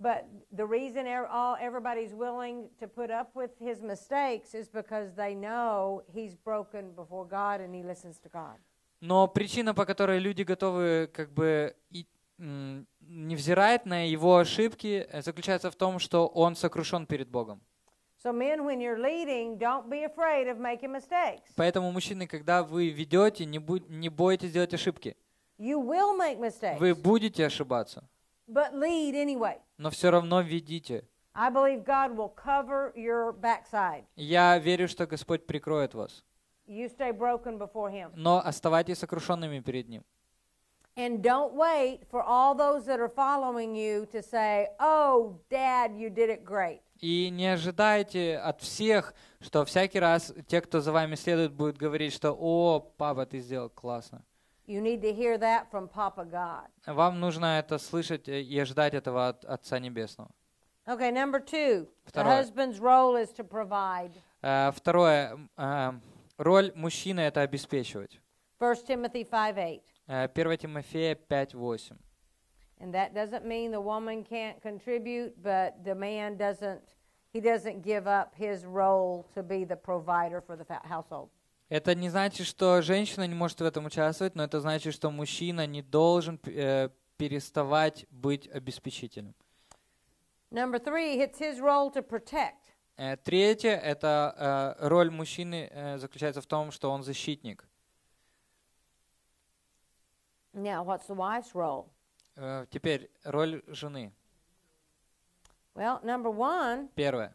But the reason e-, all everybody's willing to put up with his mistakes is because they know he's broken before God and he listens to God. Но причина, по которой люди готовы как бы и, невзирать на его ошибки, э, заключается в том, что он сокрушен перед Богом. So men, when you're leading, don't be afraid of making mistakes. Поэтому, мужчины, когда вы ведете, не, будь, не бойтесь делать ошибки. You will make mistakes. Вы будете ошибаться. But lead anyway. Но все равно ведите. I believe God will cover your backside. Я верю, что Господь прикроет вас. You stay broken before him. Но оставайтесь сокрушенными перед Ним. And don't wait for all those that are following you to say, "Oh, Dad, you did it great." И не ожидайте от всех, что всякий раз те, кто за вами следует, будут говорить, что «О, папа, ты сделал классно». You need to hear that from Papa God. Вам нужно это слышать э, и ожидать этого от Отца Небесного. Okay, number two. Второе. The husband's role is to provide. Uh, второе. Uh, роль мужчины — это обеспечивать. 1 Timothy 5.8. Uh, 1 Тимофея 5.8. And that doesn't mean the woman can't contribute, but the man doesn't, he doesn't give up his role to be the provider for the household. Это не значит, что женщина не может в этом участвовать, но это значит, что мужчина не должен э, переставать быть обеспечителем. Number three, it's his role to protect. Э, третье, это э, роль мужчины э, заключается в том, что он защитник. Now, what's the wife's role? Э, теперь роль жены. Well, number one. Первое.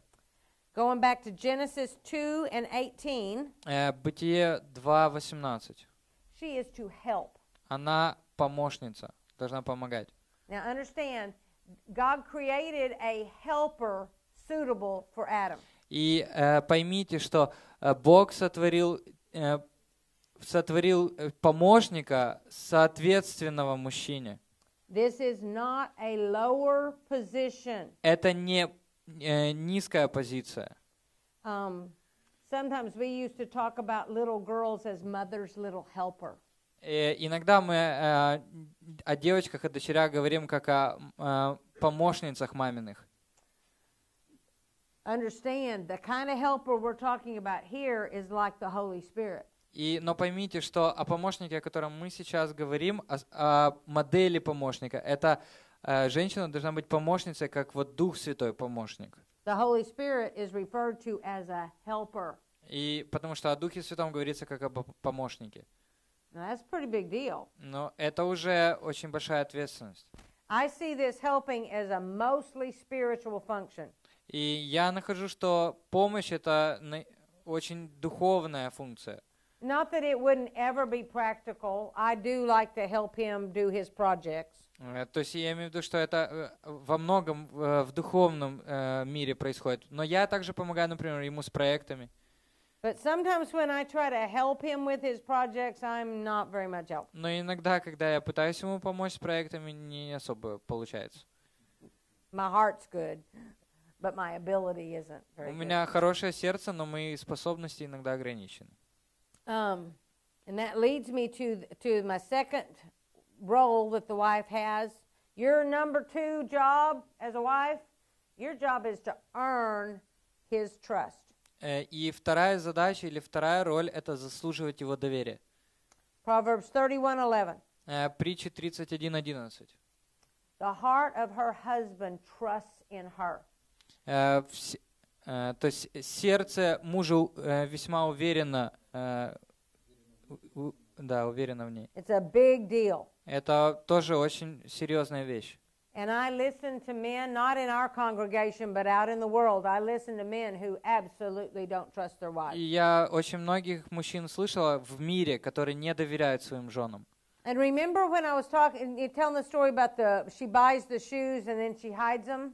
Going back to Genesis 2 and 18. Э, Бытие 2:18. She is to help. Она помощница, должна помогать. Now understand, God created a helper suitable for Adam. И э, поймите, что э, Бог сотворил э, сотворил помощника соответственного мужчине. This is not a lower position. Это не э, низкая позиция. Um, sometimes we used to talk about little girls as mother's little helper. Э, иногда мы э, о девочках и дочерях говорим как о э, помощницах маминых. Understand, the kind of helper we're talking about here is like the Holy Spirit. И, но поймите, что о помощнике, о котором мы сейчас говорим, о, о модели помощника, это э, женщина должна быть помощницей, как вот Дух Святой помощник. The Holy Spirit is referred to as a helper. И потому что о Духе Святом говорится как о помощнике. Now, that's pretty big deal. Но это уже очень большая ответственность. I see this helping as a mostly spiritual function. И я нахожу, что помощь это очень духовная функция. Not that it wouldn't ever be practical. I do like to help him do his projects. Э, то есть я имею в виду, что это э, во многом э, в духовном мире происходит. Но я также помогаю, например, ему с проектами. But sometimes when I try to help him with his projects, I'm not very much help. Но иногда, когда я пытаюсь ему помочь с проектами, не особо получается. My heart's good, but my ability isn't very good. У меня хорошее сердце, но мои способности иногда ограничены. Um, and that leads me to, to my second role that the wife has. Your number two job as a wife, your job is to earn his trust. Э, и вторая задача или вторая роль – это заслуживать его доверие. Proverbs 31:11. Э, притчи 31:11. The heart of her husband trusts in her. Э, то есть сердце мужа весьма уверенно э, у, да, уверена в ней. It's a big deal. Это тоже очень серьезная вещь. And I listen to men, not in our congregation, but out in the world. I listen to men who absolutely don't trust their wives. Я очень многих мужчин слышала в мире, которые не доверяют своим женам. And remember when I was talking, telling the story about the she buys the shoes and then she hides them.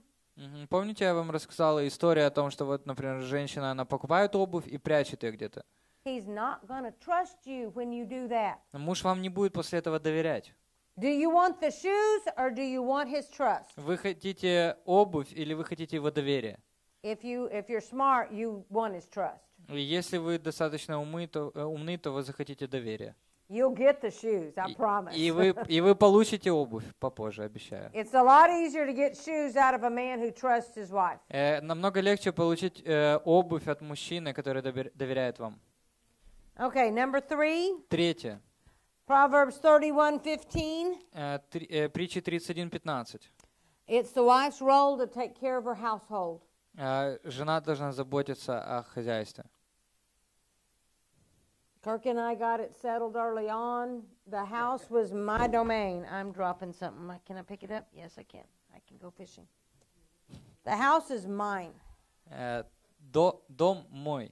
Помните, я вам рассказала историю о том, что вот, например, женщина, она покупает обувь и прячет ее где-то. He's not going trust you when you do that. Муж вам не будет после этого доверять. Do you want the shoes or do you want his trust? Вы хотите обувь или вы хотите его доверие? If you if you're smart, you want his trust. Если вы достаточно умны, то э, умны, то вы захотите доверие. You'll get the shoes, I promise. И, и вы и вы получите обувь попозже, обещаю. It's a lot easier to get shoes out of a man who trusts his wife. Э, намного легче получить э, обувь от мужчины, который доверяет вам. Okay, number three. Третье. Proverbs 31:15. Э, э, притчи 31.15. It's the wife's role to take care of her household. Э, жена должна заботиться о хозяйстве. Kirk and I got it settled early on. The house was my domain. I'm dropping something. Can I pick it up? Yes, I can. I can go fishing. The house is mine. Дом мой.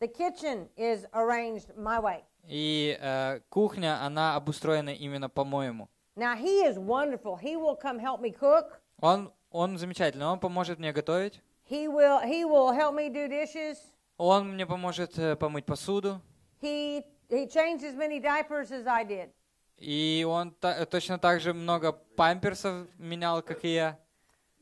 The kitchen is arranged my way. И э, кухня, она обустроена именно по-моему. Now he is wonderful. He will come help me cook. Он, он замечательный. Он поможет мне готовить. He will, he will help me do dishes. Он мне поможет э, помыть посуду. He, he changed as many diapers as I did. И он та, точно так же много памперсов менял, как и я.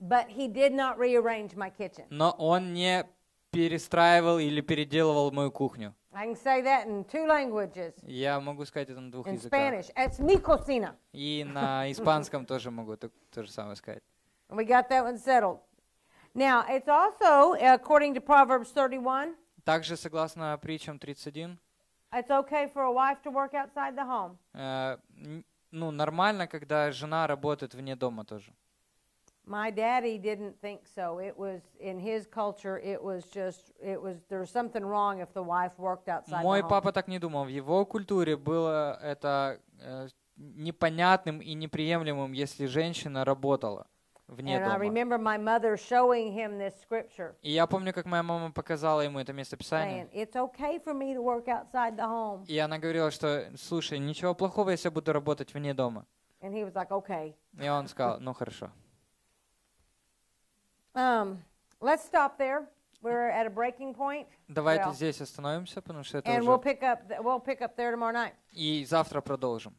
But he did not rearrange my kitchen. Но он не перестраивал или переделывал мою кухню. I can say that in two languages. Я могу сказать это на двух in языках. Spanish, es mi cocina. И на испанском тоже могу то, то же самое сказать. We got that one settled. Now, it's also according to Proverbs 31. Также согласно притчам 31. It's okay for a wife to work outside the home. Э, ну, нормально, когда жена работает вне дома тоже. My daddy didn't think so. It was in his culture. It was just it was there was something wrong if the wife worked outside. Мой the папа так не думал. В его культуре было это э, непонятным и неприемлемым, если женщина работала вне And дома. И я помню, как моя мама показала ему это местописание. Okay и она говорила, что, слушай, ничего плохого, если я буду работать вне дома. Like, okay. И он сказал, ну хорошо. Um, let's stop there. We're at a breaking point. Давайте well, здесь остановимся, потому что это And уже... we'll pick up, we'll pick up there tomorrow night. И завтра продолжим.